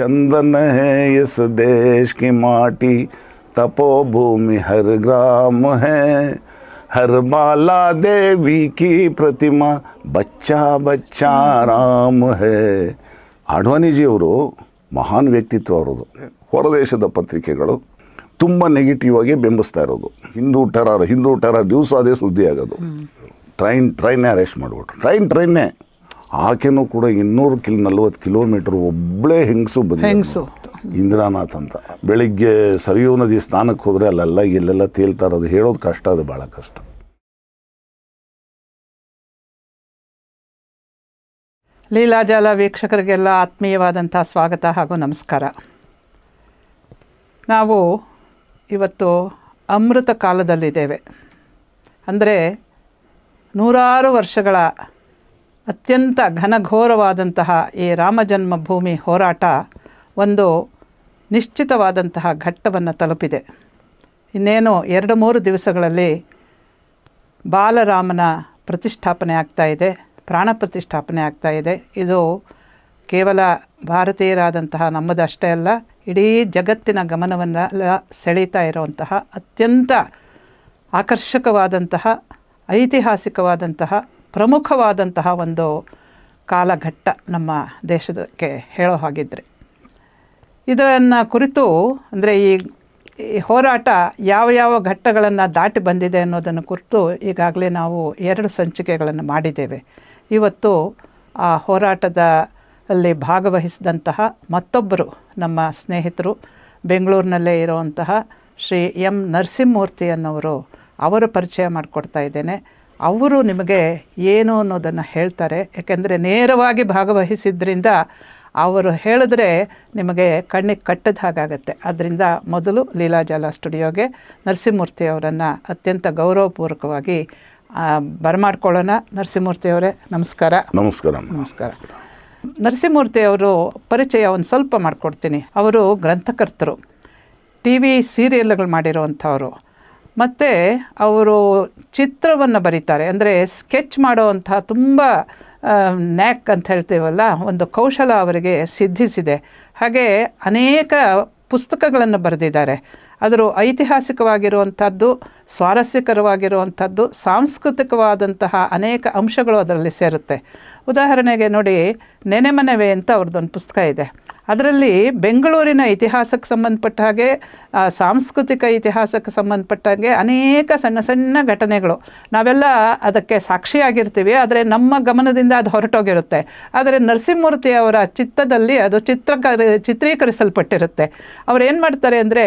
चंदन है इस देश की माटी तपोभूमि हर ग्राम है हर माला देवी की प्रतिमा बच्चा बच्चा है ಹೇ ಅಡ್ವಾಣಿಜಿಯವರು ಮಹಾನ್ ವ್ಯಕ್ತಿತ್ವ ಅವರದು ಹೊರದೇಶದ ಪತ್ರಿಕೆಗಳು ತುಂಬ ನೆಗೆಟಿವ್ ಆಗಿ ಬೆಂಬಸ್ತಾ ಇರೋದು ಹಿಂದೂ ಟೆರರ್ ಹಿಂದೂ ಟೆರರ್ ದಿವಸ ಅದೇ ಸುದ್ದಿ ಆಗೋದು ಟ್ರೈನ್ ಟ್ರೈನ್ನೇ ಅರೆಸ್ಟ್ ಮಾಡ್ಬಿಟ್ರು ಟ್ರೈನ್ ಟ್ರೈನ್ನೇ ಆಕೆನೂ ಕೂಡ ಇನ್ನೂರು ಕಿಲ್ ನಲ್ವತ್ತು ಕಿಲೋಮೀಟರ್ ಒಬ್ಬಳೇ ಹೆಂಗಸು ಬಂದ ಹೆಂಗಸು ಇಂದಿರಾನಾಥ್ ಅಂತ ಬೆಳಿಗ್ಗೆ ಸರಿಯೂ ನದಿ ಸ್ನಾನಕ್ಕೆ ಹೋದರೆ ಅಲ್ಲೆಲ್ಲ ಇಲ್ಲೆಲ್ಲ ತೇಲ್ತಾ ಇರೋದು ಹೇಳೋದು ಕಷ್ಟ ಅದು ಭಾಳ ಕಷ್ಟ ಲೀಲಾಜಾಲ ವೀಕ್ಷಕರಿಗೆಲ್ಲ ಆತ್ಮೀಯವಾದಂಥ ಸ್ವಾಗತ ಹಾಗೂ ನಮಸ್ಕಾರ ನಾವು ಇವತ್ತು ಅಮೃತ ಕಾಲದಲ್ಲಿದ್ದೇವೆ ಅಂದರೆ ನೂರಾರು ವರ್ಷಗಳ ಅತ್ಯಂತ ಘನಘೋರವಾದಂತಹ ಈ ರಾಮಜನ್ಮಭೂಮಿ ಹೋರಾಟ ಒಂದು ನಿಶ್ಚಿತವಾದಂತಹ ಘಟ್ಟವನ್ನು ತಲುಪಿದೆ ಇನ್ನೇನು ಎರಡು ಮೂರು ದಿವಸಗಳಲ್ಲಿ ಬಾಲರಾಮನ ಪ್ರತಿಷ್ಠಾಪನೆ ಆಗ್ತಾ ಇದೆ ಪ್ರಾಣ ಪ್ರತಿಷ್ಠಾಪನೆ ಆಗ್ತಾ ಇದೆ ಇದು ಕೇವಲ ಭಾರತೀಯರಾದಂತಹ ನಮ್ಮದಷ್ಟೇ ಅಲ್ಲ ಇಡೀ ಜಗತ್ತಿನ ಗಮನವನ್ನೆಲ್ಲ ಸೆಳೀತಾ ಇರುವಂತಹ ಅತ್ಯಂತ ಆಕರ್ಷಕವಾದಂತಹ ಐತಿಹಾಸಿಕವಾದಂತಹ ಪ್ರಮುಖವಾದಂತಹ ಒಂದು ಕಾಲಘಟ್ಟ ನಮ್ಮ ದೇಶಕ್ಕೆ ಹೇಳೋ ಹಾಗಿದ್ದರೆ ಇದನ್ನು ಕುರಿತು ಅಂದರೆ ಈ ಹೋರಾಟ ಯಾವ ಯಾವ ಘಟ್ಟಗಳನ್ನು ದಾಟಿ ಬಂದಿದೆ ಅನ್ನೋದನ್ನು ಕುರಿತು ಈಗಾಗಲೇ ನಾವು ಎರಡು ಸಂಚಿಕೆಗಳನ್ನು ಮಾಡಿದ್ದೇವೆ ಇವತ್ತು ಆ ಹೋರಾಟದ ಅಲ್ಲಿ ಭಾಗವಹಿಸಿದಂತಹ ಮತ್ತೊಬ್ಬರು ನಮ್ಮ ಸ್ನೇಹಿತರು ಬೆಂಗಳೂರಿನಲ್ಲೇ ಇರುವಂತಹ ಶ್ರೀ ಎಂ ನರಸಿಂಹಮೂರ್ತಿ ಅನ್ನೋರು ಅವರು ಪರಿಚಯ ಮಾಡಿಕೊಡ್ತಾ ಇದ್ದೇನೆ ಅವರು ನಿಮಗೆ ಏನು ಅನ್ನೋದನ್ನು ಹೇಳ್ತಾರೆ ಯಾಕೆಂದರೆ ನೇರವಾಗಿ ಭಾಗವಹಿಸಿದ್ರಿಂದ ಅವರು ಹೇಳಿದ್ರೆ ನಿಮಗೆ ಕಣ್ಣಿಗೆ ಕಟ್ಟದ ಹಾಗಾಗುತ್ತೆ ಅದರಿಂದ ಮೊದಲು ಲೀಲಾಜಾಲ ಸ್ಟುಡಿಯೋಗೆ ನರಸಿಂಹಮೂರ್ತಿ ಅವರನ್ನು ಅತ್ಯಂತ ಗೌರವಪೂರ್ವಕವಾಗಿ ಬರಮಾಡ್ಕೊಳ್ಳೋಣ ನರಸಿಂಹಮೂರ್ತಿ ಅವರೇ ನಮಸ್ಕಾರ ನಮಸ್ಕಾರ ನಮಸ್ಕಾರ ನರಸಿಂಹಮೂರ್ತಿ ಅವರು ಪರಿಚಯ ಒಂದು ಸ್ವಲ್ಪ ಮಾಡಿಕೊಡ್ತೀನಿ ಅವರು ಗ್ರಂಥಕರ್ತರು ಟಿ ವಿ ಸೀರಿಯಲ್ಗಳು ಮಾಡಿರುವಂಥವರು ಮತ್ತು ಅವರು ಚಿತ್ರವನ್ನು ಬರೀತಾರೆ ಅಂದರೆ ಸ್ಕೆಚ್ ಮಾಡೋವಂಥ ತುಂಬ ನ್ಯಾಕ್ ಅಂತ ಹೇಳ್ತೀವಲ್ಲ ಒಂದು ಕೌಶಲ ಅವರಿಗೆ ಸಿದ್ಧಿಸಿದೆ ಹಾಗೆ ಅನೇಕ ಪುಸ್ತಕಗಳನ್ನು ಬರೆದಿದ್ದಾರೆ ಅದರ ಐತಿಹಾಸಿಕವಾಗಿರುವಂಥದ್ದು ಸ್ವಾರಸ್ಯಕರವಾಗಿರುವಂಥದ್ದು ಸಾಂಸ್ಕೃತಿಕವಾದಂತಹ ಅನೇಕ ಅಂಶಗಳು ಅದರಲ್ಲಿ ಸೇರುತ್ತೆ ಉದಾಹರಣೆಗೆ ನೋಡಿ ನೆನೆಮನವೇ ಅಂತ ಅವ್ರದ್ದೊಂದು ಪುಸ್ತಕ ಇದೆ ಅದರಲ್ಲಿ ಬೆಂಗಳೂರಿನ ಇತಿಹಾಸಕ್ಕೆ ಸಂಬಂಧಪಟ್ಟ ಹಾಗೆ ಸಾಂಸ್ಕೃತಿಕ ಇತಿಹಾಸಕ್ಕೆ ಸಂಬಂಧಪಟ್ಟ ಹಾಗೆ ಅನೇಕ ಸಣ್ಣ ಸಣ್ಣ ಘಟನೆಗಳು ನಾವೆಲ್ಲ ಅದಕ್ಕೆ ಸಾಕ್ಷಿಯಾಗಿರ್ತೀವಿ ಆದರೆ ನಮ್ಮ ಗಮನದಿಂದ ಅದು ಹೊರಟೋಗಿರುತ್ತೆ ಆದರೆ ನರಸಿಂಹಮೂರ್ತಿ ಅವರ ಚಿತ್ತದಲ್ಲಿ ಅದು ಚಿತ್ರ ಚಿತ್ರೀಕರಿಸಲ್ಪಟ್ಟಿರುತ್ತೆ ಅವ್ರು ಏನು ಮಾಡ್ತಾರೆ ಅಂದರೆ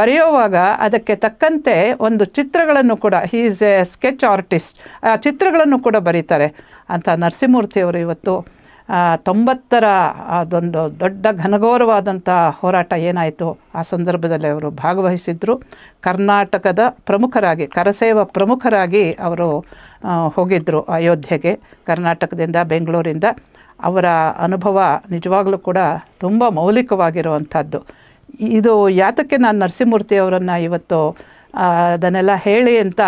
ಬರೆಯುವಾಗ ಅದಕ್ಕೆ ತಕ್ಕಂತೆ ಒಂದು ಚಿತ್ರಗಳನ್ನು ಕೂಡ ಈಸ್ ಎ ಸ್ಕೆಚ್ ಆರ್ಟಿಸ್ಟ್ ಆ ಚಿತ್ರಗಳನ್ನು ಕೂಡ ಬರೀತಾರೆ ಅಂತ ನರಸಿಂಹಮೂರ್ತಿಯವರು ಇವತ್ತು ತೊಂಬತ್ತರ ಅದೊಂದು ದೊಡ್ಡ ಘನಘೋರವಾದಂಥ ಹೋರಾಟ ಏನಾಯಿತು ಆ ಸಂದರ್ಭದಲ್ಲಿ ಅವರು ಭಾಗವಹಿಸಿದ್ರು ಕರ್ನಾಟಕದ ಪ್ರಮುಖರಾಗಿ ಕರಸೇವ ಪ್ರಮುಖರಾಗಿ ಅವರು ಹೋಗಿದ್ದರು ಅಯೋಧ್ಯೆಗೆ ಕರ್ನಾಟಕದಿಂದ ಬೆಂಗಳೂರಿಂದ ಅವರ ಅನುಭವ ನಿಜವಾಗಲೂ ಕೂಡ ತುಂಬ ಮೌಲಿಕವಾಗಿರುವಂಥದ್ದು ಇದು ಯಾತಕ್ಕೆ ನಾನು ನರಸಿಂಹಮೂರ್ತಿ ಅವರನ್ನು ಇವತ್ತು ಅದನ್ನೆಲ್ಲ ಹೇಳಿ ಅಂತ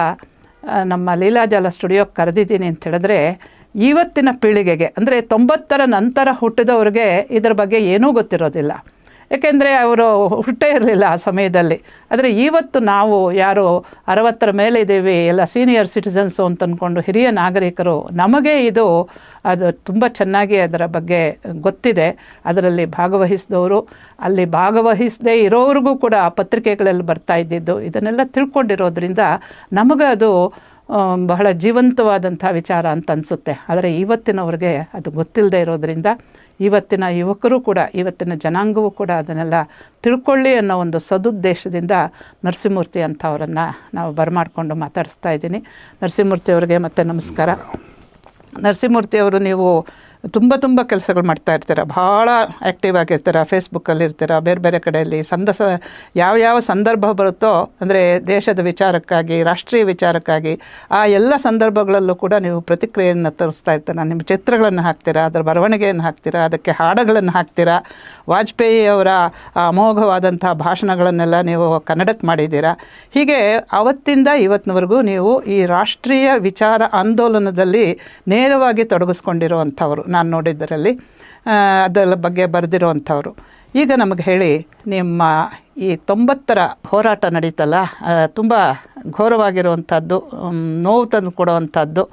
ನಮ್ಮ ಲೀಲಾಜಾಲ ಸ್ಟುಡಿಯೋಕ್ಕೆ ಕರೆದಿದ್ದೀನಿ ಅಂತ ಹೇಳಿದ್ರೆ ಇವತ್ತಿನ ಪೀಳಿಗೆಗೆ ಅಂದರೆ ತೊಂಬತ್ತರ ನಂತರ ಹುಟ್ಟಿದವ್ರಿಗೆ ಇದರ ಬಗ್ಗೆ ಏನೂ ಗೊತ್ತಿರೋದಿಲ್ಲ ಏಕೆಂದರೆ ಅವರು ಹುಟ್ಟೇ ಇರಲಿಲ್ಲ ಆ ಸಮಯದಲ್ಲಿ ಆದರೆ ಇವತ್ತು ನಾವು ಯಾರು ಅರವತ್ತರ ಮೇಲೆ ಇದ್ದೀವಿ ಎಲ್ಲ ಸೀನಿಯರ್ ಸಿಟಿಸನ್ಸು ಅಂತ ಅಂದ್ಕೊಂಡು ಹಿರಿಯ ನಾಗರಿಕರು ನಮಗೆ ಇದು ಅದು ತುಂಬ ಚೆನ್ನಾಗಿ ಅದರ ಬಗ್ಗೆ ಗೊತ್ತಿದೆ ಅದರಲ್ಲಿ ಭಾಗವಹಿಸಿದವರು ಅಲ್ಲಿ ಭಾಗವಹಿಸದೇ ಇರೋವ್ರಿಗೂ ಕೂಡ ಪತ್ರಿಕೆಗಳಲ್ಲಿ ಬರ್ತಾ ಇದ್ದಿದ್ದು ಇದನ್ನೆಲ್ಲ ತಿಳ್ಕೊಂಡಿರೋದ್ರಿಂದ ನಮಗೆ ಅದು ಬಹಳ ಜೀವಂತವಾದಂಥ ವಿಚಾರ ಅಂತ ಅನಿಸುತ್ತೆ ಆದರೆ ಇವತ್ತಿನವ್ರಿಗೆ ಅದು ಗೊತ್ತಿಲ್ಲದೆ ಇರೋದರಿಂದ ಇವತ್ತಿನ ಯುವಕರು ಕೂಡ ಇವತ್ತಿನ ಜನಾಂಗವೂ ಕೂಡ ಅದನ್ನೆಲ್ಲ ತಿಳ್ಕೊಳ್ಳಿ ಅನ್ನೋ ಒಂದು ಸದುದ್ದೇಶದಿಂದ ನರಸಿಂಹಮೂರ್ತಿ ಅವರನ್ನು ನಾವು ಬರಮಾಡಿಕೊಂಡು ಮಾತಾಡಿಸ್ತಾ ಇದ್ದೀನಿ ನರಸಿಂಹಮೂರ್ತಿ ಅವರಿಗೆ ಮತ್ತೆ ನಮಸ್ಕಾರ ನರಸಿಂಹಮೂರ್ತಿ ಅವರು ನೀವು ತುಂಬ ತುಂಬ ಕೆಲಸಗಳು ಮಾಡ್ತಾ ಇರ್ತಾರೆ ಭಾಳ ಆ್ಯಕ್ಟಿವ್ ಆಗಿರ್ತಾರೆ ಫೇಸ್ಬುಕ್ಕಲ್ಲಿ ಇರ್ತೀರ ಬೇರೆ ಬೇರೆ ಕಡೆಯಲ್ಲಿ ಸಂದಸ ಯಾವ ಯಾವ ಸಂದರ್ಭ ಬರುತ್ತೋ ಅಂದರೆ ದೇಶದ ವಿಚಾರಕ್ಕಾಗಿ ರಾಷ್ಟ್ರೀಯ ವಿಚಾರಕ್ಕಾಗಿ ಆ ಎಲ್ಲ ಸಂದರ್ಭಗಳಲ್ಲೂ ಕೂಡ ನೀವು ಪ್ರತಿಕ್ರಿಯೆಯನ್ನು ತರಿಸ್ತಾ ಇರ್ತೀರ ನಿಮ್ಮ ಚಿತ್ರಗಳನ್ನು ಹಾಕ್ತೀರಾ ಅದರ ಬರವಣಿಗೆಯನ್ನು ಹಾಕ್ತೀರಾ ಅದಕ್ಕೆ ಹಾಡುಗಳನ್ನು ಹಾಕ್ತೀರಾ ವಾಜಪೇಯಿಯವರ ಅವರ ಅಮೋಘವಾದಂಥ ಭಾಷಣಗಳನ್ನೆಲ್ಲ ನೀವು ಕನ್ನಡಕ್ಕೆ ಮಾಡಿದ್ದೀರ ಹೀಗೆ ಅವತ್ತಿಂದ ಇವತ್ತಿನವರೆಗೂ ನೀವು ಈ ರಾಷ್ಟ್ರೀಯ ವಿಚಾರ ಆಂದೋಲನದಲ್ಲಿ ನೇರವಾಗಿ ತೊಡಗಿಸ್ಕೊಂಡಿರುವಂಥವರು ನಾನು ನೋಡಿದ್ದರಲ್ಲಿ ಅದರ ಬಗ್ಗೆ ಬರೆದಿರುವಂಥವ್ರು ಈಗ ನಮಗೆ ಹೇಳಿ ನಿಮ್ಮ ಈ ತೊಂಬತ್ತರ ಹೋರಾಟ ನಡೀತಲ್ಲ ತುಂಬ ಘೋರವಾಗಿರುವಂಥದ್ದು ನೋವು ತಂದು ಕೊಡುವಂಥದ್ದು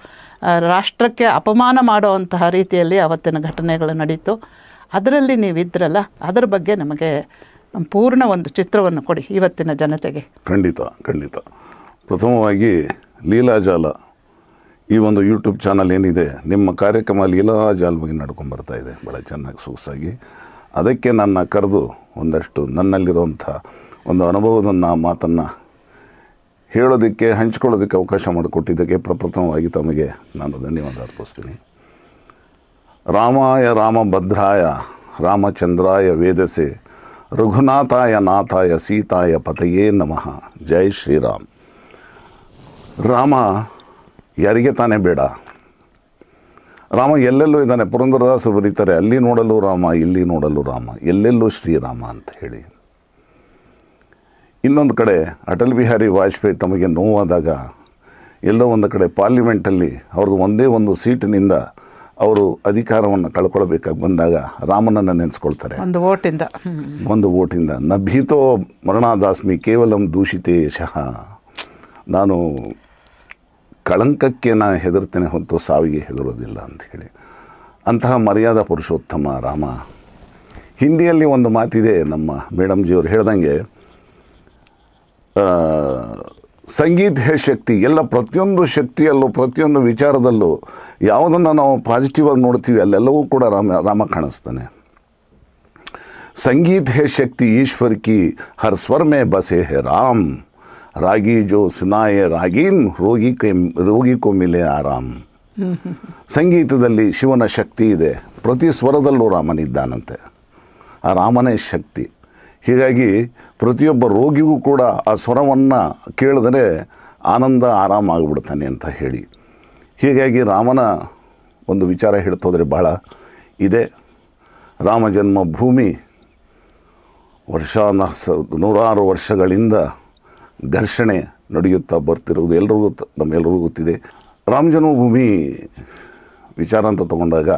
ರಾಷ್ಟ್ರಕ್ಕೆ ಅಪಮಾನ ಮಾಡುವಂತಹ ರೀತಿಯಲ್ಲಿ ಆವತ್ತಿನ ಘಟನೆಗಳು ನಡೀತು ಅದರಲ್ಲಿ ನೀವಿದ್ರಲ್ಲ ಅದರ ಬಗ್ಗೆ ನಮಗೆ ಪೂರ್ಣ ಒಂದು ಚಿತ್ರವನ್ನು ಕೊಡಿ ಇವತ್ತಿನ ಜನತೆಗೆ ಖಂಡಿತ ಖಂಡಿತ ಪ್ರಥಮವಾಗಿ ಲೀಲಾಜಾಲ ಈ ಒಂದು ಯೂಟ್ಯೂಬ್ ಚಾನಲ್ ಏನಿದೆ ನಿಮ್ಮ ಕಾರ್ಯಕ್ರಮ ಎಲ್ಲ ಜಾಲ್ವಾಗಿ ನಡ್ಕೊಂಡು ಇದೆ ಭಾಳ ಚೆನ್ನಾಗಿ ಸೊಗಸಾಗಿ ಅದಕ್ಕೆ ನನ್ನ ಕರೆದು ಒಂದಷ್ಟು ನನ್ನಲ್ಲಿರುವಂಥ ಒಂದು ಅನುಭವದನ್ನು ಮಾತನ್ನು ಹೇಳೋದಕ್ಕೆ ಹಂಚ್ಕೊಳ್ಳೋದಕ್ಕೆ ಅವಕಾಶ ಮಾಡಿಕೊಟ್ಟಿದ್ದಕ್ಕೆ ಪ್ರಪ್ರಥಮವಾಗಿ ತಮಗೆ ನಾನು ಧನ್ಯವಾದ ಅರ್ಪಿಸ್ತೀನಿ ರಾಮಾಯ ರಾಮಭದ್ರಾಯ ರಾಮಚಂದ್ರಾಯ ವೇದಸೆ ರಘುನಾಥಾಯ ನಾಥಾಯ ಸೀತಾಯ ಪತಯೇ ನಮಃ ಜೈ ಶ್ರೀರಾಮ್ ರಾಮ ಯಾರಿಗೆ ತಾನೇ ಬೇಡ ರಾಮ ಎಲ್ಲೆಲ್ಲೂ ಇದ್ದಾನೆ ಪುರಂದರದಾಸರು ಬರೀತಾರೆ ಅಲ್ಲಿ ನೋಡಲು ರಾಮ ಇಲ್ಲಿ ನೋಡಲು ರಾಮ ಎಲ್ಲೆಲ್ಲೂ ಶ್ರೀರಾಮ ಅಂತ ಹೇಳಿ ಇನ್ನೊಂದು ಕಡೆ ಅಟಲ್ ಬಿಹಾರಿ ವಾಜಪೇಯಿ ತಮಗೆ ನೋವಾದಾಗ ಎಲ್ಲೋ ಒಂದು ಕಡೆ ಪಾರ್ಲಿಮೆಂಟಲ್ಲಿ ಅವ್ರದ್ದು ಒಂದೇ ಒಂದು ಸೀಟಿನಿಂದ ಅವರು ಅಧಿಕಾರವನ್ನು ಕಳ್ಕೊಳ್ಬೇಕಾಗಿ ಬಂದಾಗ ರಾಮನನ್ನು ನೆನೆಸ್ಕೊಳ್ತಾರೆ ಒಂದು ಓಟಿಂದ ಒಂದು ಓಟಿಂದ ನಭೀತೋ ಮರಣಾದಾಸ್ಮಿ ಕೇವಲಂ ದೂಷಿತೇ ಶಹ ನಾನು ಕಳಂಕಕ್ಕೆ ನಾನು ಹೆದರ್ತೇನೆ ಹೊತ್ತು ಸಾವಿಗೆ ಹೆದರೋದಿಲ್ಲ ಅಂತ ಹೇಳಿ ಅಂತಹ ಮರ್ಯಾದ ಪುರುಷೋತ್ತಮ ರಾಮ ಹಿಂದಿಯಲ್ಲಿ ಒಂದು ಮಾತಿದೆ ನಮ್ಮ ಮೇಡಮ್ಜಿಯವರು ಹೇಳ್ದಂಗೆ ಸಂಗೀತ ಹೇ ಶಕ್ತಿ ಎಲ್ಲ ಪ್ರತಿಯೊಂದು ಶಕ್ತಿಯಲ್ಲೂ ಪ್ರತಿಯೊಂದು ವಿಚಾರದಲ್ಲೂ ಯಾವುದನ್ನು ನಾವು ಪಾಸಿಟಿವ್ ಆಗಿ ನೋಡ್ತೀವಿ ಅಲ್ಲೆಲ್ಲವೂ ಕೂಡ ರಾಮ ರಾಮ ಕಾಣಿಸ್ತಾನೆ ಸಂಗೀತ ಹೇ ಶಕ್ತಿ ಈಶ್ವರ್ ಕಿ ಹರ್ ಸ್ವರ್ಮೆ ಬಸೆ ಹೇ ರಾಮ್ ರಾಗಿ जो ಸುನಾಯೆ ರಾಗೀನ್ ರೋಗಿ ರೋಗಿ ಕೊಮ್ಮಿಲೆ ಆರಾಮ್ ಸಂಗೀತದಲ್ಲಿ ಶಿವನ ಶಕ್ತಿ ಇದೆ ಪ್ರತಿ ಸ್ವರದಲ್ಲೂ ರಾಮನಿದ್ದಾನಂತೆ ಆ ರಾಮನೇ ಶಕ್ತಿ ಹೀಗಾಗಿ ಪ್ರತಿಯೊಬ್ಬ ರೋಗಿಗೂ ಕೂಡ ಆ ಸ್ವರವನ್ನು ಕೇಳಿದರೆ ಆನಂದ ಆರಾಮ ಆಗಿಬಿಡ್ತಾನೆ ಅಂತ ಹೇಳಿ ಹೀಗಾಗಿ ರಾಮನ ಒಂದು ವಿಚಾರ ಹೇಳ್ತೋದ್ರೆ ಬಹಳ ಇದೆ ರಾಮ ಜನ್ಮ ಭೂಮಿ ವರ್ಷ ನೂರಾರು ವರ್ಷಗಳಿಂದ ಘರ್ಷಣೆ ನಡೆಯುತ್ತಾ ಬರ್ತಿರೋದು ಎಲ್ರಿಗೂ ನಮ್ಮೆಲ್ಲರಿಗೂ ಗೊತ್ತಿದೆ ರಾಮ ಜನ್ಮಭೂಮಿ ವಿಚಾರ ಅಂತ ತಗೊಂಡಾಗ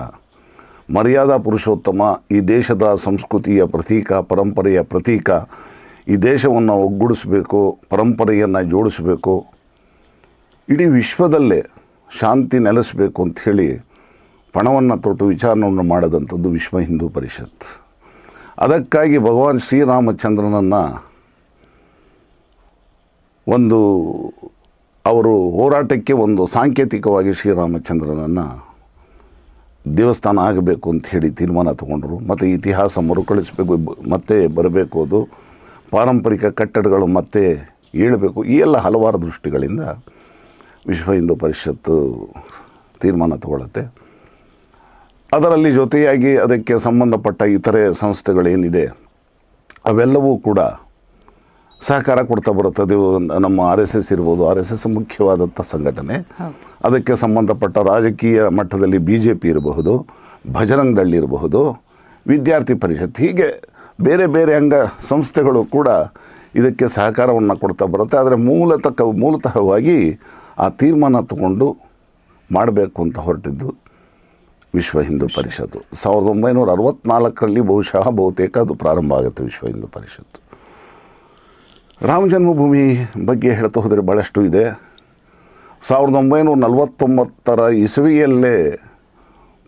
ಮರ್ಯಾದಾ ಪುರುಷೋತ್ತಮ ಈ ದೇಶದ ಸಂಸ್ಕೃತಿಯ ಪ್ರತೀಕ ಪರಂಪರೆಯ ಪ್ರತೀಕ ಈ ದೇಶವನ್ನು ಒಗ್ಗೂಡಿಸಬೇಕು ಪರಂಪರೆಯನ್ನು ಜೋಡಿಸಬೇಕು ಇಡೀ ವಿಶ್ವದಲ್ಲೇ ಶಾಂತಿ ನೆಲೆಸಬೇಕು ಅಂಥೇಳಿ ಪಣವನ್ನು ತೊಟ್ಟು ವಿಚಾರಣವನ್ನು ಮಾಡಿದಂಥದ್ದು ವಿಶ್ವ ಹಿಂದೂ ಪರಿಷತ್ ಅದಕ್ಕಾಗಿ ಭಗವಾನ್ ಶ್ರೀರಾಮಚಂದ್ರನನ್ನು ಒಂದು ಅವರು ಹೋರಾಟಕ್ಕೆ ಒಂದು ಸಾಂಕೇತಿಕವಾಗಿ ಶ್ರೀರಾಮಚಂದ್ರನನ್ನು ದೇವಸ್ಥಾನ ಆಗಬೇಕು ಅಂತ ಹೇಳಿ ತೀರ್ಮಾನ ತಗೊಂಡರು ಮತ್ತು ಇತಿಹಾಸ ಮರುಕಳಿಸಬೇಕು ಮತ್ತೆ ಬರಬೇಕು ಅದು ಪಾರಂಪರಿಕ ಕಟ್ಟಡಗಳು ಮತ್ತೆ ಏಳಬೇಕು ಈ ಎಲ್ಲ ಹಲವಾರು ದೃಷ್ಟಿಗಳಿಂದ ವಿಶ್ವ ಹಿಂದೂ ಪರಿಷತ್ತು ತೀರ್ಮಾನ ತಗೊಳ್ಳುತ್ತೆ ಅದರಲ್ಲಿ ಜೊತೆಯಾಗಿ ಅದಕ್ಕೆ ಸಂಬಂಧಪಟ್ಟ ಇತರೆ ಸಂಸ್ಥೆಗಳೇನಿದೆ ಅವೆಲ್ಲವೂ ಕೂಡ ಸಹಕಾರ ಕೊಡ್ತಾ ಬರುತ್ತೆ ಅದು ನಮ್ಮ ಆರ್ ಎಸ್ ಎಸ್ ಇರ್ಬೋದು ಆರ್ ಎಸ್ ಎಸ್ ಮುಖ್ಯವಾದಂಥ ಸಂಘಟನೆ ಅದಕ್ಕೆ ಸಂಬಂಧಪಟ್ಟ ರಾಜಕೀಯ ಮಟ್ಟದಲ್ಲಿ ಬಿ ಜೆ ಪಿ ಇರಬಹುದು ಭಜರಂಗ್ ದಳ್ ಇರಬಹುದು ವಿದ್ಯಾರ್ಥಿ ಪರಿಷತ್ ಹೀಗೆ ಬೇರೆ ಬೇರೆ ಅಂಗ ಸಂಸ್ಥೆಗಳು ಕೂಡ ಇದಕ್ಕೆ ಸಹಕಾರವನ್ನು ಕೊಡ್ತಾ ಬರುತ್ತೆ ಆದರೆ ಮೂಲತಃ ಮೂಲತಃವಾಗಿ ಆ ತೀರ್ಮಾನ ತಗೊಂಡು ಮಾಡಬೇಕು ಅಂತ ಹೊರಟಿದ್ದು ವಿಶ್ವ ಹಿಂದೂ ಪರಿಷತ್ತು ಸಾವಿರದ ಒಂಬೈನೂರ ಅರವತ್ತ್ನಾಲ್ಕರಲ್ಲಿ ಬಹುಶಃ ಬಹುತೇಕ ಅದು ಪ್ರಾರಂಭ ಆಗುತ್ತೆ ವಿಶ್ವ ಹಿಂದೂ ಪರಿಷತ್ತು ರಾಮ ಜನ್ಮಭೂಮಿ ಬಗ್ಗೆ ಹೇಳ್ತಾ ಹೋದರೆ ಭಾಳಷ್ಟು ಇದೆ ಸಾವಿರದ ಒಂಬೈನೂರ ನಲವತ್ತೊಂಬತ್ತರ ಇಸವಿಯಲ್ಲೇ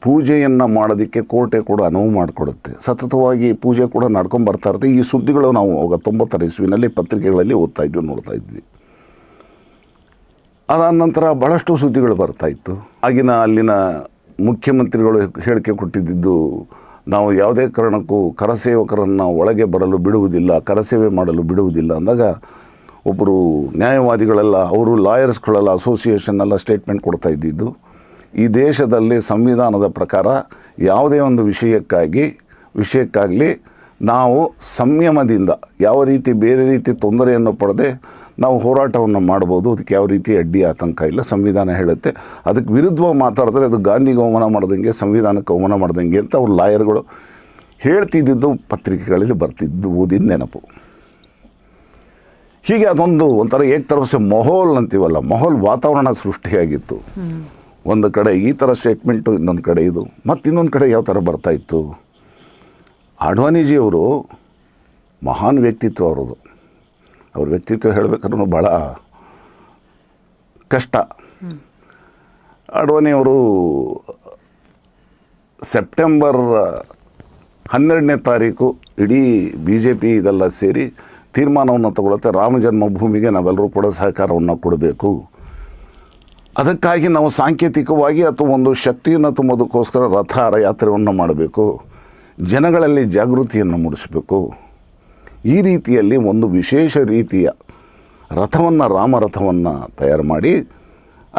ಪೂಜೆಯನ್ನು ಮಾಡೋದಕ್ಕೆ ಕೋರ್ಟೆ ಕೂಡ ಅನುವು ಮಾಡಿಕೊಡುತ್ತೆ ಸತತವಾಗಿ ಪೂಜೆ ಕೂಡ ನಡ್ಕೊಂಡು ಬರ್ತಾ ಇರುತ್ತೆ ಈ ಸುದ್ದಿಗಳು ನಾವು ಅವಾಗ ತೊಂಬತ್ತರ ಇಸವಿನಲ್ಲಿ ಪತ್ರಿಕೆಗಳಲ್ಲಿ ಓದ್ತಾ ಇದ್ವಿ ನೋಡ್ತಾ ಇದ್ವಿ ಅದಾದ ನಂತರ ಭಾಳಷ್ಟು ಸುದ್ದಿಗಳು ಬರ್ತಾಯಿತ್ತು ಆಗಿನ ಅಲ್ಲಿನ ಮುಖ್ಯಮಂತ್ರಿಗಳು ಹೇಳಿಕೆ ಕೊಟ್ಟಿದ್ದು ನಾವು ಯಾವುದೇ ಕಾರಣಕ್ಕೂ ಕರಸೇವಕರನ್ನು ಒಳಗೆ ಬರಲು ಬಿಡುವುದಿಲ್ಲ ಕರಸೇವೆ ಮಾಡಲು ಬಿಡುವುದಿಲ್ಲ ಅಂದಾಗ ಒಬ್ಬರು ನ್ಯಾಯವಾದಿಗಳೆಲ್ಲ ಅವರು ಲಾಯರ್ಸ್ಗಳೆಲ್ಲ ಅಸೋಸಿಯೇಷನ್ನೆಲ್ಲ ಸ್ಟೇಟ್ಮೆಂಟ್ ಕೊಡ್ತಾ ಇದ್ದಿದ್ದು ಈ ದೇಶದಲ್ಲಿ ಸಂವಿಧಾನದ ಪ್ರಕಾರ ಯಾವುದೇ ಒಂದು ವಿಷಯಕ್ಕಾಗಿ ವಿಷಯಕ್ಕಾಗಲಿ ನಾವು ಸಂಯಮದಿಂದ ಯಾವ ರೀತಿ ಬೇರೆ ರೀತಿ ತೊಂದರೆಯನ್ನು ಪಡೆದೇ ನಾವು ಹೋರಾಟವನ್ನು ಮಾಡ್ಬೋದು ಅದಕ್ಕೆ ಯಾವ ರೀತಿ ಅಡ್ಡಿ ಆತಂಕ ಇಲ್ಲ ಸಂವಿಧಾನ ಹೇಳುತ್ತೆ ಅದಕ್ಕೆ ವಿರುದ್ಧವಾಗಿ ಮಾತಾಡಿದ್ರೆ ಅದು ಗಾಂಧಿ ಅವಮಾನ ಮಾಡ್ದಂಗೆ ಸಂವಿಧಾನಕ್ಕೆ ಗೌಮನ ಮಾಡ್ದಂಗೆ ಅಂತ ಅವ್ರ ಲಾಯರ್ಗಳು ಹೇಳ್ತಿದ್ದಿದ್ದು ಪತ್ರಿಕೆಗಳಲ್ಲಿ ಬರ್ತಿದ್ದು ಓದಿದ ನೆನಪು ಹೀಗೆ ಅದೊಂದು ಒಂಥರ ಏಕತರಸೆ ಮೊಹೋಲ್ ಅಂತೀವಲ್ಲ ಮೊಹೋಲ್ ವಾತಾವರಣ ಸೃಷ್ಟಿಯಾಗಿತ್ತು ಒಂದು ಕಡೆ ಈ ಥರ ಸ್ಟೇಟ್ಮೆಂಟು ಇನ್ನೊಂದು ಕಡೆ ಇದು ಮತ್ತು ಇನ್ನೊಂದು ಕಡೆ ಯಾವ ಥರ ಬರ್ತಾಯಿತ್ತು ಅಡ್ವಾಣಿಜಿಯವರು ಮಹಾನ್ ವ್ಯಕ್ತಿತ್ವ ಅವರದು ಅವ್ರ ವ್ಯಕ್ತಿತ್ವ ಹೇಳಬೇಕಾದ್ರೂ ಭಾಳ ಕಷ್ಟ ಅವರು ಸೆಪ್ಟೆಂಬರ್ ಹನ್ನೆರಡನೇ ತಾರೀಕು ಇಡೀ ಬಿ ಜೆ ಪಿ ಇದೆಲ್ಲ ಸೇರಿ ತೀರ್ಮಾನವನ್ನು ತಗೊಳುತ್ತೆ ರಾಮ ಜನ್ಮಭೂಮಿಗೆ ನಾವೆಲ್ಲರೂ ಕೂಡ ಸಹಕಾರವನ್ನು ಕೊಡಬೇಕು ಅದಕ್ಕಾಗಿ ನಾವು ಸಾಂಕೇತಿಕವಾಗಿ ಅಥವಾ ಒಂದು ಶಕ್ತಿಯನ್ನು ತುಂಬೋದಕ್ಕೋಸ್ಕರ ರಥ ಯಾತ್ರೆಯನ್ನು ಮಾಡಬೇಕು ಜನಗಳಲ್ಲಿ ಜಾಗೃತಿಯನ್ನು ಮೂಡಿಸಬೇಕು ಈ ರೀತಿಯಲ್ಲಿ ಒಂದು ವಿಶೇಷ ರೀತಿಯ ರಥವನ್ನು ರಾಮರಥವನ್ನು ತಯಾರು ಮಾಡಿ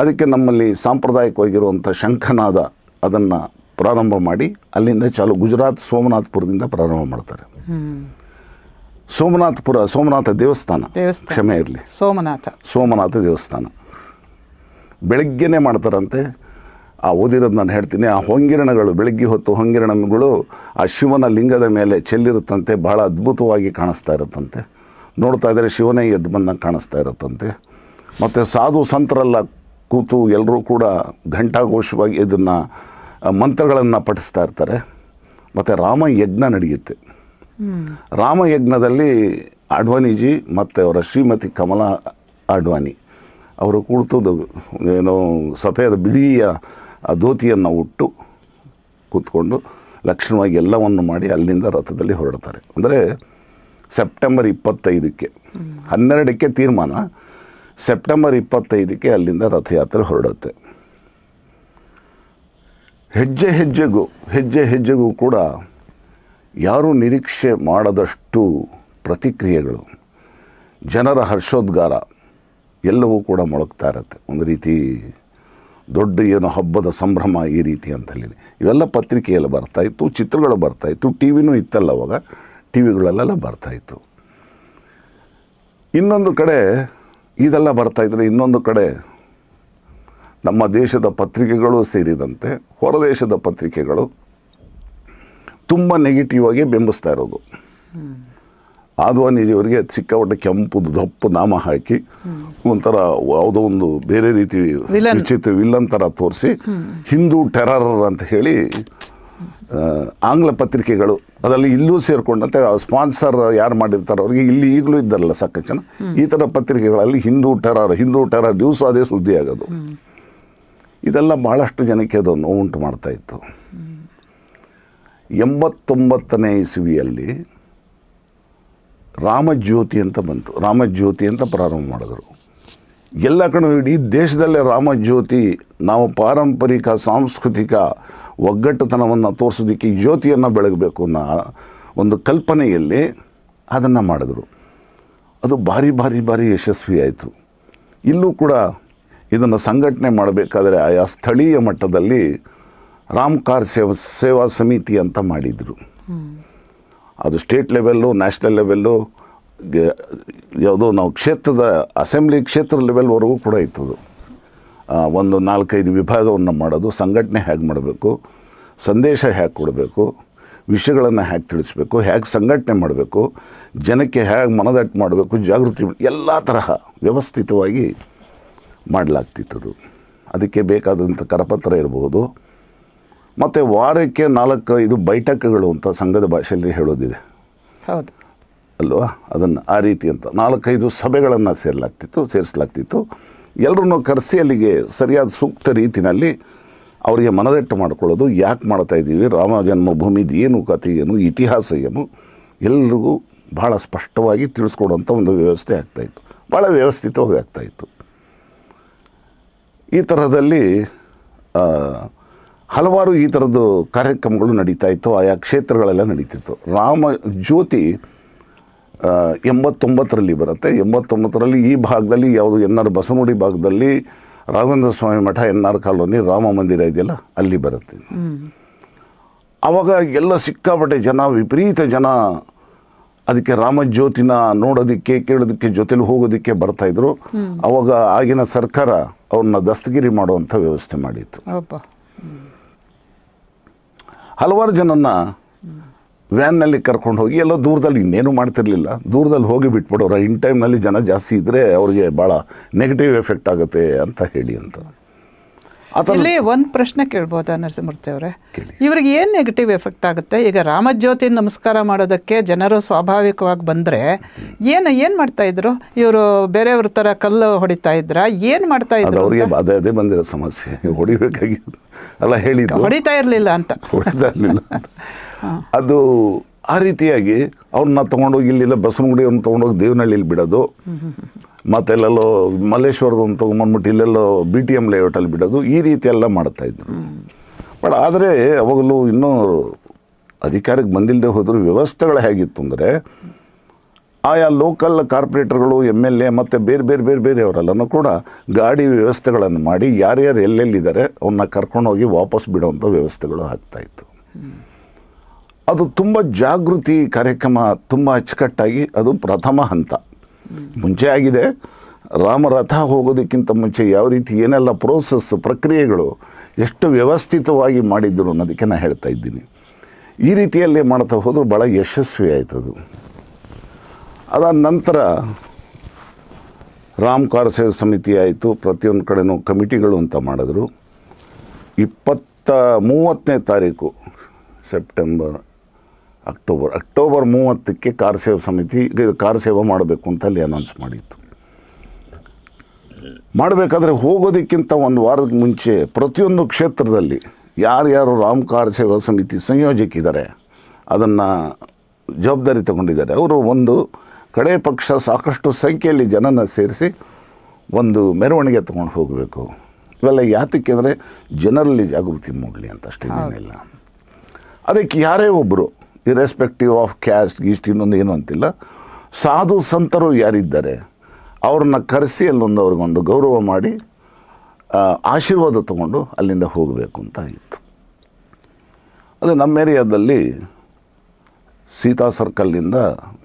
ಅದಕ್ಕೆ ನಮ್ಮಲ್ಲಿ ಸಾಂಪ್ರದಾಯಿಕವಾಗಿರುವಂಥ ಶಂಖನಾದ ಅದನ್ನು ಪ್ರಾರಂಭ ಮಾಡಿ ಅಲ್ಲಿಂದ ಚಾಲು ಗುಜರಾತ್ ಸೋಮನಾಥ್ಪುರದಿಂದ ಪ್ರಾರಂಭ ಮಾಡ್ತಾರೆ ಸೋಮನಾಥ್ಪುರ ಸೋಮನಾಥ ದೇವಸ್ಥಾನ ಕ್ಷಮೆ ಇರಲಿ ಸೋಮನಾಥ ಸೋಮನಾಥ ದೇವಸ್ಥಾನ ಬೆಳಗ್ಗೆನೇ ಮಾಡ್ತಾರಂತೆ ಆ ಓದಿರೋದು ನಾನು ಹೇಳ್ತೀನಿ ಆ ಹೊಂಗಿರಣಗಳು ಬೆಳಗ್ಗೆ ಹೊತ್ತು ಹೊಂಗಿರಣಗಳು ಆ ಶಿವನ ಲಿಂಗದ ಮೇಲೆ ಚೆಲ್ಲಿರುತ್ತಂತೆ ಬಹಳ ಅದ್ಭುತವಾಗಿ ಕಾಣಿಸ್ತಾ ಇರುತ್ತಂತೆ ನೋಡ್ತಾ ಇದ್ದರೆ ಶಿವನೇ ಎದ್ದು ಬಂದಂಗೆ ಕಾಣಿಸ್ತಾ ಇರುತ್ತಂತೆ ಮತ್ತು ಸಾಧು ಸಂತರೆಲ್ಲ ಕೂತು ಎಲ್ಲರೂ ಕೂಡ ಘಂಟಾಘೋಷವಾಗಿ ಇದನ್ನು ಮಂತ್ರಗಳನ್ನು ಪಠಿಸ್ತಾ ಇರ್ತಾರೆ ಮತ್ತು ರಾಮಯಜ್ಞ ನಡೆಯುತ್ತೆ ರಾಮಯಜ್ಞದಲ್ಲಿ ಅಡ್ವಾಣಿಜಿ ಮತ್ತು ಅವರ ಶ್ರೀಮತಿ ಕಮಲಾ ಅಡ್ವಾಣಿ ಅವರು ಕುಳಿತದ್ದು ಏನು ಸಫೇದ ಬಿಡಿಯ ಆ ಧೋತಿಯನ್ನು ಉಟ್ಟು ಕೂತ್ಕೊಂಡು ಲಕ್ಷಣವಾಗಿ ಎಲ್ಲವನ್ನು ಮಾಡಿ ಅಲ್ಲಿಂದ ರಥದಲ್ಲಿ ಹೊರಡ್ತಾರೆ ಅಂದರೆ ಸೆಪ್ಟೆಂಬರ್ ಇಪ್ಪತ್ತೈದಕ್ಕೆ ಹನ್ನೆರಡಕ್ಕೆ ತೀರ್ಮಾನ ಸೆಪ್ಟೆಂಬರ್ ಇಪ್ಪತ್ತೈದಕ್ಕೆ ಅಲ್ಲಿಂದ ರಥಯಾತ್ರೆ ಹೊರಡುತ್ತೆ ಹೆಜ್ಜೆ ಹೆಜ್ಜೆಗೂ ಹೆಜ್ಜೆ ಹೆಜ್ಜೆಗೂ ಕೂಡ ಯಾರೂ ನಿರೀಕ್ಷೆ ಮಾಡದಷ್ಟು ಪ್ರತಿಕ್ರಿಯೆಗಳು ಜನರ ಹರ್ಷೋದ್ಗಾರ ಎಲ್ಲವೂ ಕೂಡ ಮೊಳಗ್ತಾ ಇರುತ್ತೆ ಒಂದು ರೀತಿ ದೊಡ್ಡ ಏನು ಹಬ್ಬದ ಸಂಭ್ರಮ ಈ ರೀತಿ ಅಂತ ಹೇಳಿ ಇವೆಲ್ಲ ಪತ್ರಿಕೆಯಲ್ಲಿ ಬರ್ತಾಯಿತ್ತು ಚಿತ್ರಗಳು ಬರ್ತಾಯಿತ್ತು ಟಿ ವಿನೂ ಇತ್ತಲ್ಲ ಅವಾಗ ಟಿ ವಿಗಳಲ್ಲೆಲ್ಲ ಬರ್ತಾಯಿತ್ತು ಇನ್ನೊಂದು ಕಡೆ ಇದೆಲ್ಲ ಬರ್ತಾಯಿದ್ರೆ ಇನ್ನೊಂದು ಕಡೆ ನಮ್ಮ ದೇಶದ ಪತ್ರಿಕೆಗಳು ಸೇರಿದಂತೆ ಹೊರದೇಶದ ಪತ್ರಿಕೆಗಳು ತುಂಬ ನೆಗೆಟಿವ್ ಆಗಿ ಬೆಂಬಿಸ್ತಾ ಇರೋದು ಆದ್ವಾನಿಜಿಯವರಿಗೆ ಸಿಕ್ಕಾಪಟ್ಟೆ ಕೆಂಪು ದಪ್ಪು ನಾಮ ಹಾಕಿ ಒಂಥರ ಯಾವುದೋ ಒಂದು ಬೇರೆ ರೀತಿ ವಿಚಿತ್ರ ವಿಲ್ಲನ್ ಥರ ತೋರಿಸಿ ಹಿಂದೂ ಟೆರರ್ ಅಂತ ಹೇಳಿ ಆಂಗ್ಲ ಪತ್ರಿಕೆಗಳು ಅದರಲ್ಲಿ ಇಲ್ಲೂ ಸೇರಿಕೊಂಡಂತೆ ಸ್ಪಾನ್ಸರ್ ಯಾರು ಮಾಡಿರ್ತಾರೆ ಅವ್ರಿಗೆ ಇಲ್ಲಿ ಈಗಲೂ ಇದ್ದಾರಲ್ಲ ಸಾಕಷ್ಟು ಜನ ಈ ಥರ ಪತ್ರಿಕೆಗಳಲ್ಲಿ ಹಿಂದೂ ಟೆರರ್ ಹಿಂದೂ ಟೆರರ್ ದಿವಸ ಅದೇ ಸುದ್ದಿ ಆಗೋದು ಇದೆಲ್ಲ ಭಾಳಷ್ಟು ಜನಕ್ಕೆ ಅದು ನೋವುಂಟು ಇತ್ತು ಎಂಬತ್ತೊಂಬತ್ತನೇ ಇಸುವಿಯಲ್ಲಿ ರಾಮಜ್ಯೋತಿ ಅಂತ ಬಂತು ರಾಮಜ್ಯೋತಿ ಅಂತ ಪ್ರಾರಂಭ ಮಾಡಿದ್ರು ಎಲ್ಲ ಕಡೆ ಇಡೀ ದೇಶದಲ್ಲೇ ರಾಮಜ್ಯೋತಿ ನಾವು ಪಾರಂಪರಿಕ ಸಾಂಸ್ಕೃತಿಕ ಒಗ್ಗಟ್ಟುತನವನ್ನು ತೋರಿಸೋದಕ್ಕೆ ಜ್ಯೋತಿಯನ್ನು ಬೆಳಗಬೇಕು ಅನ್ನೋ ಒಂದು ಕಲ್ಪನೆಯಲ್ಲಿ ಅದನ್ನು ಮಾಡಿದರು ಅದು ಭಾರಿ ಭಾರಿ ಭಾರಿ ಯಶಸ್ವಿಯಾಯಿತು ಇಲ್ಲೂ ಕೂಡ ಇದನ್ನು ಸಂಘಟನೆ ಮಾಡಬೇಕಾದ್ರೆ ಆಯಾ ಸ್ಥಳೀಯ ಮಟ್ಟದಲ್ಲಿ ಕಾರ್ ಸೇವಾ ಸೇವಾ ಸಮಿತಿ ಅಂತ ಮಾಡಿದರು ಅದು ಸ್ಟೇಟ್ ಲೆವೆಲ್ಲು ನ್ಯಾಷನಲ್ ಲೆವೆಲ್ಲು ಯಾವುದು ನಾವು ಕ್ಷೇತ್ರದ ಅಸೆಂಬ್ಲಿ ಕ್ಷೇತ್ರ ಲೆವೆಲ್ವರೆಗೂ ಕೂಡ ಇತ್ತದು ಒಂದು ನಾಲ್ಕೈದು ವಿಭಾಗವನ್ನು ಮಾಡೋದು ಸಂಘಟನೆ ಹೇಗೆ ಮಾಡಬೇಕು ಸಂದೇಶ ಹೇಗೆ ಕೊಡಬೇಕು ವಿಷಯಗಳನ್ನು ಹೇಗೆ ತಿಳಿಸ್ಬೇಕು ಹೇಗೆ ಸಂಘಟನೆ ಮಾಡಬೇಕು ಜನಕ್ಕೆ ಹೇಗೆ ಮನದಟ್ಟು ಮಾಡಬೇಕು ಜಾಗೃತಿ ಎಲ್ಲ ತರಹ ವ್ಯವಸ್ಥಿತವಾಗಿ ಮಾಡಲಾಗ್ತಿತ್ತದು ಅದಕ್ಕೆ ಬೇಕಾದಂಥ ಕರಪತ್ರ ಇರಬಹುದು ಮತ್ತು ವಾರಕ್ಕೆ ನಾಲ್ಕು ಇದು ಬೈಟಕ್ಗಳು ಅಂತ ಸಂಘದ ಭಾಷೆಯಲ್ಲಿ ಹೇಳೋದಿದೆ ಹೌದು ಅಲ್ವಾ ಅದನ್ನು ಆ ರೀತಿ ಅಂತ ನಾಲ್ಕೈದು ಸಭೆಗಳನ್ನು ಸೇರಲಾಗ್ತಿತ್ತು ಸೇರಿಸಲಾಗ್ತಿತ್ತು ಎಲ್ಲರನ್ನೂ ಕರೆಸಿ ಅಲ್ಲಿಗೆ ಸರಿಯಾದ ಸೂಕ್ತ ರೀತಿಯಲ್ಲಿ ಅವರಿಗೆ ಮನದಟ್ಟು ಮಾಡ್ಕೊಳ್ಳೋದು ಯಾಕೆ ಮಾಡ್ತಾ ಇದ್ದೀವಿ ರಾಮ ಜನ್ಮಭೂಮಿದು ಏನು ಕಥೆ ಏನು ಇತಿಹಾಸ ಏನು ಎಲ್ರಿಗೂ ಭಾಳ ಸ್ಪಷ್ಟವಾಗಿ ತಿಳಿಸ್ಕೊಡುವಂಥ ಒಂದು ವ್ಯವಸ್ಥೆ ಆಗ್ತಾಯಿತ್ತು ಭಾಳ ವ್ಯವಸ್ಥಿತವಾಗಿ ಆಗ್ತಾಯಿತ್ತು ಈ ಥರದಲ್ಲಿ ಹಲವಾರು ಈ ಥರದ್ದು ಕಾರ್ಯಕ್ರಮಗಳು ನಡೀತಾ ಇತ್ತು ಆಯಾ ಕ್ಷೇತ್ರಗಳೆಲ್ಲ ನಡೀತಿತ್ತು ರಾಮ ಜ್ಯೋತಿ ಎಂಬತ್ತೊಂಬತ್ತರಲ್ಲಿ ಬರುತ್ತೆ ಎಂಬತ್ತೊಂಬತ್ತರಲ್ಲಿ ಈ ಭಾಗದಲ್ಲಿ ಯಾವುದು ಎನ್ ಆರ್ ಬಸಮುಡಿ ಭಾಗದಲ್ಲಿ ರಾಘವೇಂದ್ರ ಸ್ವಾಮಿ ಮಠ ಎನ್ ಆರ್ ಕಾಲೋನಿ ರಾಮ ಮಂದಿರ ಇದೆಯಲ್ಲ ಅಲ್ಲಿ ಬರುತ್ತೆ ಆವಾಗ ಎಲ್ಲ ಸಿಕ್ಕಾಪಟ್ಟೆ ಜನ ವಿಪರೀತ ಜನ ಅದಕ್ಕೆ ರಾಮಜ್ಯೋತಿನ ನೋಡೋದಕ್ಕೆ ಕೇಳೋದಕ್ಕೆ ಜೊತೆಲಿ ಹೋಗೋದಕ್ಕೆ ಬರ್ತಾಯಿದ್ರು ಅವಾಗ ಆಗಿನ ಸರ್ಕಾರ ಅವ್ರನ್ನ ದಸ್ತಗಿರಿ ಮಾಡುವಂಥ ವ್ಯವಸ್ಥೆ ಮಾಡಿತ್ತು ಹಲವಾರು ಜನನ್ನ ವ್ಯಾನ್ನಲ್ಲಿ ಕರ್ಕೊಂಡು ಹೋಗಿ ಎಲ್ಲ ದೂರದಲ್ಲಿ ಇನ್ನೇನು ಮಾಡ್ತಿರ್ಲಿಲ್ಲ ದೂರದಲ್ಲಿ ಹೋಗಿ ಬಿಟ್ಬಿಡೋರು ಇನ್ ಟೈಮ್ನಲ್ಲಿ ಜನ ಜಾಸ್ತಿ ಇದ್ದರೆ ಅವ್ರಿಗೆ ಭಾಳ ನೆಗೆಟಿವ್ ಎಫೆಕ್ಟ್ ಆಗುತ್ತೆ ಅಂತ ಹೇಳಿ ಅಂತ ಇಲ್ಲಿ ಒಂದು ಪ್ರಶ್ನೆ ಕೇಳ್ಬೋದಾ ನರಸಿಂಹಮೂರ್ತಿ ಅವರೇ ಇವ್ರಿಗೆ ಏನು ನೆಗೆಟಿವ್ ಎಫೆಕ್ಟ್ ಆಗುತ್ತೆ ಈಗ ರಾಮಜ್ಯೋತಿ ನಮಸ್ಕಾರ ಮಾಡೋದಕ್ಕೆ ಜನರು ಸ್ವಾಭಾವಿಕವಾಗಿ ಬಂದರೆ ಏನು ಏನು ಮಾಡ್ತಾ ಇದ್ರು ಇವರು ಬೇರೆಯವ್ರ ಥರ ಕಲ್ಲು ಹೊಡಿತಾ ಇದ್ರ ಏನು ಮಾಡ್ತಾ ಇದ್ರು ಅವ್ರಿಗೆ ಅದೇ ಅದೇ ಬಂದಿರೋ ಸಮಸ್ಯೆ ಹೊಡಿಬೇಕಾಗಿತ್ತು ಅಲ್ಲ ಹೇಳಿದ್ದು ಹೊಡಿತಾ ಇರಲಿಲ್ಲ ಅಂತ ಹೊಡಿತಾ ಇರಲಿಲ್ಲ ಅದು ಆ ರೀತಿಯಾಗಿ ಅವ್ರನ್ನ ತೊಗೊಂಡೋಗಿ ಇಲ್ಲಿಲ್ಲ ಬಸವನಗುಡಿ ಅವ್ರನ್ನ ತೊಗೊಂಡೋಗಿ ದೇವನಹಳ್ಳಿಲಿ ಬಿಡೋದು ಮತ್ತೆಲ್ಲೆಲ್ಲೋ ಮಲ್ಲೇಶ್ವರದನ್ನು ತೊಗೊಂಬಂದ್ಬಿಟ್ಟು ಇಲ್ಲೆಲ್ಲೋ ಬಿ ಟಿ ಎಮ್ ಲೇಔಟಲ್ಲಿ ಬಿಡೋದು ಈ ರೀತಿ ಎಲ್ಲ ಮಾಡ್ತಾಯಿದ್ರು ಬಟ್ ಆದರೆ ಅವಾಗಲೂ ಇನ್ನೂ ಅಧಿಕಾರಕ್ಕೆ ಬಂದಿಲ್ಲದೆ ಹೋದರೂ ವ್ಯವಸ್ಥೆಗಳು ಹೇಗಿತ್ತು ಅಂದರೆ ಆಯಾ ಲೋಕಲ್ ಕಾರ್ಪೊರೇಟರ್ಗಳು ಎಮ್ ಎಲ್ ಎ ಮತ್ತು ಬೇರೆ ಬೇರೆ ಬೇರೆ ಬೇರೆಯವರೆಲ್ಲನೂ ಕೂಡ ಗಾಡಿ ವ್ಯವಸ್ಥೆಗಳನ್ನು ಮಾಡಿ ಯಾರ್ಯಾರು ಎಲ್ಲೆಲ್ಲಿದ್ದಾರೆ ಅವನ್ನ ಕರ್ಕೊಂಡೋಗಿ ವಾಪಸ್ ಬಿಡೋವಂಥ ವ್ಯವಸ್ಥೆಗಳು ಆಗ್ತಾಯಿತ್ತು ಅದು ತುಂಬ ಜಾಗೃತಿ ಕಾರ್ಯಕ್ರಮ ತುಂಬ ಅಚ್ಚುಕಟ್ಟಾಗಿ ಅದು ಪ್ರಥಮ ಹಂತ ಮುಂಚೆ ಆಗಿದೆ ರಾಮರಥ ಹೋಗೋದಕ್ಕಿಂತ ಮುಂಚೆ ಯಾವ ರೀತಿ ಏನೆಲ್ಲ ಪ್ರೋಸೆಸ್ಸು ಪ್ರಕ್ರಿಯೆಗಳು ಎಷ್ಟು ವ್ಯವಸ್ಥಿತವಾಗಿ ಮಾಡಿದ್ರು ಅನ್ನೋದಕ್ಕೆ ನಾನು ಹೇಳ್ತಾ ಇದ್ದೀನಿ ಈ ರೀತಿಯಲ್ಲಿ ಮಾಡ್ತಾ ಹೋದರೂ ಭಾಳ ಯಶಸ್ವಿ ಆಯ್ತದು ಅದಾದ ನಂತರ ರಾಮ್ ಸೇವಾ ಸಮಿತಿ ಆಯಿತು ಪ್ರತಿಯೊಂದು ಕಡೆನೂ ಕಮಿಟಿಗಳು ಅಂತ ಮಾಡಿದ್ರು ಇಪ್ಪತ್ತ ಮೂವತ್ತನೇ ತಾರೀಕು ಸೆಪ್ಟೆಂಬರ್ ಅಕ್ಟೋಬರ್ ಅಕ್ಟೋಬರ್ ಮೂವತ್ತಕ್ಕೆ ಕಾರ್ ಸೇವಾ ಸಮಿತಿ ಕಾರ್ ಸೇವಾ ಮಾಡಬೇಕು ಅಂತ ಅಲ್ಲಿ ಅನೌನ್ಸ್ ಮಾಡಿತ್ತು ಮಾಡಬೇಕಾದ್ರೆ ಹೋಗೋದಕ್ಕಿಂತ ಒಂದು ವಾರದ ಮುಂಚೆ ಪ್ರತಿಯೊಂದು ಕ್ಷೇತ್ರದಲ್ಲಿ ಯಾರ್ಯಾರು ರಾಮ್ ಕಾರ್ ಸೇವಾ ಸಮಿತಿ ಸಂಯೋಜಕಿದ್ದಾರೆ ಅದನ್ನು ಜವಾಬ್ದಾರಿ ತಗೊಂಡಿದ್ದಾರೆ ಅವರು ಒಂದು ಕಡೆ ಪಕ್ಷ ಸಾಕಷ್ಟು ಸಂಖ್ಯೆಯಲ್ಲಿ ಜನನ ಸೇರಿಸಿ ಒಂದು ಮೆರವಣಿಗೆ ತಗೊಂಡು ಹೋಗಬೇಕು ಇವೆಲ್ಲ ಯಾತಕ್ಕೆ ಅಂದರೆ ಜನರಲ್ಲಿ ಜಾಗೃತಿ ಮೂಡಲಿ ಅಂತ ಇಲ್ಲ ಅದಕ್ಕೆ ಯಾರೇ ಒಬ್ಬರು ಇರೆಸ್ಪೆಕ್ಟಿವ್ ಆಫ್ ಕ್ಯಾಸ್ಟ್ ಗೀಸ್ಟ್ ಇನ್ನೊಂದು ಏನು ಅಂತಿಲ್ಲ ಸಾಧು ಸಂತರು ಯಾರಿದ್ದಾರೆ ಅವ್ರನ್ನ ಕರೆಸಿ ಅಲ್ಲೊಂದು ಅವ್ರಿಗೊಂದು ಗೌರವ ಮಾಡಿ ಆಶೀರ್ವಾದ ತಗೊಂಡು ಅಲ್ಲಿಂದ ಹೋಗಬೇಕು ಅಂತ ಇತ್ತು ಅದೇ ನಮ್ಮ ಏರಿಯಾದಲ್ಲಿ ಸೀತಾ ಸರ್ಕಲ್ನಿಂದ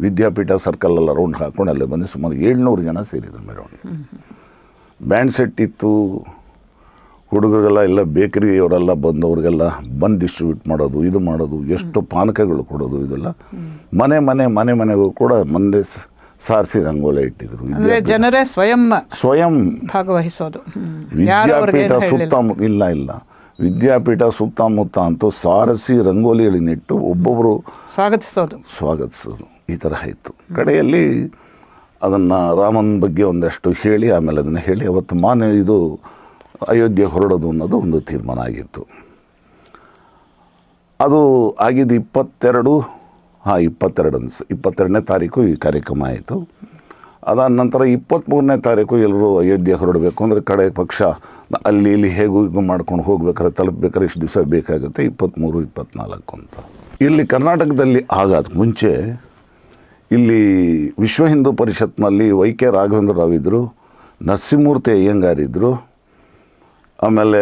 ವಿದ್ಯಾಪೀಠ ಸರ್ಕಲೆಲ್ಲ ರೌಂಡ್ ಹಾಕ್ಕೊಂಡು ಅಲ್ಲೇ ಬಂದು ಸುಮಾರು ಏಳ್ನೂರು ಜನ ಸೇರಿದ್ರು ಮೆರವಣಿಗೆ ಬ್ಯಾಂಡ್ ಸೆಟ್ ಇತ್ತು ಹುಡುಗರಿಗೆಲ್ಲ ಎಲ್ಲ ಬೇಕರಿಯವರೆಲ್ಲ ಬಂದವ್ರಿಗೆಲ್ಲ ಬಂದು ಡಿಸ್ಟ್ರಿಬ್ಯೂಟ್ ಮಾಡೋದು ಇದು ಮಾಡೋದು ಎಷ್ಟು ಪಾನಕಗಳು ಕೊಡೋದು ಇದೆಲ್ಲ ಮನೆ ಮನೆ ಮನೆ ಮನೆಗೂ ಕೂಡ ಮುಂದೆ ಸಾರಿಸಿ ರಂಗೋಲೆ ಇಟ್ಟಿದ್ರು ಜನರೇ ಸ್ವಯಂ ಸ್ವಯಂ ಭಾಗವಹಿಸೋದು ವಿದ್ಯಾಪೀಠ ಸುತ್ತಮುತ್ತ ಇಲ್ಲ ಇಲ್ಲ ವಿದ್ಯಾಪೀಠ ಸುತ್ತಮುತ್ತ ಅಂತೂ ಸಾರಸಿ ರಂಗೋಲಿಗಳನ್ನಿಟ್ಟು ಒಬ್ಬೊಬ್ಬರು ಸ್ವಾಗತಿಸೋದು ಸ್ವಾಗತಿಸೋದು ಈ ಥರ ಇತ್ತು ಕಡೆಯಲ್ಲಿ ಅದನ್ನು ರಾಮನ ಬಗ್ಗೆ ಒಂದಷ್ಟು ಹೇಳಿ ಆಮೇಲೆ ಅದನ್ನು ಹೇಳಿ ಅವತ್ತು ಮಾನ್ಯ ಇದು ಅಯೋಧ್ಯೆ ಹೊರಡೋದು ಅನ್ನೋದು ಒಂದು ತೀರ್ಮಾನ ಆಗಿತ್ತು ಅದು ಆಗಿದ್ದು ಇಪ್ಪತ್ತೆರಡು ಹಾಂ ಇಪ್ಪತ್ತೆರಡು ಅನ್ಸ್ ಇಪ್ಪತ್ತೆರಡನೇ ತಾರೀಕು ಈ ಕಾರ್ಯಕ್ರಮ ಆಯಿತು ಅದಾದ ನಂತರ ಇಪ್ಪತ್ತ್ಮೂರನೇ ತಾರೀಕು ಎಲ್ಲರೂ ಅಯೋಧ್ಯೆ ಹೊರಡಬೇಕು ಅಂದರೆ ಕಡೆ ಪಕ್ಷ ಅಲ್ಲಿ ಇಲ್ಲಿ ಹೇಗೂ ಹೀಗೂ ಮಾಡ್ಕೊಂಡು ಹೋಗ್ಬೇಕಾದ್ರೆ ತಲುಪಬೇಕಾದ್ರೆ ಇಷ್ಟು ದಿವಸ ಬೇಕಾಗುತ್ತೆ ಇಪ್ಪತ್ತ್ಮೂರು ಇಪ್ಪತ್ತ್ನಾಲ್ಕು ಅಂತ ಇಲ್ಲಿ ಕರ್ನಾಟಕದಲ್ಲಿ ಆಗಾದ ಮುಂಚೆ ಇಲ್ಲಿ ವಿಶ್ವ ಹಿಂದೂ ಪರಿಷತ್ನಲ್ಲಿ ವೈ ಕೆ ರಾಘವೇಂದ್ರ ರಾವ್ ಇದ್ದರು ನರಸಿಂಹಮೂರ್ತಿ ಅಯ್ಯಂಗಾರಿದ್ದರು ಆಮೇಲೆ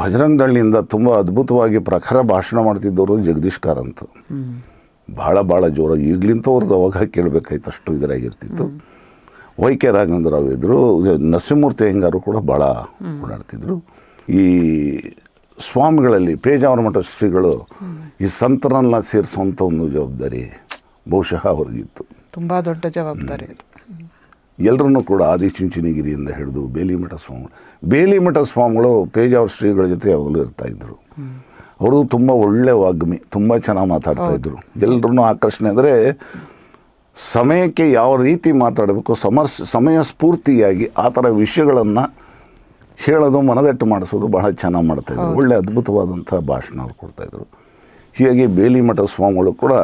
ಭಜರಂಗದಳ್ಳಿಯಿಂದ ತುಂಬ ಅದ್ಭುತವಾಗಿ ಪ್ರಖರ ಭಾಷಣ ಮಾಡ್ತಿದ್ದವರು ಜಗದೀಶ್ ಕಾರಂತ ಭಾಳ ಭಾಳ ಜೋರಾಗಿ ಅವ್ರದ್ದು ಅವಾಗ ಕೇಳಬೇಕಾಯ್ತು ಅಷ್ಟು ಇದರಾಗಿರ್ತಿತ್ತು ವೈ ಕೆ ಇದ್ದರು ನರಸಿಂಹಮೂರ್ತಿ ಹೆಂಗಾರು ಕೂಡ ಭಾಳ ಓಡಾಡ್ತಿದ್ರು ಈ ಸ್ವಾಮಿಗಳಲ್ಲಿ ಪೇಜಾವರ ಮಠ ಶ್ರೀಗಳು ಈ ಸಂತರನ್ನ ಸೇರಿಸುವಂಥ ಒಂದು ಜವಾಬ್ದಾರಿ ಬಹುಶಃ ಅವ್ರಿಗಿತ್ತು ತುಂಬ ದೊಡ್ಡ ಜವಾಬ್ದಾರಿ ಎಲ್ಲರನ್ನೂ ಕೂಡ ಆದಿ ಅಂತ ಹಿಡಿದು ಬೇಲಿಮಠ ಸ್ವಾಮಿಗಳು ಬೇಲಿಮಠ ಸ್ವಾಮಿಗಳು ಪೇಜಾವರ್ ಶ್ರೀಗಳ ಜೊತೆ ಯಾವಾಗಲೂ ಇರ್ತಾಯಿದ್ರು ಅವರು ತುಂಬ ಒಳ್ಳೆಯ ವಾಗ್ಮಿ ತುಂಬ ಚೆನ್ನಾಗಿ ಮಾತಾಡ್ತಾ ಮಾತಾಡ್ತಾಯಿದ್ರು ಎಲ್ಲರನ್ನೂ ಆಕರ್ಷಣೆ ಅಂದರೆ ಸಮಯಕ್ಕೆ ಯಾವ ರೀತಿ ಮಾತಾಡಬೇಕು ಸಮರ್ಸ್ ಸಮಯ ಸ್ಫೂರ್ತಿಯಾಗಿ ಆ ಥರ ವಿಷಯಗಳನ್ನು ಹೇಳೋದು ಮನದಟ್ಟು ಮಾಡಿಸೋದು ಬಹಳ ಚೆನ್ನಾಗಿ ಮಾಡ್ತಾಯಿದ್ರು ಒಳ್ಳೆ ಅದ್ಭುತವಾದಂಥ ಭಾಷಣ ಅವ್ರು ಕೊಡ್ತಾಯಿದ್ರು ಹೀಗಾಗಿ ಬೇಲಿಮಠ ಸ್ವಾಮಿಗಳು ಕೂಡ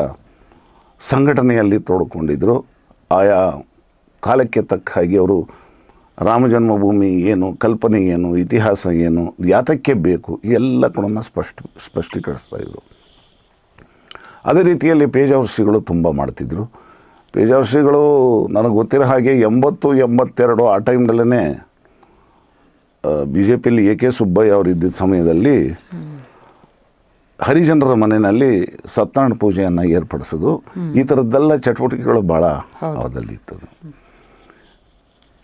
ಸಂಘಟನೆಯಲ್ಲಿ ತೋಡ್ಕೊಂಡಿದ್ದರು ಆಯಾ ಕಾಲಕ್ಕೆ ತಕ್ಕ ಹಾಗೆ ಅವರು ರಾಮ ಜನ್ಮಭೂಮಿ ಏನು ಕಲ್ಪನೆ ಏನು ಇತಿಹಾಸ ಏನು ಯಾತಕ್ಕೆ ಬೇಕು ಎಲ್ಲ ಕೂಡ ಸ್ಪಷ್ಟ ಸ್ಪಷ್ಟೀಕರಿಸ್ತಾ ಇದ್ರು ಅದೇ ರೀತಿಯಲ್ಲಿ ಪೇಜಾವರ್ ಶ್ರೀಗಳು ತುಂಬ ಮಾಡ್ತಿದ್ರು ಪೇಜಾವರ್ ಶ್ರೀಗಳು ನನಗೆ ಗೊತ್ತಿರೋ ಹಾಗೆ ಎಂಬತ್ತು ಎಂಬತ್ತೆರಡು ಆ ಟೈಮ್ಗಳೇ ಬಿ ಜೆ ಪಿಯಲ್ಲಿ ಎ ಕೆ ಸುಬ್ಬಯ್ಯ ಅವರು ಇದ್ದಿದ್ದ ಸಮಯದಲ್ಲಿ ಹರಿಜನರ ಮನೆಯಲ್ಲಿ ಸತ್ಯನಾರಾಯಣ ಪೂಜೆಯನ್ನು ಏರ್ಪಡಿಸೋದು ಈ ಥರದ್ದೆಲ್ಲ ಚಟುವಟಿಕೆಗಳು ಭಾಳ ಅವರಲ್ಲಿ ಇತ್ತು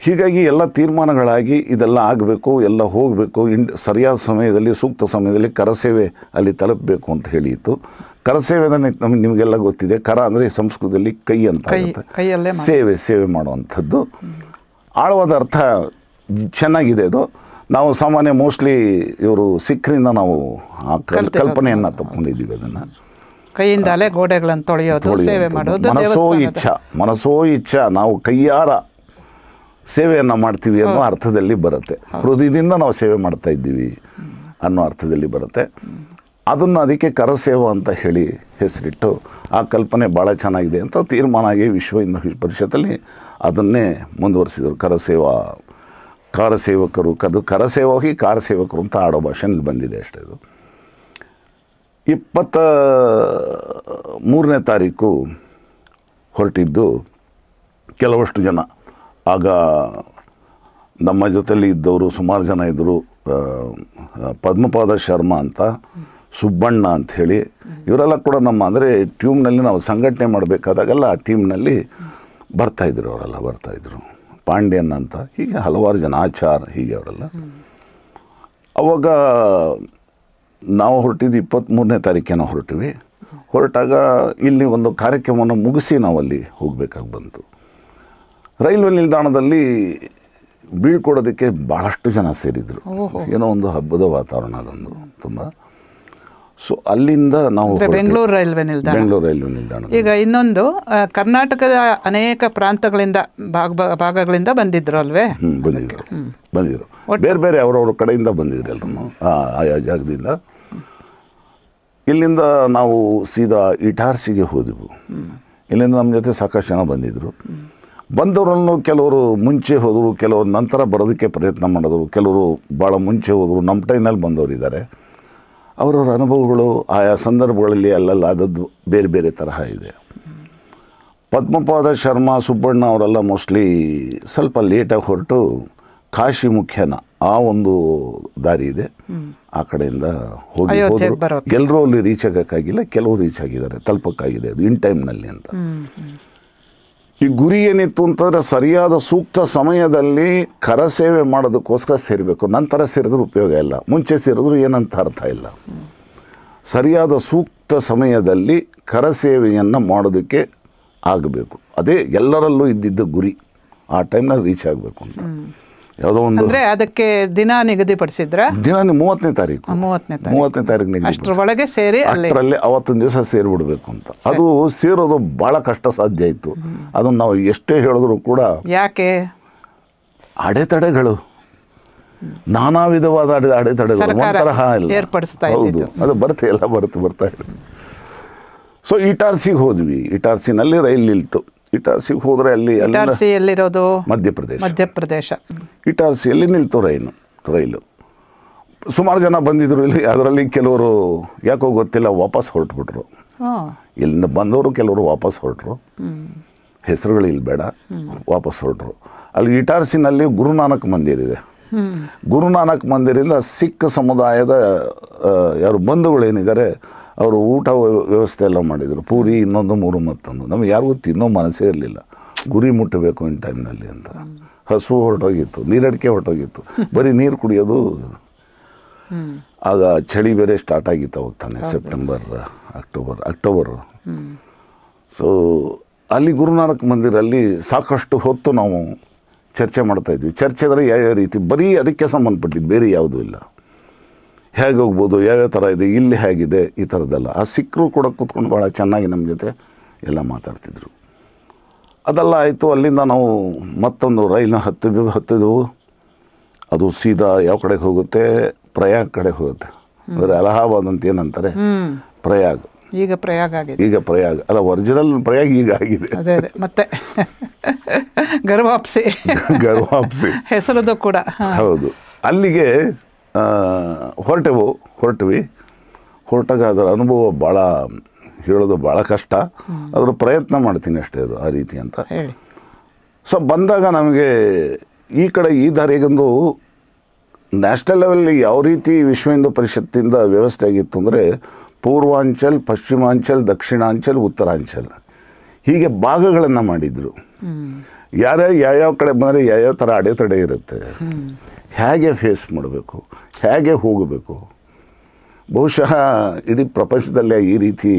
ಹೀಗಾಗಿ ಎಲ್ಲ ತೀರ್ಮಾನಗಳಾಗಿ ಇದೆಲ್ಲ ಆಗಬೇಕು ಎಲ್ಲ ಹೋಗಬೇಕು ಇಂಡ್ ಸರಿಯಾದ ಸಮಯದಲ್ಲಿ ಸೂಕ್ತ ಸಮಯದಲ್ಲಿ ಕರಸೇವೆ ಅಲ್ಲಿ ತಲುಪಬೇಕು ಅಂತ ಹೇಳಿತ್ತು ಕರಸೇವೆ ಅಂದರೆ ನಮಗೆ ನಿಮಗೆಲ್ಲ ಗೊತ್ತಿದೆ ಕರ ಅಂದರೆ ಸಂಸ್ಕೃತದಲ್ಲಿ ಕೈ ಅಂತ ಸೇವೆ ಸೇವೆ ಮಾಡುವಂಥದ್ದು ಆಳವಾದ ಅರ್ಥ ಚೆನ್ನಾಗಿದೆ ಅದು ನಾವು ಸಾಮಾನ್ಯ ಮೋಸ್ಟ್ಲಿ ಇವರು ಸಿಖ್ರಿಂದ ನಾವು ಆ ಕಲ್ಪನೆಯನ್ನು ತಗೊಂಡಿದ್ದೀವಿ ಅದನ್ನು ಕೈಯಿಂದಲೇ ಗೋಡೆಗಳನ್ನು ತೊಳೆಯೋದು ಸೇವೆ ಮಾಡೋದು ಮನಸ್ಸೋ ಇಚ್ಛಾ ಮನಸ್ಸೋ ಇಚ್ಛಾ ನಾವು ಕೈಯಾರ ಸೇವೆಯನ್ನು ಮಾಡ್ತೀವಿ ಅನ್ನೋ ಅರ್ಥದಲ್ಲಿ ಬರುತ್ತೆ ಹೃದಯದಿಂದ ನಾವು ಸೇವೆ ಮಾಡ್ತಾ ಇದ್ದೀವಿ ಅನ್ನೋ ಅರ್ಥದಲ್ಲಿ ಬರುತ್ತೆ ಅದನ್ನು ಅದಕ್ಕೆ ಕರಸೇವ ಅಂತ ಹೇಳಿ ಹೆಸರಿಟ್ಟು ಆ ಕಲ್ಪನೆ ಭಾಳ ಚೆನ್ನಾಗಿದೆ ಅಂತ ತೀರ್ಮಾನ ಆಗಿ ವಿಶ್ವ ಹಿಂದೂ ಪರಿಷತ್ತಲ್ಲಿ ಅದನ್ನೇ ಮುಂದುವರಿಸಿದರು ಕರಸೇವಾ ಕಾರಸೇವಕರು ಕದು ಕರಸೇವೋಗಿ ಕಾರಸೇವಕರು ಅಂತ ಆಡೋ ಭಾಷೆಯಲ್ಲಿ ಬಂದಿದೆ ಅಷ್ಟೇ ಇದು ಇಪ್ಪತ್ತ ಮೂರನೇ ತಾರೀಕು ಹೊರಟಿದ್ದು ಕೆಲವಷ್ಟು ಜನ ಆಗ ನಮ್ಮ ಜೊತೆಯಲ್ಲಿ ಇದ್ದವರು ಸುಮಾರು ಜನ ಇದ್ದರು ಪದ್ಮಪಾದ ಶರ್ಮಾ ಅಂತ ಸುಬ್ಬಣ್ಣ ಅಂಥೇಳಿ ಇವರೆಲ್ಲ ಕೂಡ ನಮ್ಮ ಅಂದರೆ ಟ್ಯೂಮ್ನಲ್ಲಿ ನಾವು ಸಂಘಟನೆ ಮಾಡಬೇಕಾದಾಗೆಲ್ಲ ಆ ಟೀಮ್ನಲ್ಲಿ ಬರ್ತಾಯಿದ್ರು ಅವರೆಲ್ಲ ಬರ್ತಾಯಿದ್ರು ಪಾಂಡ್ಯನ್ ಅಂತ ಹೀಗೆ ಹಲವಾರು ಜನ ಆಚಾರ್ ಹೀಗೆ ಅವರೆಲ್ಲ ಅವಾಗ ನಾವು ಹೊರಟಿದ್ದು ಇಪ್ಪತ್ತ್ಮೂರನೇ ತಾರೀಕೇನೋ ಹೊರಟಿವಿ ಹೊರಟಾಗ ಇಲ್ಲಿ ಒಂದು ಕಾರ್ಯಕ್ರಮವನ್ನು ಮುಗಿಸಿ ನಾವಲ್ಲಿ ಹೋಗಬೇಕಾಗಿ ಬಂತು ರೈಲ್ವೆ ನಿಲ್ದಾಣದಲ್ಲಿ ಬೀಳ್ಕೊಡೋದಕ್ಕೆ ಭಾಳಷ್ಟು ಜನ ಸೇರಿದ್ರು ಏನೋ ಒಂದು ಹಬ್ಬದ ವಾತಾವರಣ ಅದೊಂದು ತುಂಬ ಸೊ ಅಲ್ಲಿಂದ ನಾವು ಬೆಂಗಳೂರು ರೈಲ್ವೆ ನಿಲ್ದಾಣ ಬೆಂಗಳೂರು ರೈಲ್ವೆ ನಿಲ್ದಾಣ ಈಗ ಇನ್ನೊಂದು ಕರ್ನಾಟಕದ ಅನೇಕ ಪ್ರಾಂತಗಳಿಂದ ಭಾಗ ಭಾಗಗಳಿಂದ ಬಂದಿದ್ರು ಅಲ್ವೇ ಬಂದಿದ್ರು ಬಂದಿದ್ರು ಬೇರೆ ಬೇರೆ ಅವರವ್ರ ಕಡೆಯಿಂದ ಬಂದಿದ್ರು ಎಲ್ಲರೂ ಆಯಾ ಜಾಗದಿಂದ ಇಲ್ಲಿಂದ ನಾವು ಸೀದಾ ಇಟಾರ್ಸಿಗೆ ಹೋದೆವು ಇಲ್ಲಿಂದ ನಮ್ಮ ಜೊತೆ ಸಾಕಷ್ಟು ಜನ ಬಂದಿದ್ದರು ಬಂದವರನ್ನು ಕೆಲವರು ಮುಂಚೆ ಹೋದರು ಕೆಲವರು ನಂತರ ಬರೋದಕ್ಕೆ ಪ್ರಯತ್ನ ಮಾಡಿದ್ರು ಕೆಲವರು ಭಾಳ ಮುಂಚೆ ಹೋದರು ನಮ್ಮ ಬಂದವರು ಬಂದವರಿದ್ದಾರೆ ಅವರವರ ಅನುಭವಗಳು ಆಯಾ ಸಂದರ್ಭಗಳಲ್ಲಿ ಅಲ್ಲಲ್ಲಿ ಆದದ್ದು ಬೇರೆ ಬೇರೆ ತರಹ ಇದೆ ಪದ್ಮಪಾದ ಶರ್ಮಾ ಸುಬ್ಬಣ್ಣ ಅವರೆಲ್ಲ ಮೋಸ್ಟ್ಲಿ ಸ್ವಲ್ಪ ಲೇಟಾಗಿ ಹೊರಟು ಕಾಶಿ ಮುಖ್ಯನ ಆ ಒಂದು ದಾರಿ ಇದೆ ಆ ಕಡೆಯಿಂದ ಹೋಗಿ ಎಲ್ಲರೂ ಅಲ್ಲಿ ರೀಚ್ ಆಗೋಕ್ಕಾಗಿಲ್ಲ ಕೆಲವರು ರೀಚ್ ಆಗಿದ್ದಾರೆ ತಲುಪಕ್ಕಾಗಿದೆ ಅದು ಇನ್ ಟೈಮ್ನಲ್ಲಿ ಅಂತ ಈ ಗುರಿ ಏನಿತ್ತು ಅಂತಂದರೆ ಸರಿಯಾದ ಸೂಕ್ತ ಸಮಯದಲ್ಲಿ ಕರಸೇವೆ ಮಾಡೋದಕ್ಕೋಸ್ಕರ ಸೇರಬೇಕು ನಂತರ ಸೇರಿದ್ರೆ ಉಪಯೋಗ ಇಲ್ಲ ಮುಂಚೆ ಸೇರಿದ್ರು ಏನಂತ ಅರ್ಥ ಇಲ್ಲ ಸರಿಯಾದ ಸೂಕ್ತ ಸಮಯದಲ್ಲಿ ಕರಸೇವೆಯನ್ನು ಮಾಡೋದಕ್ಕೆ ಆಗಬೇಕು ಅದೇ ಎಲ್ಲರಲ್ಲೂ ಇದ್ದಿದ್ದ ಗುರಿ ಆ ಟೈಮ್ನಾಗ ರೀಚ್ ಆಗಬೇಕು ಅಂತ ಯಾವುದೋ ಒಂದು ಅಂದ್ರೆ ಅದಕ್ಕೆ ದಿನ ನಿಗದಿಪಡಿಸಿದ್ರ ದಿನ ಮೂವತ್ತನೇ ತಾರೀಕು ಮೂವತ್ತನೇ ಮೂವತ್ತನೇ ತಾರೀಕು ನಿಗದಿ ಅಷ್ಟರೊಳಗೆ ಸೇರಿ ಅಲ್ಲಿ ಅವತ್ತೊಂದು ದಿವಸ ಸೇರಿಬಿಡ್ಬೇಕು ಅಂತ ಅದು ಸೇರೋದು ಭಾಳ ಕಷ್ಟ ಸಾಧ್ಯ ಆಯ್ತು ಅದನ್ನ ನಾವು ಎಷ್ಟೇ ಹೇಳಿದ್ರು ಕೂಡ ಯಾಕೆ ಅಡೆತಡೆಗಳು ನಾನಾ ವಿಧವಾದ ಅಡೆ ಅಡೆತಡೆಗಳು ಒಂಥರಹ ಇಲ್ಲ ಹೌದು ಅದು ಬರುತ್ತೆ ಎಲ್ಲ ಬರುತ್ತೆ ಬರ್ತಾ ಹೇಳಿದ್ರು ಸೊ ಇಟಾರ್ಸಿಗೆ ಹೋದ್ವಿ ಇಟಾರ್ಸಿನಲ್ಲಿ ರೈಲ್ ನಿಲ್ತು ಇಟಾರ್ಸಿ ಹೋದ್ರೆ ಅಲ್ಲಿ ಎಲ್ಲಿರೋದು ಮಧ್ಯಪ್ರದೇಶ ಮಧ್ಯಪ್ರದೇಶ ಇಟಾರ್ಸಿಯಲ್ಲಿ ನಿಲ್ತು ರೈನು ರೈಲು ಸುಮಾರು ಜನ ಬಂದಿದ್ರು ಇಲ್ಲಿ ಅದರಲ್ಲಿ ಕೆಲವರು ಯಾಕೋ ಗೊತ್ತಿಲ್ಲ ವಾಪಸ್ ಹೊರಟ್ಬಿಟ್ರು ಇಲ್ಲಿಂದ ಬಂದವರು ಕೆಲವರು ವಾಪಸ್ ಹೊರಟರು ಹೆಸರುಗಳು ಇಲ್ಲಿ ಬೇಡ ವಾಪಸ್ ಹೊರಟರು ಅಲ್ಲಿ ಇಟಾರ್ಸಿನಲ್ಲಿ ಗುರುನಾನಕ್ ಇದೆ ಗುರುನಾನಕ್ ಮಂದಿರಿಂದ ಸಿಖ್ ಸಮುದಾಯದ ಯಾರು ಬಂಧುಗಳೇನಿದ್ದಾರೆ ಅವರು ಊಟ ವ್ಯವಸ್ಥೆ ಎಲ್ಲ ಮಾಡಿದರು ಪೂರಿ ಇನ್ನೊಂದು ಮೂರು ಮತ್ತೊಂದು ನಮಗೆ ಯಾರಿಗೂ ತಿನ್ನೋ ಮನಸ್ಸೇ ಇರಲಿಲ್ಲ ಗುರಿ ಮುಟ್ಟಬೇಕು ಇನ್ ಟೈಮ್ನಲ್ಲಿ ಅಂತ ಹಸು ಹೊರಟೋಗಿತ್ತು ನೀರಡಿಕೆ ಹೊರಟೋಗಿತ್ತು ಬರೀ ನೀರು ಕುಡಿಯೋದು ಆಗ ಚಳಿ ಬೇರೆ ಸ್ಟಾರ್ಟ್ ಆಗಿತ್ತು ಅವಾಗ ತಾನೆ ಸೆಪ್ಟೆಂಬರ್ ಅಕ್ಟೋಬರ್ ಅಕ್ಟೋಬರು ಸೊ ಅಲ್ಲಿ ಗುರುನಾನಕ್ ಮಂದಿರಲ್ಲಿ ಸಾಕಷ್ಟು ಹೊತ್ತು ನಾವು ಚರ್ಚೆ ಮಾಡ್ತಾಯಿದ್ವಿ ಯಾವ ಯಾವ ರೀತಿ ಬರೀ ಅದಕ್ಕೆ ಸಂಬಂಧಪಟ್ಟಿದ್ದು ಬೇರೆ ಯಾವುದೂ ಇಲ್ಲ ಹೇಗೆ ಹೋಗ್ಬೋದು ಯಾವ್ಯಾವ ಥರ ಇದೆ ಇಲ್ಲಿ ಹೇಗಿದೆ ಈ ಥರದ್ದೆಲ್ಲ ಆ ಸಿಕ್ಕರು ಕೂಡ ಕೂತ್ಕೊಂಡು ಭಾಳ ಚೆನ್ನಾಗಿ ನಮ್ಮ ಜೊತೆ ಎಲ್ಲ ಮಾತಾಡ್ತಿದ್ರು ಅದೆಲ್ಲ ಆಯಿತು ಅಲ್ಲಿಂದ ನಾವು ಮತ್ತೊಂದು ರೈಲಿನ ಹತ್ತಿದ್ವಿ ಹತ್ತಿದೆವು ಅದು ಸೀದಾ ಯಾವ ಕಡೆಗೆ ಹೋಗುತ್ತೆ ಪ್ರಯಾಗ್ ಕಡೆ ಹೋಗುತ್ತೆ ಅಂದರೆ ಅಲಹಾಬಾದ್ ಅಂತ ಏನಂತಾರೆ ಪ್ರಯಾಗ್ ಈಗ ಪ್ರಯಾಗ ಆಗಿದೆ ಈಗ ಪ್ರಯಾಗ ಅಲ್ಲ ಒರಿಜಿನಲ್ ಪ್ರಯಾಗ ಈಗ ಆಗಿದೆ ಮತ್ತೆ ಗರ್ವಾಪ್ಸಿ ಗರ್ವಾಪ್ಸಿ ಹೆಸರದು ಕೂಡ ಹೌದು ಅಲ್ಲಿಗೆ ಹೊರಟೆವು ಹೊರಟಿವಿ ಹೊರಟಾಗ ಅದರ ಅನುಭವ ಭಾಳ ಹೇಳೋದು ಭಾಳ ಕಷ್ಟ ಅದರ ಪ್ರಯತ್ನ ಮಾಡ್ತೀನಿ ಅಷ್ಟೇ ಅದು ಆ ರೀತಿ ಅಂತ ಸೊ ಬಂದಾಗ ನಮಗೆ ಈ ಕಡೆ ಈ ದಾರಿಗೊಂದು ನ್ಯಾಷನಲ್ ಲೆವೆಲಲ್ಲಿ ಯಾವ ರೀತಿ ವಿಶ್ವ ಹಿಂದೂ ಪರಿಷತ್ತಿಂದ ವ್ಯವಸ್ಥೆ ಆಗಿತ್ತು ಅಂದರೆ ಪೂರ್ವಾಂಚಲ್ ಪಶ್ಚಿಮಾಂಚಲ್ ದಕ್ಷಿಣಾಂಚಲ್ ಉತ್ತರಾಂಚಲ್ ಹೀಗೆ ಭಾಗಗಳನ್ನು ಮಾಡಿದರು ಯಾರ ಯಾವ್ಯಾವ ಕಡೆ ಯಾವ ಯಾವ್ಯಾವ ಥರ ಅಡೆತಡೆ ಇರುತ್ತೆ ಹೇಗೆ ಫೇಸ್ ಮಾಡಬೇಕು ಹೇಗೆ ಹೋಗಬೇಕು ಬಹುಶಃ ಇಡೀ ಪ್ರಪಂಚದಲ್ಲೇ ಈ ರೀತಿ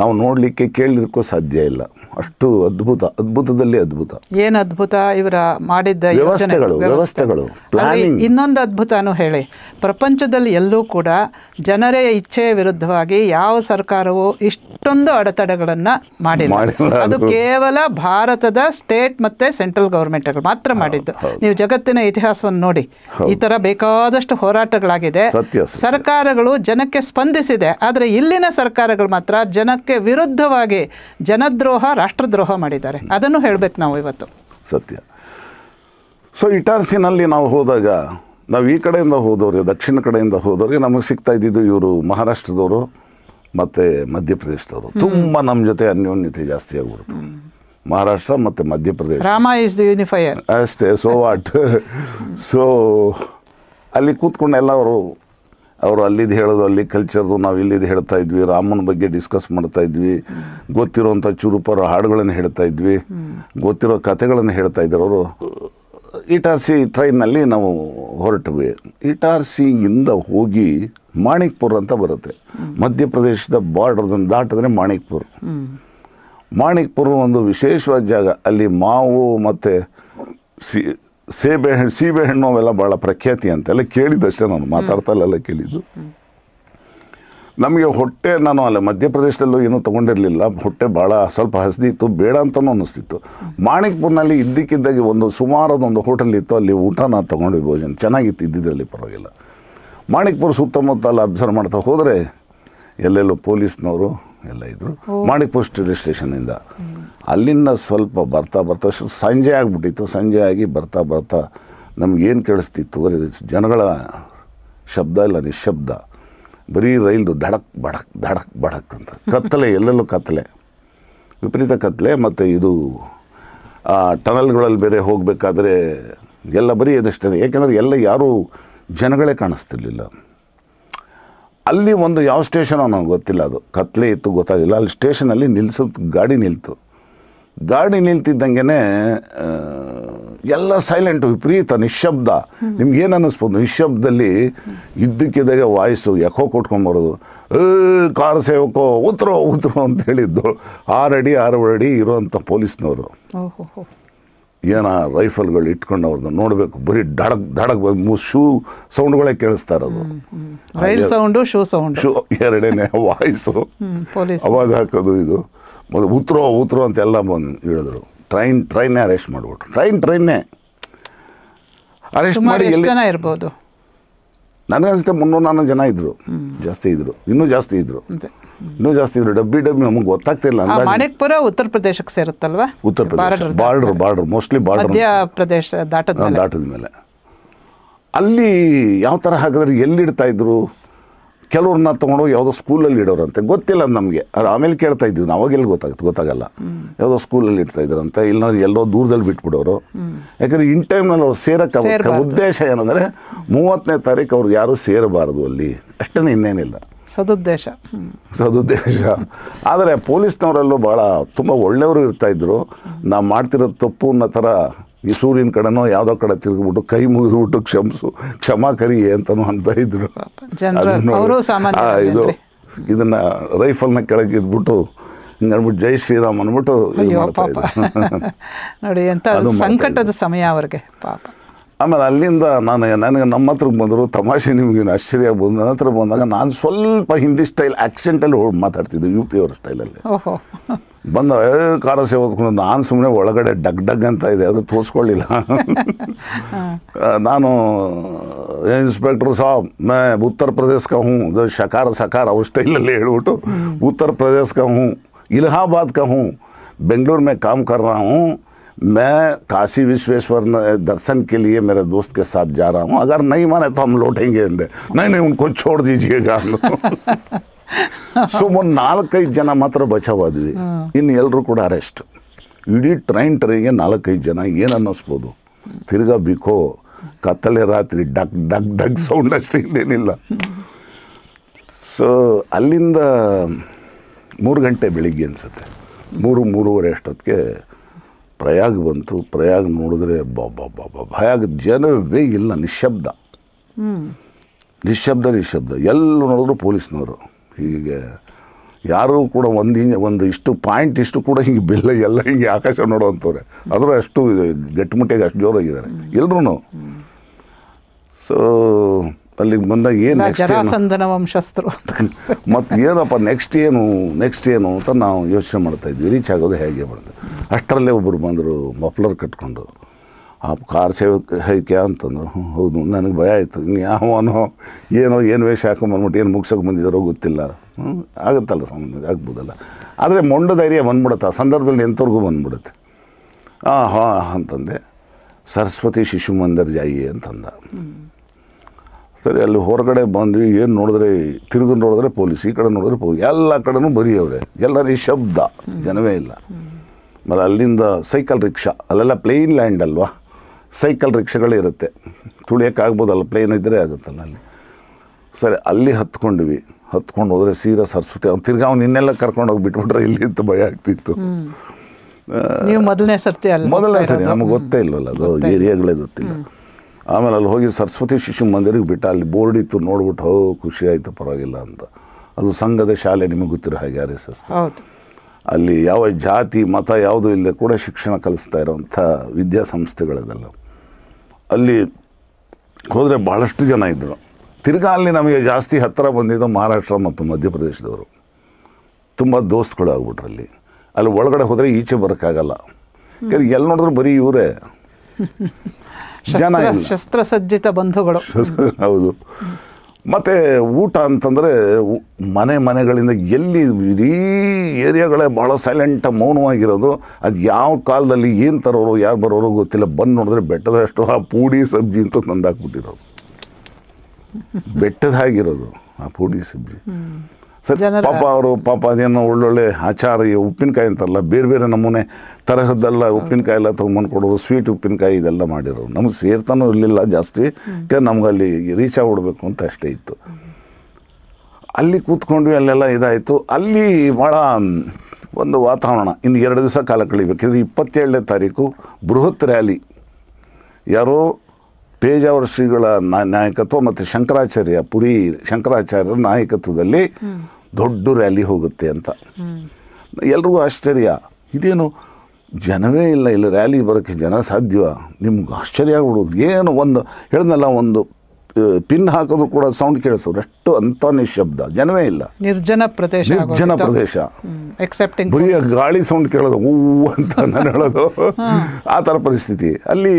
ನಾವು ನೋಡಲಿಕ್ಕೆ ಕೇಳಲಿಕ್ಕೂ ಸಾಧ್ಯ ಇಲ್ಲ ಅಷ್ಟು ಅದ್ಭುತ ಅದ್ಭುತದಲ್ಲಿ ಅದ್ಭುತ ಏನು ಅದ್ಭುತ ಇವರ ಮಾಡಿದ್ದ ವ್ಯವಸ್ಥೆಗಳು ವ್ಯವಸ್ಥೆಗಳು ಇನ್ನೊಂದು ಅದ್ಭುತನೂ ಹೇಳಿ ಪ್ರಪಂಚದಲ್ಲಿ ಎಲ್ಲೂ ಕೂಡ ಜನರ ಇಚ್ಛೆಯ ವಿರುದ್ಧವಾಗಿ ಯಾವ ಸರ್ಕಾರವು ಇಷ್ಟೊಂದು ಅಡೆತಡೆಗಳನ್ನು ಮಾಡಿಲ್ಲ ಅದು ಕೇವಲ ಭಾರತದ ಸ್ಟೇಟ್ ಮತ್ತೆ ಸೆಂಟ್ರಲ್ ಗೌರ್ಮೆಂಟ್ಗಳು ಮಾತ್ರ ಮಾಡಿದ್ದು ನೀವು ಜಗತ್ತಿನ ಇತಿಹಾಸವನ್ನು ನೋಡಿ ಈ ತರ ಬೇಕಾದಷ್ಟು ಹೋರಾಟಗಳಾಗಿದೆ ಸರ್ಕಾರಗಳು ಜನಕ್ಕೆ ಸ್ಪಂದಿಸಿದೆ ಆದರೆ ಇಲ್ಲಿನ ಸರ್ಕಾರಗಳು ಮಾತ್ರ ಜನಕ್ಕೆ ವಿರುದ್ಧವಾಗಿ ಜನದ್ರೋಹ ರಾಷ್ಟ್ರದ್ರೋಹ ಮಾಡಿದ್ದಾರೆ ಅದನ್ನು ಹೇಳಬೇಕು ನಾವು ಇವತ್ತು ಸತ್ಯ ಸೊ ಇಟಾರ್ಸಿನಲ್ಲಿ ನಾವು ಹೋದಾಗ ನಾವು ಈ ಕಡೆಯಿಂದ ಹೋದವ್ರಿಗೆ ದಕ್ಷಿಣ ಕಡೆಯಿಂದ ಹೋದವ್ರಿಗೆ ನಮಗೆ ಸಿಗ್ತಾ ಇದ್ದಿದ್ದು ಇವರು ಮಹಾರಾಷ್ಟ್ರದವರು ಮತ್ತು ಮಧ್ಯಪ್ರದೇಶದವರು ತುಂಬ ನಮ್ಮ ಜೊತೆ ಅನ್ಯೋನ್ಯತೆ ಜಾಸ್ತಿ ಆಗ್ಬಿಡ್ತು ಮಹಾರಾಷ್ಟ್ರ ಮತ್ತು Madhya Pradesh Rama is the unifier ಅಷ್ಟೇ ಸೋ ವಾಟ್ ಸೊ ಅಲ್ಲಿ ಕೂತ್ಕೊಂಡು ಎಲ್ಲ ಅವರು ಅವರು ಅಲ್ಲಿದ್ದು ಹೇಳೋದು ಅಲ್ಲಿ ಕಲ್ಚರ್ದು ನಾವು ಇಲ್ಲಿದ್ದು ಹೇಳ್ತಾ ಇದ್ವಿ ರಾಮನ ಬಗ್ಗೆ ಡಿಸ್ಕಸ್ ಮಾಡ್ತಾ ಇದ್ವಿ ಗೊತ್ತಿರೋಂಥ ಚುರುಪರ ಹಾಡುಗಳನ್ನು ಹೇಳ್ತಾ ಇದ್ವಿ ಗೊತ್ತಿರೋ ಕಥೆಗಳನ್ನು ಹೇಳ್ತಾ ಇದ್ರು ಅವರು ಸಿ ಟ್ರೈನಲ್ಲಿ ನಾವು ಹೊರಟ್ವಿ ಇಟಾರ್ಸಿಯಿಂದ ಹೋಗಿ ಮಾಣಿಕ್ಪುರ್ ಅಂತ ಬರುತ್ತೆ ಮಧ್ಯಪ್ರದೇಶದ ಬಾರ್ಡರ್ದನ್ನು ದಾಟಿದ್ರೆ ಮಾಣಿಕ್ಪುರ್ ಮಾಣಿಕ್ಪುರ್ ಒಂದು ವಿಶೇಷವಾದ ಜಾಗ ಅಲ್ಲಿ ಮಾವು ಮತ್ತು ಸಿ ಸೇಬೆಹಣ್ಣು ಸೀಬೆಹಣ್ಣು ಅವೆಲ್ಲ ಭಾಳ ಪ್ರಖ್ಯಾತಿ ಅಂತೆಲ್ಲ ಕೇಳಿದ್ದಷ್ಟೇ ನಾನು ಮಾತಾಡ್ತಲ್ಲೆಲ್ಲ ಕೇಳಿದ್ದು ನಮಗೆ ಹೊಟ್ಟೆ ನಾನು ಅಲ್ಲೇ ಮಧ್ಯಪ್ರದೇಶದಲ್ಲೂ ಏನೂ ತೊಗೊಂಡಿರಲಿಲ್ಲ ಹೊಟ್ಟೆ ಭಾಳ ಸ್ವಲ್ಪ ಹಸಿದಿತ್ತು ಬೇಡ ಅಂತಲೂ ಅನ್ನಿಸ್ತಿತ್ತು ಮಾಣಿಕ್ಪುರ್ನಲ್ಲಿ ಇದ್ದಕ್ಕಿದ್ದಾಗೆ ಒಂದು ಸುಮಾರದೊಂದು ಹೋಟೆಲ್ ಇತ್ತು ಅಲ್ಲಿ ಊಟ ನಾನು ತೊಗೊಂಡ್ವಿ ಭೋಜನ ಚೆನ್ನಾಗಿತ್ತು ಇದ್ದಿದ್ರಲ್ಲಿ ಪರವಾಗಿಲ್ಲ ಮಾಣಿಕ್ಪುರ್ ಸುತ್ತಮುತ್ತ ಅಲ್ಲಿ ಅಬ್ಸರ್ವ್ ಮಾಡ್ತಾ ಹೋದರೆ ಎಲ್ಲೆಲ್ಲೋ ಪೊಲೀಸ್ನವರು ಎಲ್ಲ ಇದ್ದರು ಮಾಣಿಕ್ಪುರ್ ಸ್ಟೇಷನ್ ಸ್ಟೇಷನಿಂದ ಅಲ್ಲಿಂದ ಸ್ವಲ್ಪ ಬರ್ತಾ ಬರ್ತಾ ಸಂಜೆ ಆಗಿಬಿಟ್ಟಿತ್ತು ಸಂಜೆ ಆಗಿ ಬರ್ತಾ ಬರ್ತಾ ನಮಗೇನು ಕೇಳಿಸ್ತಿತ್ತು ಅಂದರೆ ಜನಗಳ ಶಬ್ದ ಇಲ್ಲ ನಿಶಬ್ದ ಬರೀ ರೈಲ್ದು ಧಡಕ್ ಬಡಕ್ ಧಡಕ್ ಬಡಕ್ ಅಂತ ಕತ್ತಲೆ ಎಲ್ಲೆಲ್ಲೂ ಕತ್ತಲೆ ವಿಪರೀತ ಕತ್ತಲೆ ಮತ್ತು ಇದು ಟನಲ್ಗಳಲ್ಲಿ ಬೇರೆ ಹೋಗಬೇಕಾದ್ರೆ ಎಲ್ಲ ಬರೀ ಅದಷ್ಟೇ ಏಕೆಂದರೆ ಎಲ್ಲ ಯಾರೂ ಜನಗಳೇ ಕಾಣಿಸ್ತಿರ್ಲಿಲ್ಲ ಅಲ್ಲಿ ಒಂದು ಯಾವ ಸ್ಟೇಷನೋ ನನಗೆ ಗೊತ್ತಿಲ್ಲ ಅದು ಕತ್ಲೆ ಇತ್ತು ಗೊತ್ತಾಗಿಲ್ಲ ಅಲ್ಲಿ ಸ್ಟೇಷನಲ್ಲಿ ನಿಲ್ಸೋದು ಗಾಡಿ ನಿಲ್ತು ಗಾಡಿ ನಿಲ್ತಿದ್ದಂಗೆ ಎಲ್ಲ ಸೈಲೆಂಟ್ ವಿಪರೀತ ನಿಶಬ್ದ ನಿಮ್ಗೇನು ಅನ್ನಿಸ್ಬೋದು ನಿಶಬ್ದಲ್ಲಿ ಇದ್ದಕ್ಕಿದ್ದಾಗೆ ವಾಯ್ಸು ಯಾಕೋ ಕೊಟ್ಕೊಂಡು ಬರೋದು ಏ ಕಾರ್ ಸೇವಕೋ ಉತ್ರೋ ಉತ್ರೋ ಅಂತೇಳಿದ್ದು ಆರಡಿ ಆರು ಅಡಿ ಇರೋವಂಥ ಪೊಲೀಸ್ನವರು ಏನೋ ರೈಫಲ್ಗಳು ಇಟ್ಕೊಂಡು ಅವ್ರದ್ದು ನೋಡಬೇಕು ಬರೀ ಡಡಕ್ ಡಡಕ್ ಶೂ ಸೌಂಡ್ಗಳೇ ಕೇಳಿಸ್ತಾ ಇರೋದು ರೈಲ್ ಸೌಂಡು ಶೂ ಸೌಂಡ್ ಶೂ ಎರಡನೇ ವಾಯ್ಸು ಅವಾಜ್ ಹಾಕೋದು ಇದು ಉತ್ರೋ ಉತ್ರೋ ಅಂತೆಲ್ಲ ಬಂದು ಹೇಳಿದ್ರು ಟ್ರೈನ್ ಟ್ರೈನೇ ಅರೆಸ್ಟ್ ಮಾಡಿಬಿಟ್ರು ಟ್ರೈನ್ ಟ್ರೈನೇ ಅರೆಸ್ಟ್ ಮಾಡಿ ಜನ ಇರ್ಬೋದು ನನಗನ್ಸುತ್ತೆ ಮುನ್ನೂರು ನಾನು ಜನ ಇದ್ದರು ಜಾಸ್ತಿ ಇದ್ದರು ಇನ್ನೂ ಜಾಸ್ತಿ ಇದ್ದರು ಇನ್ನೂ ಜಾಸ್ತಿ ಇದ್ರು ಡಬ್ಬಿ ಡಬ್ಬಿ e ನಮಗೆ ಗೊತ್ತಾಗ್ತಿಲ್ಲ ಮಾಣಿಕ್ಪುರ ಉತ್ತರ ಪ್ರದೇಶಕ್ಕೆ ಸೇರುತ್ತಲ್ವಾ ಉತ್ತರ ಪ್ರದೇಶ ಬಾರ್ಡರ್ ಬಾರ್ಡರ್ ಮೋಸ್ಟ್ಲಿ ಬಾರ್ಡರ್ ಮಧ್ಯ ಪ್ರದೇಶ ದಾಟದ ಮೇಲೆ ಅಲ್ಲಿ ಯಾವ ಥರ ಹಾಕಿದ್ರೆ ಎಲ್ಲಿಡ್ತಾ ಇದ್ರು ಕೆಲವ್ರನ್ನ ತೊಗೊಂಡು ಯಾವುದೋ ಸ್ಕೂಲಲ್ಲಿ ಇಡೋರಂತೆ ಗೊತ್ತಿಲ್ಲ ನಮಗೆ ಅದು ಆಮೇಲೆ ಕೇಳ್ತಾ ಇದ್ವಿ ಎಲ್ಲಿ ಗೊತ್ತಾಗುತ್ತೆ ಗೊತ್ತಾಗಲ್ಲ ಯಾವುದೋ ಸ್ಕೂಲಲ್ಲಿ ಇಡ್ತಾ ಇದ್ರಂತೆ ಇಲ್ಲ ಎಲ್ಲೋ ದೂರದಲ್ಲಿ ಬಿಟ್ಬಿಡೋರು ಯಾಕಂದರೆ ಇನ್ ಟೈಮ್ನಲ್ಲಿ ಅವ್ರು ಸೇರಕ್ಕೆ ಉದ್ದೇಶ ಏನಂದರೆ ಮೂವತ್ತನೇ ತಾರೀಕು ಅವ್ರಿಗೆ ಯಾರೂ ಸೇರಬಾರದು ಅಲ್ಲಿ ಅಷ್ಟೇ ಇನ್ನೇನಿಲ್ಲ ಸದುದ್ದೇಶ ಸದುದ್ದೇಶ ಆದರೆ ಪೊಲೀಸ್ನವರಲ್ಲೂ ಭಾಳ ತುಂಬ ಒಳ್ಳೆಯವರು ಇರ್ತಾಯಿದ್ರು ನಾವು ಮಾಡ್ತಿರೋ ತಪ್ಪು ಅನ್ನೋ ಥರ ಈ ಸೂರ್ಯನ ಕಡೆನೋ ಯಾವುದೋ ಕಡೆ ತಿರುಗಿಬಿಟ್ಟು ಕೈ ಮುಗಿದ್ಬಿಟ್ಟು ಕ್ಷಮಿಸು ಕ್ಷಮಾ ಕರಿ ಅಂತನೂ ಅಂತ ಇದ್ರು ಇದು ಇದನ್ನು ರೈಫಲ್ನ ಕೆಳಗೆ ಇದ್ಬಿಟ್ಟು ಹಿಂಗನ್ಬಿಟ್ಟು ಜೈ ಶ್ರೀರಾಮ್ ಅನ್ಬಿಟ್ಟು ನೋಡಿ ಅಂತ ಸಂಕಟದ ಸಮಯ ಅವ್ರಿಗೆ ಪಾಪ ಆಮೇಲೆ ಅಲ್ಲಿಂದ ನಾನು ನನಗೆ ನಮ್ಮ ಹತ್ರಕ್ಕೆ ಬಂದರು ತಮಾಷೆ ನಿಮಗೆ ಆಶ್ಚರ್ಯ ಬಂದ ನನ್ನ ಹತ್ರ ಬಂದಾಗ ನಾನು ಸ್ವಲ್ಪ ಹಿಂದಿ ಸ್ಟೈಲ್ ಆ್ಯಕ್ಸೆಂಟಲ್ಲಿ ಹೋಗಿ ಮಾತಾಡ್ತಿದ್ದೆ ಯು ಪಿ ಅವ್ರ ಸ್ಟೈಲಲ್ಲಿ ಬಂದ ಕಾರ ಸೇವತ್ಕೊಂಡು ನಾನು ಸುಮ್ಮನೆ ಒಳಗಡೆ ಡಗ್ ಡಗ್ ಅಂತ ಇದೆ ಅದು ತೋರಿಸ್ಕೊಳ್ಳಿಲ್ಲ ನಾನು ಇನ್ಸ್ಪೆಕ್ಟರ್ ಸಾಬ್ ಮೇ ಉತ್ತರ ಪ್ರದೇಶಕ್ಕೆ ಹ್ಞೂ ಶಕಾರ ಸಕಾರ ಅವ್ರ ಸ್ಟೈಲಲ್ಲಿ ಹೇಳ್ಬಿಟ್ಟು ಉತ್ತರ ಪ್ರದೇಶಕ್ಕೆ ಹ್ಞೂ ಇಲಹಾಬಾದ್ಕ ಹ್ಞೂ ಬೆಂಗಳೂರು ಮೇಲೆ ಕಾಮ್ ಕರ್ ಹ್ಞೂ मैं काशी विश्वेश्वर दर्शन के लिए मेरे दोस्त के साथ जा रहा हूँ अगर नहीं माने तो हम लौटेंगे अंदर नहीं नहीं उनको छोड़ दीजिएगा ಸೊ ಒಂದು ನಾಲ್ಕೈದು ಜನ ಮಾತ್ರ ಬಚಾವ್ ಆದ್ವಿ ಇನ್ನು ಎಲ್ಲರೂ ಕೂಡ ಅರೆಸ್ಟ್ ಇಡೀ ಟ್ರೈನ್ ಟ್ರೈನ್ಗೆ ನಾಲ್ಕೈದು ಜನ ಏನು ಅನ್ನಿಸ್ಬೋದು ತಿರ್ಗಾ ಬಿಕೋ ಕತ್ತಲೆ ರಾತ್ರಿ ಡಗ್ ಡಗ್ ಡಗ್ ಸೌಂಡ್ ಅಷ್ಟೇ ಇನ್ನೇನಿಲ್ಲ ಸೊ ಅಲ್ಲಿಂದ ಮೂರು ಗಂಟೆ ಬೆಳಿಗ್ಗೆ ಅನಿಸುತ್ತೆ ಮೂರು ಮೂರುವರೆ ಅಷ್ಟೊತ್ತಿಗೆ ಪ್ರಯಾಗ್ ಬಂತು ಪ್ರಯಾಗ್ ನೋಡಿದ್ರೆ ಭಯಾಗ ಜನವೇ ಇಲ್ಲ ನಿಶಬ್ದ ನಿಶಬ್ದ ನಿಶಬ್ದ ಎಲ್ಲೂ ನೋಡಿದ್ರು ಪೊಲೀಸ್ನವರು ಹೀಗೆ ಯಾರೂ ಕೂಡ ಒಂದು ಹಿಂಗೆ ಒಂದು ಇಷ್ಟು ಪಾಯಿಂಟ್ ಇಷ್ಟು ಕೂಡ ಹಿಂಗೆ ಬೆಲ್ಲ ಎಲ್ಲ ಹಿಂಗೆ ಆಕಾಶ ನೋಡೋವಂಥವ್ರೆ ಆದರೂ ಅಷ್ಟು ಗಟ್ಟಿಮುಟ್ಟಿಗೆ ಅಷ್ಟು ಜೋರಾಗಿದ್ದಾರೆ ಎಲ್ಲರೂ ಸೊ ಅಲ್ಲಿಗೆ ಬಂದಾಗ ಏನು ನೆಕ್ಸ್ಟ್ ಜರಾಸಂದನ ವಂಶಸ್ತ್ರ ಮತ್ತು ಏನಪ್ಪ ನೆಕ್ಸ್ಟ್ ಏನು ನೆಕ್ಸ್ಟ್ ಏನು ಅಂತ ನಾವು ಯೋಚನೆ ಮಾಡ್ತಾ ಇದ್ವಿ ರೀಚ್ ಆಗೋದು ಹೇಗೆ ಬಂದು ಅಷ್ಟರಲ್ಲೇ ಒಬ್ಬರು ಬಂದರು ಮಫ್ಲರ್ ಕಟ್ಕೊಂಡು ಆ ಕಾರ್ ಸೇವೆ ಹೈಕ್ಯ ಅಂತಂದರು ಹೌದು ನನಗೆ ಭಯ ಆಯಿತು ಇನ್ನು ಯಾವನೋ ಏನೋ ಏನು ವೇಷ ಹಾಕೊಂಬಂದ್ಬಿಟ್ಟು ಏನು ಮುಗ್ಸೋಕೆ ಬಂದಿದ್ದಾರೋ ಗೊತ್ತಿಲ್ಲ ಹ್ಞೂ ಆಗುತ್ತಲ್ಲ ಸಾಮಾನ್ಯ ಆಗ್ಬೋದಲ್ಲ ಆದರೆ ಮೊಂಡ ಧೈರ್ಯ ಬಂದ್ಬಿಡುತ್ತೆ ಆ ಸಂದರ್ಭದಲ್ಲಿ ಎಂಥವ್ರಿಗೂ ಬಂದ್ಬಿಡುತ್ತೆ ಹಾಂ ಹಾಂ ಅಂತಂದೆ ಸರಸ್ವತಿ ಶಿಶು ಮಂದಿರ ಜಾಯಿ ಅಂತಂದ ಸರಿ ಅಲ್ಲಿ ಹೊರಗಡೆ ಬಂದ್ವಿ ಏನು ನೋಡಿದ್ರೆ ತಿರುಗಿ ನೋಡಿದ್ರೆ ಪೊಲೀಸ್ ಈ ಕಡೆ ನೋಡಿದ್ರೆ ಪೊಲೀಸ್ ಎಲ್ಲ ಕಡೆನೂ ಎಲ್ಲರೂ ಈ ಶಬ್ದ ಜನವೇ ಇಲ್ಲ ಮತ್ತು ಅಲ್ಲಿಂದ ಸೈಕಲ್ ರಿಕ್ಷಾ ಅಲ್ಲೆಲ್ಲ ಪ್ಲೇನ್ ಲ್ಯಾಂಡ್ ಅಲ್ವಾ ಸೈಕಲ್ ರಿಕ್ಷಾಗಳಿರುತ್ತೆ ತುಳಿಯೋಕ್ಕಾಗ್ಬೋದಲ್ಲ ಪ್ಲೇನ್ ಇದ್ದರೆ ಆಗುತ್ತಲ್ಲ ಅಲ್ಲಿ ಸರಿ ಅಲ್ಲಿ ಹತ್ಕೊಂಡ್ವಿ ಹತ್ಕೊಂಡು ಹೋದರೆ ಸೀರಾ ಸರಸ್ವತಿ ಅವ್ನು ತಿರ್ಗಿ ಅವ್ನು ಇನ್ನೆಲ್ಲ ಕರ್ಕೊಂಡೋಗಿ ಬಿಟ್ಬಿಟ್ರೆ ಇಲ್ಲಿ ಅಂತ ಭಯ ಆಗ್ತಿತ್ತು ಮೊದಲನೇ ಸರ್ತಿ ಮೊದಲನೇ ಸರಿ ನಮಗೆ ಗೊತ್ತೇ ಇಲ್ವಲ್ಲ ಅದು ಏರಿಯಾಗಳೇ ಗೊತ್ತಿಲ್ಲ ಆಮೇಲೆ ಅಲ್ಲಿ ಹೋಗಿ ಸರಸ್ವತಿ ಶಿಶು ಮಂದಿರಿಗೆ ಬಿಟ್ಟ ಅಲ್ಲಿ ಬೋರ್ಡ್ ಇತ್ತು ನೋಡ್ಬಿಟ್ಟು ಹೋ ಖುಷಿ ಆಯಿತು ಪರವಾಗಿಲ್ಲ ಅಂತ ಅದು ಸಂಘದ ಶಾಲೆ ನಿಮಗೆ ಗೊತ್ತಿರೋ ಹಾಗೆ ಆರ್ ಎಸ್ ಎಸ್ ಅಲ್ಲಿ ಯಾವ ಜಾತಿ ಮತ ಯಾವುದು ಇಲ್ಲದೆ ಕೂಡ ಶಿಕ್ಷಣ ಕಲಿಸ್ತಾ ಇರೋವಂಥ ವಿದ್ಯಾಸಂಸ್ಥೆಗಳದೆಲ್ಲ ಅಲ್ಲಿ ಹೋದರೆ ಬಹಳಷ್ಟು ಜನ ಇದ್ದರು ತಿರ್ಗಾ ಅಲ್ಲಿ ನಮಗೆ ಜಾಸ್ತಿ ಹತ್ತಿರ ಬಂದಿದ್ದು ಮಹಾರಾಷ್ಟ್ರ ಮತ್ತು ಮಧ್ಯಪ್ರದೇಶದವರು ತುಂಬ ದೋಸ್ತ್ಗಳು ಆಗ್ಬಿಟ್ರು ಅಲ್ಲಿ ಅಲ್ಲಿ ಒಳಗಡೆ ಹೋದರೆ ಈಚೆ ಬರೋಕ್ಕಾಗಲ್ಲ ಎಲ್ಲಿ ನೋಡಿದ್ರು ಬರೀ ಇವರೇ ಜನ ಇಲ್ಲ ಶಸ್ತ್ರಸಜ್ಜಿತ ಬಂಧುಗಳು ಹೌದು ಮತ್ತು ಊಟ ಅಂತಂದರೆ ಮನೆ ಮನೆಗಳಿಂದ ಎಲ್ಲಿ ಇಡೀ ಏರಿಯಾಗಳೇ ಬಹಳ ಸೈಲೆಂಟ್ ಮೌನವಾಗಿರೋದು ಅದು ಯಾವ ಕಾಲದಲ್ಲಿ ಏನು ತರೋರು ಯಾರು ಬರೋರು ಗೊತ್ತಿಲ್ಲ ಬಂದು ನೋಡಿದ್ರೆ ಬೆಟ್ಟದಷ್ಟು ಆ ಪೂಡಿ ಸಬ್ಜಿ ಅಂತ ತಂದಾಕ್ಬಿಟ್ಟಿರೋದು ಬೆಟ್ಟದ ಹಾಗಿರೋದು ಆ ಪೂಡಿ ಸಬ್ಜಿ ಸರಿ ಪಾಪ ಅವರು ಪಾಪ ಅದೇನೋ ಒಳ್ಳೊಳ್ಳೆ ಆಚಾರ ಈ ಉಪ್ಪಿನಕಾಯಿ ಅಂತಾರಲ್ಲ ಬೇರೆ ಬೇರೆ ನಮೂನೆ ತರಹದ್ದೆಲ್ಲ ಉಪ್ಪಿನಕಾಯಿ ಎಲ್ಲ ತೊಗೊಂಬಂದು ಕೊಡೋದು ಸ್ವೀಟ್ ಉಪ್ಪಿನಕಾಯಿ ಇದೆಲ್ಲ ಮಾಡಿರೋರು ನಮಗೆ ಸೇರ್ತಾನೂ ಇರಲಿಲ್ಲ ಜಾಸ್ತಿ ನಮ್ಗೆ ಅಲ್ಲಿ ರೀಚ್ ಆಗ್ಬಿಡ್ಬೇಕು ಅಂತ ಅಷ್ಟೇ ಇತ್ತು ಅಲ್ಲಿ ಕೂತ್ಕೊಂಡ್ವಿ ಅಲ್ಲೆಲ್ಲ ಇದಾಯಿತು ಅಲ್ಲಿ ಭಾಳ ಒಂದು ವಾತಾವರಣ ಇನ್ನು ಎರಡು ದಿವಸ ಕಾಲ ಕಳಿಬೇಕು ಇದು ಇಪ್ಪತ್ತೇಳನೇ ತಾರೀಕು ಬೃಹತ್ ರ್ಯಾಲಿ ಯಾರೋ ಪೇಜಾವರ ಶ್ರೀಗಳ ನಾಯಕತ್ವ ಮತ್ತು ಶಂಕರಾಚಾರ್ಯ ಪುರಿ ಶಂಕರಾಚಾರ್ಯರ ನಾಯಕತ್ವದಲ್ಲಿ ದೊಡ್ಡ ರ್ಯಾಲಿ ಹೋಗುತ್ತೆ ಅಂತ ಎಲ್ರಿಗೂ ಆಶ್ಚರ್ಯ ಇದೇನು ಜನವೇ ಇಲ್ಲ ಇಲ್ಲಿ ರ್ಯಾಲಿ ಬರೋಕ್ಕೆ ಜನ ಸಾಧ್ಯವ ನಿಮ್ಗೆ ಆಶ್ಚರ್ಯ ಆಗ್ಬಿಡೋದು ಏನು ಒಂದು ಹೇಳ್ದಲ್ಲ ಒಂದು ಪಿನ್ ಹಾಕಿದ್ರು ಕೂಡ ಸೌಂಡ್ ಕೇಳಿಸೋದು ಅಷ್ಟು ಅಂತ ನಿಶಬ್ದ ಜನವೇ ಇಲ್ಲ ನಿರ್ಜನ ಪ್ರದೇಶ ನಿರ್ಜನ ಪ್ರದೇಶ ಎಕ್ಸೆಪ್ಟಿಂಗ್ ಬರೀ ಗಾಳಿ ಸೌಂಡ್ ಕೇಳೋದು ಹೂ ಅಂತ ನಾನು ಹೇಳೋದು ಆ ಥರ ಪರಿಸ್ಥಿತಿ ಅಲ್ಲಿ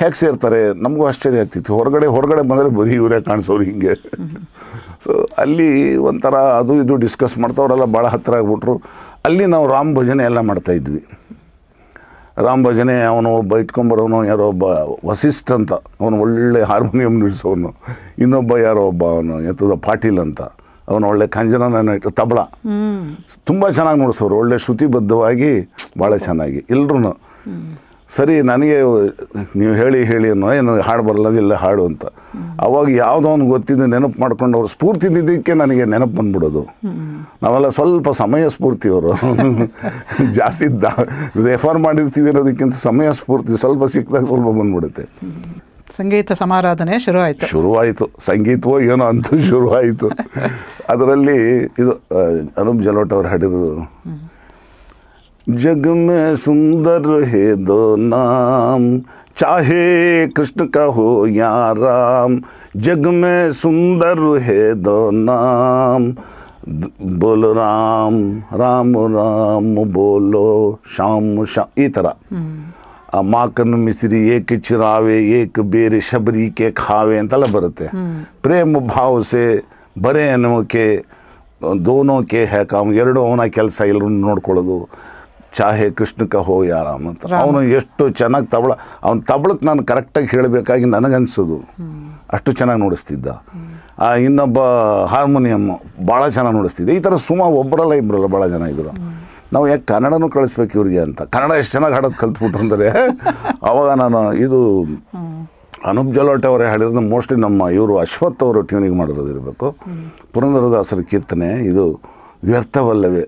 ಹೇಗೆ ಸೇರ್ತಾರೆ ನಮಗೂ ಆಶ್ಚರ್ಯ ಆಗ್ತಿತ್ತು ಹೊರಗಡೆ ಹೊರಗಡೆ ಬಂದರೆ ಬರೀ ಇವರೇ ಕಾಣಿಸೋರು ಹಿಂಗೆ ಸೊ ಅಲ್ಲಿ ಒಂಥರ ಅದು ಇದು ಡಿಸ್ಕಸ್ ಮಾಡ್ತಾ ಭಾಳ ಹತ್ತಿರ ಆಗ್ಬಿಟ್ರು ಅಲ್ಲಿ ನಾವು ರಾಮ್ ಭಜನೆ ಎಲ್ಲ ಮಾಡ್ತಾಯಿದ್ವಿ ರಾಮ್ ಭಜನೆ ಅವನು ಒಬ್ಬ ಇಟ್ಕೊಂಬರೋನು ಯಾರೋ ಒಬ್ಬ ವಸಿಷ್ಠ ಅಂತ ಅವನು ಒಳ್ಳೆ ಹಾರ್ಮೋನಿಯಂ ನುಡಿಸೋನು ಇನ್ನೊಬ್ಬ ಯಾರೋ ಒಬ್ಬ ಅವನು ಎತ್ತದ ಪಾಟೀಲ್ ಅಂತ ಅವನು ಒಳ್ಳೆ ಖಂಜನನ ಇಟ್ಟು ತಬಳ ತುಂಬ ಚೆನ್ನಾಗಿ ನುಡಿಸೋರು ಒಳ್ಳೆ ಶ್ರುತಿಬದ್ಧವಾಗಿ ಭಾಳ ಚೆನ್ನಾಗಿ ಎಲ್ಲರೂ ಸರಿ ನನಗೆ ನೀವು ಹೇಳಿ ಹೇಳಿ ಅನ್ನೋ ಏನು ಹಾಡು ಇಲ್ಲ ಹಾಡು ಅಂತ ಅವಾಗ ಯಾವುದೋ ಒಂದು ಗೊತ್ತಿದ್ದು ನೆನಪು ಮಾಡ್ಕೊಂಡು ಅವ್ರು ಸ್ಫೂರ್ತಿ ಇದ್ದಿದ್ದಕ್ಕೆ ನನಗೆ ನೆನಪು ಬಂದ್ಬಿಡೋದು ನಾವೆಲ್ಲ ಸ್ವಲ್ಪ ಸಮಯ ಸ್ಫೂರ್ತಿ ಅವರು ಜಾಸ್ತಿ ರೆಫರ್ ಮಾಡಿರ್ತೀವಿ ಅನ್ನೋದಕ್ಕಿಂತ ಸಮಯ ಸ್ಫೂರ್ತಿ ಸ್ವಲ್ಪ ಸಿಕ್ಕಿದಾಗ ಸ್ವಲ್ಪ ಬಂದ್ಬಿಡುತ್ತೆ ಸಂಗೀತ ಸಮಾರಾಧನೆ ಶುರುವಾಯಿತು ಶುರುವಾಯಿತು ಸಂಗೀತವೋ ಏನೋ ಅಂತೂ ಶುರುವಾಯಿತು ಅದರಲ್ಲಿ ಇದು ಅನುಪ್ ಜಲೋಟ್ ಅವರು ಹಾಡಿರೋದು जग में सुंदर है दो नाम चाहे कृष्ण का हो या राम जग में सुंदर है दो नाम बोल राम राम राम बोलो शाम शाम ये तरह हम्म। माकन मिश्री एक चिरावे एक बेर शबरी के खावे तल बरते हम्म। प्रेम भाव से बरे के दोनों के है काम एरों होना ಕೆಲಸ ಎಲ್ಲರೂ ಚಾಹೆ ಕೃಷ್ಣಕ ಹೋ ಯಾರ ಅಂತ ಅವನು ಎಷ್ಟು ಚೆನ್ನಾಗಿ ತಬಳ ಅವ್ನು ತಬಳಕ್ಕೆ ನಾನು ಕರೆಕ್ಟಾಗಿ ಹೇಳಬೇಕಾಗಿ ನನಗನ್ಸೋದು ಅಷ್ಟು ಚೆನ್ನಾಗಿ ನೋಡಿಸ್ತಿದ್ದ ಆ ಇನ್ನೊಬ್ಬ ಹಾರ್ಮೋನಿಯಮ್ ಭಾಳ ಚೆನ್ನಾಗಿ ನೋಡಿಸ್ತಿದ್ದೆ ಈ ಥರ ಸುಮಾರು ಒಬ್ಬರಲ್ಲ ಇಬ್ಬರಲ್ಲ ಭಾಳ ಜನ ಇದ್ರು ನಾವು ಯಾಕೆ ಕನ್ನಡನೂ ಕಳಿಸ್ಬೇಕು ಇವ್ರಿಗೆ ಅಂತ ಕನ್ನಡ ಎಷ್ಟು ಚೆನ್ನಾಗಿ ಹಾಡೋದು ಕಲ್ತ್ಬಿಟ್ರು ಅಂದರೆ ಅವಾಗ ನಾನು ಇದು ಅನೂಪ್ ಜಲೋಟ್ ಅವರೇ ಹಾಡಿರೋದು ಮೋಸ್ಟ್ಲಿ ನಮ್ಮ ಇವರು ಅಶ್ವಥ್ ಅವರು ಟ್ಯೂನಿಂಗ್ ಮಾಡಿರೋದಿರಬೇಕು ಪುರಂದರದಾಸರ ಕೀರ್ತನೆ ಇದು ವ್ಯರ್ಥವಲ್ಲವೇ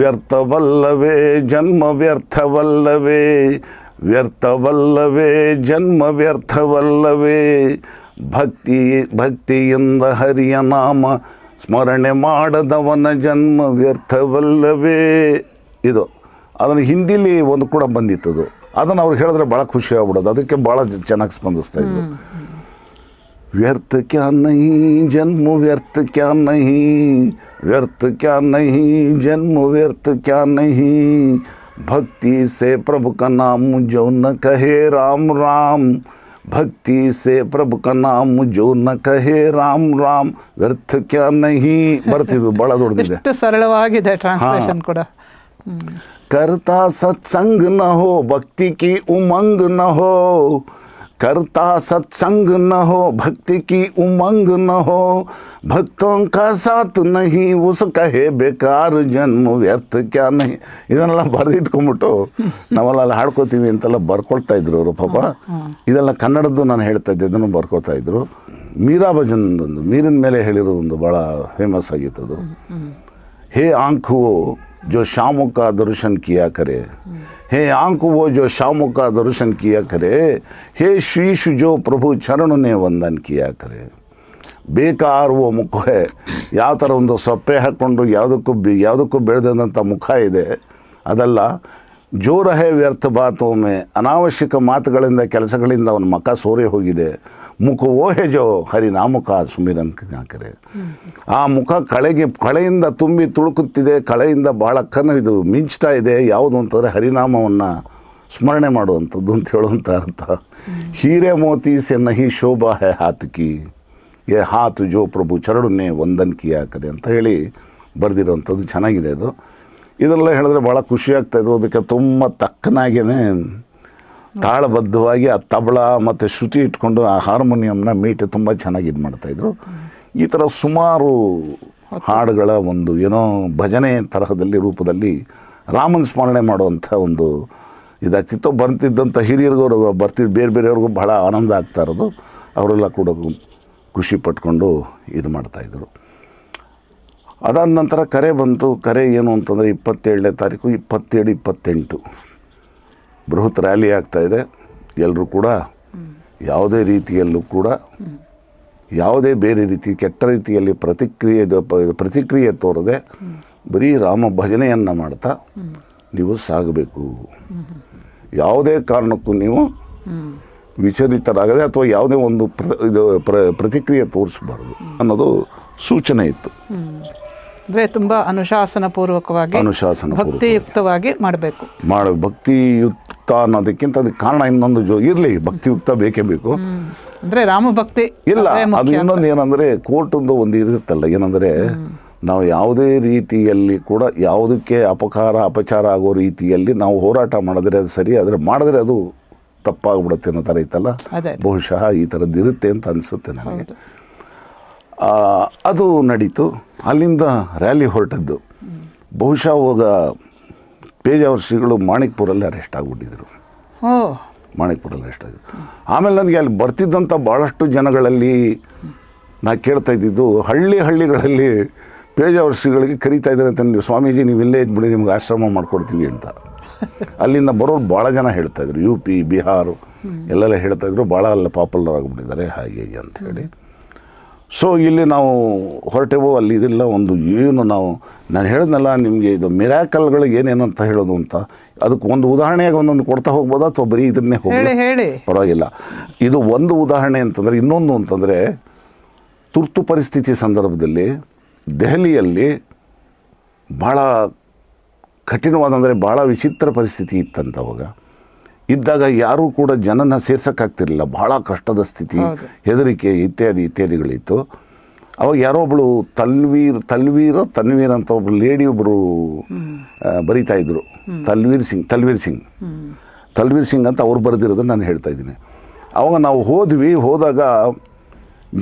ವ್ಯರ್ಥವಲ್ಲವೇ ಜನ್ಮ ವ್ಯರ್ಥವಲ್ಲವೇ ವ್ಯರ್ಥವಲ್ಲವೇ ಜನ್ಮ ವ್ಯರ್ಥವಲ್ಲವೇ ಭಕ್ತಿ ಭಕ್ತಿಯಿಂದ ಹರಿಯ ನಾಮ ಸ್ಮರಣೆ ಮಾಡದವನ ಜನ್ಮ ವ್ಯರ್ಥವಲ್ಲವೇ ಇದು ಅದನ್ನು ಹಿಂದಿಲಿ ಒಂದು ಕೂಡ ಅದು ಅದನ್ನು ಅವ್ರು ಹೇಳಿದ್ರೆ ಭಾಳ ಖುಷಿ ಆಗ್ಬಿಡೋದು ಅದಕ್ಕೆ ಭಾಳ ಚೆನ್ನಾಗಿ ಸ್ಪಂದಿಸ್ತಾ ಇದ್ರು व्यर्थ क्या नहीं जन्म व्यर्थ क्या नहीं व्यर्थ क्या नहीं जन्म व्यर्थ क्या नहीं भक्ति से प्रभु का नाम जो न कहे राम राम भक्ति से प्रभु का नाम जो न कहे राम राम व्यर्थ क्या नहीं बर्थ बड़ा दौड़ ಎಷ್ಟು ಸರಳವಾಗಿದೆ ट्रांसलेशन ಕೂಡ करता सत्संग न हो भक्ति की उमंग न हो करता सत्संग न हो भक्ति की उमंग न हो भक्तों का साथ नहीं उस ಬೇಕಾರ ಜನ್ಮ ವ್ಯರ್ಥ ಕ್ಯಾ ನಹಿ ಇದನ್ನೆಲ್ಲ ಬರೆದಿಟ್ಕೊಂಡ್ಬಿಟ್ಟು ನಾವೆಲ್ಲ ಅಲ್ಲಿ ಹಾಡ್ಕೋತೀವಿ ಅಂತೆಲ್ಲ ಬರ್ಕೊಳ್ತಾ ಇದ್ರು ಅವರು ಪಾಪ ಇದೆಲ್ಲ ಕನ್ನಡದ್ದು ನಾನು ಹೇಳ್ತಾ ಇದ್ದೆ ಇದನ್ನು ಬರ್ಕೊಳ್ತಾ ಇದ್ರು ಮೀರಾ ಭಜನ್ ಮೀರಿನ ಮೇಲೆ ಹೇಳಿರೋದೊಂದು ಭಾಳ ಫೇಮಸ್ ಆಗಿತ್ತು ಅದು ಹೇ ಆಂಖು ಜೋ शामों का दर्शन किया करे हे आंख वो जो शामों का दर्शन किया करे ಪ್ರಭು ಚರಣನೇ ವಂದನ್ ಕಿಯಾ ಕರೆ ಬೇಕಾರ ಓ ಯಾವ ಥರ ಒಂದು ಸೊಪ್ಪೆ ಹಾಕ್ಕೊಂಡು ಯಾವುದಕ್ಕೂ ಯಾವುದಕ್ಕೂ ಬೆಳೆದಂಥ ಮುಖ ಇದೆ ಅದಲ್ಲ ಜೋರಹೆ ವ್ಯರ್ಥ ಬಾತೊಮ್ಮೆ ಅನಾವಶ್ಯಕ ಮಾತುಗಳಿಂದ ಕೆಲಸಗಳಿಂದ ಅವನ ಮಕ ಸೋರೆ ಹೋಗಿದೆ ಮುಖ ಓಹೆಜೋ ಹರಿನಾಮುಖ ಸುಮಿರನ್ ಕರೆ ಆ ಮುಖ ಕಳೆಗೆ ಕಳೆಯಿಂದ ತುಂಬಿ ತುಳುಕುತ್ತಿದೆ ಕಳೆಯಿಂದ ಭಾಳ ಕಣ್ಣು ಇದು ಮಿಂಚ್ತಾ ಇದೆ ಯಾವುದು ಅಂತಂದರೆ ಹರಿನಾಮವನ್ನು ಸ್ಮರಣೆ ಮಾಡುವಂಥದ್ದು ಅಂತ ಹೇಳುವಂಥ ಅರ್ಥ ಹೀರೆ ಮೋತಿ ಸೆ ನಹಿ ಶೋಭಾ ಹೆ ಹಾತುಕಿ ಏ ಹಾತು ಜೋ ಪ್ರಭು ಚರಡುನ್ನೇ ವಂದನ್ ಕಿ ಕರೆ ಅಂತ ಹೇಳಿ ಬರೆದಿರೋವಂಥದ್ದು ಚೆನ್ನಾಗಿದೆ ಅದು ಇದೆಲ್ಲ ಹೇಳಿದ್ರೆ ಭಾಳ ಖುಷಿಯಾಗ್ತಾಯಿದ್ರು ಅದಕ್ಕೆ ತುಂಬ ತಕ್ಕನಾಗೇ ತಾಳಬದ್ಧವಾಗಿ ಆ ತಬಳ ಮತ್ತು ಶ್ರುತಿ ಇಟ್ಕೊಂಡು ಆ ಹಾರ್ಮೋನಿಯಂನ ಮೀಟಿ ತುಂಬ ಚೆನ್ನಾಗಿ ಇದು ಮಾಡ್ತಾಯಿದ್ರು ಈ ಥರ ಸುಮಾರು ಹಾಡುಗಳ ಒಂದು ಏನೋ ಭಜನೆ ತರಹದಲ್ಲಿ ರೂಪದಲ್ಲಿ ರಾಮನ ಸ್ಮರಣೆ ಮಾಡುವಂಥ ಒಂದು ಇದಾಗ್ತಿತ್ತು ಬರ್ತಿದ್ದಂಥ ಹಿರಿಯರಿಗೂ ಬರ್ತಿದ್ದ ಬೇರೆ ಬೇರೆಯವ್ರಿಗೂ ಬಹಳ ಆನಂದ ಆಗ್ತಾ ಇರೋದು ಅವರೆಲ್ಲ ಕೂಡ ಖುಷಿ ಪಟ್ಕೊಂಡು ಇದು ಮಾಡ್ತಾಯಿದ್ರು ಅದಾದ ನಂತರ ಕರೆ ಬಂತು ಕರೆ ಏನು ಅಂತಂದರೆ ಇಪ್ಪತ್ತೇಳನೇ ತಾರೀಕು ಇಪ್ಪತ್ತೇಳು ಇಪ್ಪತ್ತೆಂಟು ಬೃಹತ್ ರ್ಯಾಲಿ ಆಗ್ತಾಯಿದೆ ಎಲ್ಲರೂ ಕೂಡ ಯಾವುದೇ ರೀತಿಯಲ್ಲೂ ಕೂಡ ಯಾವುದೇ ಬೇರೆ ರೀತಿ ಕೆಟ್ಟ ರೀತಿಯಲ್ಲಿ ಪ್ರತಿಕ್ರಿಯೆ ಪ್ರತಿಕ್ರಿಯೆ ತೋರದೆ ಬರೀ ರಾಮ ಭಜನೆಯನ್ನು ಮಾಡ್ತಾ ನೀವು ಸಾಗಬೇಕು ಯಾವುದೇ ಕಾರಣಕ್ಕೂ ನೀವು ವಿಚಲಿತರಾಗದೆ ಅಥವಾ ಯಾವುದೇ ಒಂದು ಪ್ರ ಇದು ಪ್ರತಿಕ್ರಿಯೆ ತೋರಿಸಬಾರ್ದು ಅನ್ನೋದು ಸೂಚನೆ ಇತ್ತು ಅಂದ್ರೆ ತುಂಬಾ ತುಂಬ ಪೂರ್ವಕವಾಗಿ ಅನುಶಾಸನ ಭಕ್ತಿಯುಕ್ತವಾಗಿ ಮಾಡಬೇಕು ಮಾಡ ಭಕ್ತಿಯುಕ್ತ ಅನ್ನೋದಕ್ಕಿಂತ ಅದಕ್ಕೆ ಕಾರಣ ಇನ್ನೊಂದು ಜೋ ಇರಲಿ ಭಕ್ತಿಯುಕ್ತ ಬೇಕೇ ಬೇಕು ಅಂದರೆ ರಾಮಭಕ್ತಿ ಇಲ್ಲ ಅದು ಇನ್ನೊಂದು ಏನಂದ್ರೆ ಕೋರ್ಟೊಂದು ಒಂದು ಇರುತ್ತಲ್ಲ ಏನಂದರೆ ನಾವು ಯಾವುದೇ ರೀತಿಯಲ್ಲಿ ಕೂಡ ಯಾವುದಕ್ಕೆ ಅಪಕಾರ ಅಪಚಾರ ಆಗೋ ರೀತಿಯಲ್ಲಿ ನಾವು ಹೋರಾಟ ಮಾಡಿದ್ರೆ ಅದು ಸರಿ ಆದರೆ ಮಾಡಿದ್ರೆ ಅದು ತಪ್ಪಾಗ್ಬಿಡುತ್ತೆ ಅನ್ನೋ ಥರ ಇತ್ತಲ್ಲ ಬಹುಶಃ ಈ ಥರದ್ದು ಇರುತ್ತೆ ಅಂತ ಅನಿಸುತ್ತೆ ನನಗೆ ಅದು ನಡೀತು ಅಲ್ಲಿಂದ ರ್ಯಾಲಿ ಹೊರಟದ್ದು ಬಹುಶಃ ಹೋಗ ಪೇಜಾವರ್ ಶ್ರೀಗಳು ಮಾಣಿಕ್ಪುರಲ್ಲಿ ಅರೆಸ್ಟ್ ಆಗಿಬಿಟ್ಟಿದ್ರು ಮಾಣಿಕ್ಪುರಲ್ಲಿ ಅರೆಸ್ಟ್ ಆಗಿದ್ರು ಆಮೇಲೆ ನನಗೆ ಅಲ್ಲಿ ಬರ್ತಿದ್ದಂಥ ಭಾಳಷ್ಟು ಜನಗಳಲ್ಲಿ ನಾ ಕೇಳ್ತಾ ಇದ್ದಿದ್ದು ಹಳ್ಳಿ ಹಳ್ಳಿಗಳಲ್ಲಿ ಪೇಜಾವರ್ಶಿಗಳಿಗೆ ಶ್ರೀಗಳಿಗೆ ಕರೀತಾ ಇದ್ದಾರೆ ಅಂತ ನೀವು ಸ್ವಾಮೀಜಿ ನೀವು ಇಲ್ಲೇ ಇದ್ಬಿಡಿ ನಿಮ್ಗೆ ಆಶ್ರಮ ಮಾಡ್ಕೊಡ್ತೀವಿ ಅಂತ ಅಲ್ಲಿಂದ ಬರೋರು ಭಾಳ ಜನ ಹೇಳ್ತಾಯಿದ್ರು ಯು ಪಿ ಬಿಹಾರು ಎಲ್ಲೆಲ್ಲ ಹೇಳ್ತಾಯಿದ್ರು ಭಾಳ ಅಲ್ಲ ಪಾಪ್ಯುಲರ್ ಆಗಿಬಿಟ್ಟಿದ್ದಾರೆ ಹಾಗೆ ಹೀಗೆ ಅಂಥೇಳಿ ಸೊ ಇಲ್ಲಿ ನಾವು ಹೊರಟೆವು ಅಲ್ಲಿ ಇದಿಲ್ಲ ಒಂದು ಏನು ನಾವು ನಾನು ಹೇಳಿದ್ನಲ್ಲ ನಿಮಗೆ ಇದು ಮಿರಾಕಲ್ಗಳು ಏನೇನು ಅಂತ ಹೇಳೋದು ಅಂತ ಅದಕ್ಕೆ ಒಂದು ಉದಾಹರಣೆಯಾಗಿ ಒಂದೊಂದು ಕೊಡ್ತಾ ಹೋಗ್ಬೋದಾ ಅಥವಾ ಬರೀ ಇದನ್ನೇ ಹೋಗಿ ಹೇಳಿ ಪರವಾಗಿಲ್ಲ ಇದು ಒಂದು ಉದಾಹರಣೆ ಅಂತಂದರೆ ಇನ್ನೊಂದು ಅಂತಂದರೆ ತುರ್ತು ಪರಿಸ್ಥಿತಿ ಸಂದರ್ಭದಲ್ಲಿ ದೆಹಲಿಯಲ್ಲಿ ಭಾಳ ಕಠಿಣವಾದಂದರೆ ಭಾಳ ವಿಚಿತ್ರ ಪರಿಸ್ಥಿತಿ ಇತ್ತಂತ ಅವಾಗ ಇದ್ದಾಗ ಯಾರೂ ಕೂಡ ಜನನ ಸೇರ್ಸೋಕ್ಕಾಗ್ತಿರಲಿಲ್ಲ ಭಾಳ ಕಷ್ಟದ ಸ್ಥಿತಿ ಹೆದರಿಕೆ ಇತ್ಯಾದಿ ಇತ್ಯಾದಿಗಳಿತ್ತು ಅವಾಗ ಯಾರೋ ಒಬ್ಬಳು ತಲ್ವೀರ್ ತಲ್ವೀರ್ ತನ್ವೀರ್ ಅಂತ ಒಬ್ರು ಲೇಡಿ ಒಬ್ಬರು ಬರೀತಾ ಇದ್ರು ತಲ್ವೀರ್ ಸಿಂಗ್ ತಲ್ವೀರ್ ಸಿಂಗ್ ತಲ್ವೀರ್ ಸಿಂಗ್ ಅಂತ ಅವ್ರು ಬರೆದಿರೋದನ್ನು ನಾನು ಹೇಳ್ತಾ ಇದ್ದೀನಿ ಅವಾಗ ನಾವು ಹೋದ್ವಿ ಹೋದಾಗ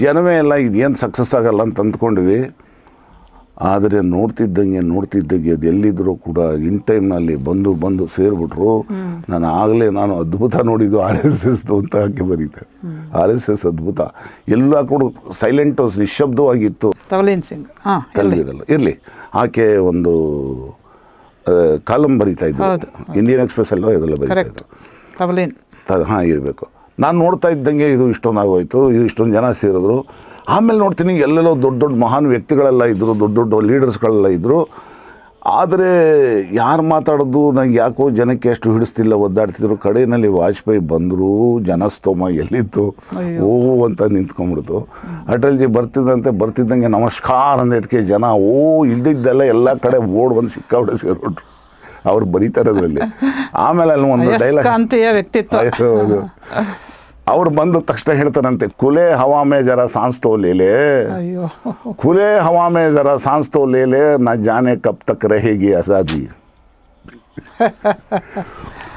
ಜನವೇ ಎಲ್ಲ ಇದೇನು ಸಕ್ಸಸ್ ಆಗಲ್ಲ ಅಂತ ಅಂದ್ಕೊಂಡ್ವಿ ಆದರೆ ನೋಡ್ತಿದ್ದಂಗೆ ನೋಡ್ತಿದ್ದಂಗೆ ಅದು ಎಲ್ಲಿದ್ರು ಕೂಡ ಇನ್ ಟೈಮ್ನಲ್ಲಿ ಬಂದು ಬಂದು ಸೇರಿಬಿಟ್ರು ನಾನು ಆಗಲೇ ನಾನು ಅದ್ಭುತ ನೋಡಿದ್ದು ಆರ್ ಎಸ್ ಎಸ್ ಅಂತ ಹಾಕಿ ಬರೀತೆ ಆರ್ ಎಸ್ ಎಸ್ ಅದ್ಭುತ ಎಲ್ಲ ಕೂಡ ಸೈಲೆಂಟು ನಿಶಬ್ದವಾಗಿತ್ತು ಸಿಂಗ್ ಇರಲಿ ಆಕೆ ಒಂದು ಕಾಲಂ ಬರಿತಾ ಇದ್ದರು ಇಂಡಿಯನ್ ಎಕ್ಸ್ಪ್ರೆಸ್ ಅಲ್ಲೋ ಇದೆಲ್ಲ ಬರೀತಾ ಇದ್ದರು ಹಾ ಇರಬೇಕು ನಾನು ನೋಡ್ತಾ ಇದ್ದಂಗೆ ಇದು ಇಷ್ಟೊಂದು ಆಗೋಯಿತು ಇದು ಇಷ್ಟೊಂದು ಜನ ಸೇರಿದ್ರು ಆಮೇಲೆ ನೋಡ್ತೀನಿ ಎಲ್ಲೆಲ್ಲೋ ದೊಡ್ಡ ದೊಡ್ಡ ಮಹಾನ್ ವ್ಯಕ್ತಿಗಳೆಲ್ಲ ಇದ್ದರು ದೊಡ್ಡ ದೊಡ್ಡ ಲೀಡರ್ಸ್ಗಳೆಲ್ಲ ಇದ್ದರು ಆದರೆ ಯಾರು ಮಾತಾಡೋದು ನಂಗೆ ಯಾಕೋ ಜನಕ್ಕೆ ಅಷ್ಟು ಹಿಡಿಸ್ತಿಲ್ಲ ಒದ್ದಾಡ್ತಿದ್ರು ಕಡೆಯಲ್ಲಿ ವಾಜಪೇಯಿ ಬಂದರೂ ಜನಸ್ತೋಮ ಎಲ್ಲಿತ್ತು ಓ ಅಂತ ನಿಂತ್ಕೊಂಡ್ಬಿಡ್ತು ಜಿ ಬರ್ತಿದ್ದಂತೆ ಬರ್ತಿದ್ದಂಗೆ ನಮಸ್ಕಾರ ಅಂದಿಟ್ಕೆ ಜನ ಓ ಇಲ್ದಿದ್ದೆಲ್ಲ ಎಲ್ಲ ಕಡೆ ಓಡ್ ಬಂದು ಸಿಕ್ಕಾಬಿಡ ಸೇರಿಬಿಟ್ರು ಅವ್ರು ಬರೀತಾರೆ ಅದರಲ್ಲಿ ಆಮೇಲೆ ಅಲ್ಲಿ ಒಂದು ಡೈಲಾಗ್ ವ್ಯಕ್ತಿತ್ವ ಅವ್ರು ಬಂದ ತಕ್ಷಣ ಹೇಳ್ತಾರಂತೆ ಕುಲೆ ಹವಾಮೆ ಜರ ಸಾಂಸ್ತೋ ಲೇಲೆ ಕುಲೆ ಹವಾಮೆ ಜರ ಸಾನ್ಸ್ ಲೇಲೆ ನಾ ಜಾನೆ ಕಪ್ ತಕ್ ರೇಗಿ ಅಸಾದಿ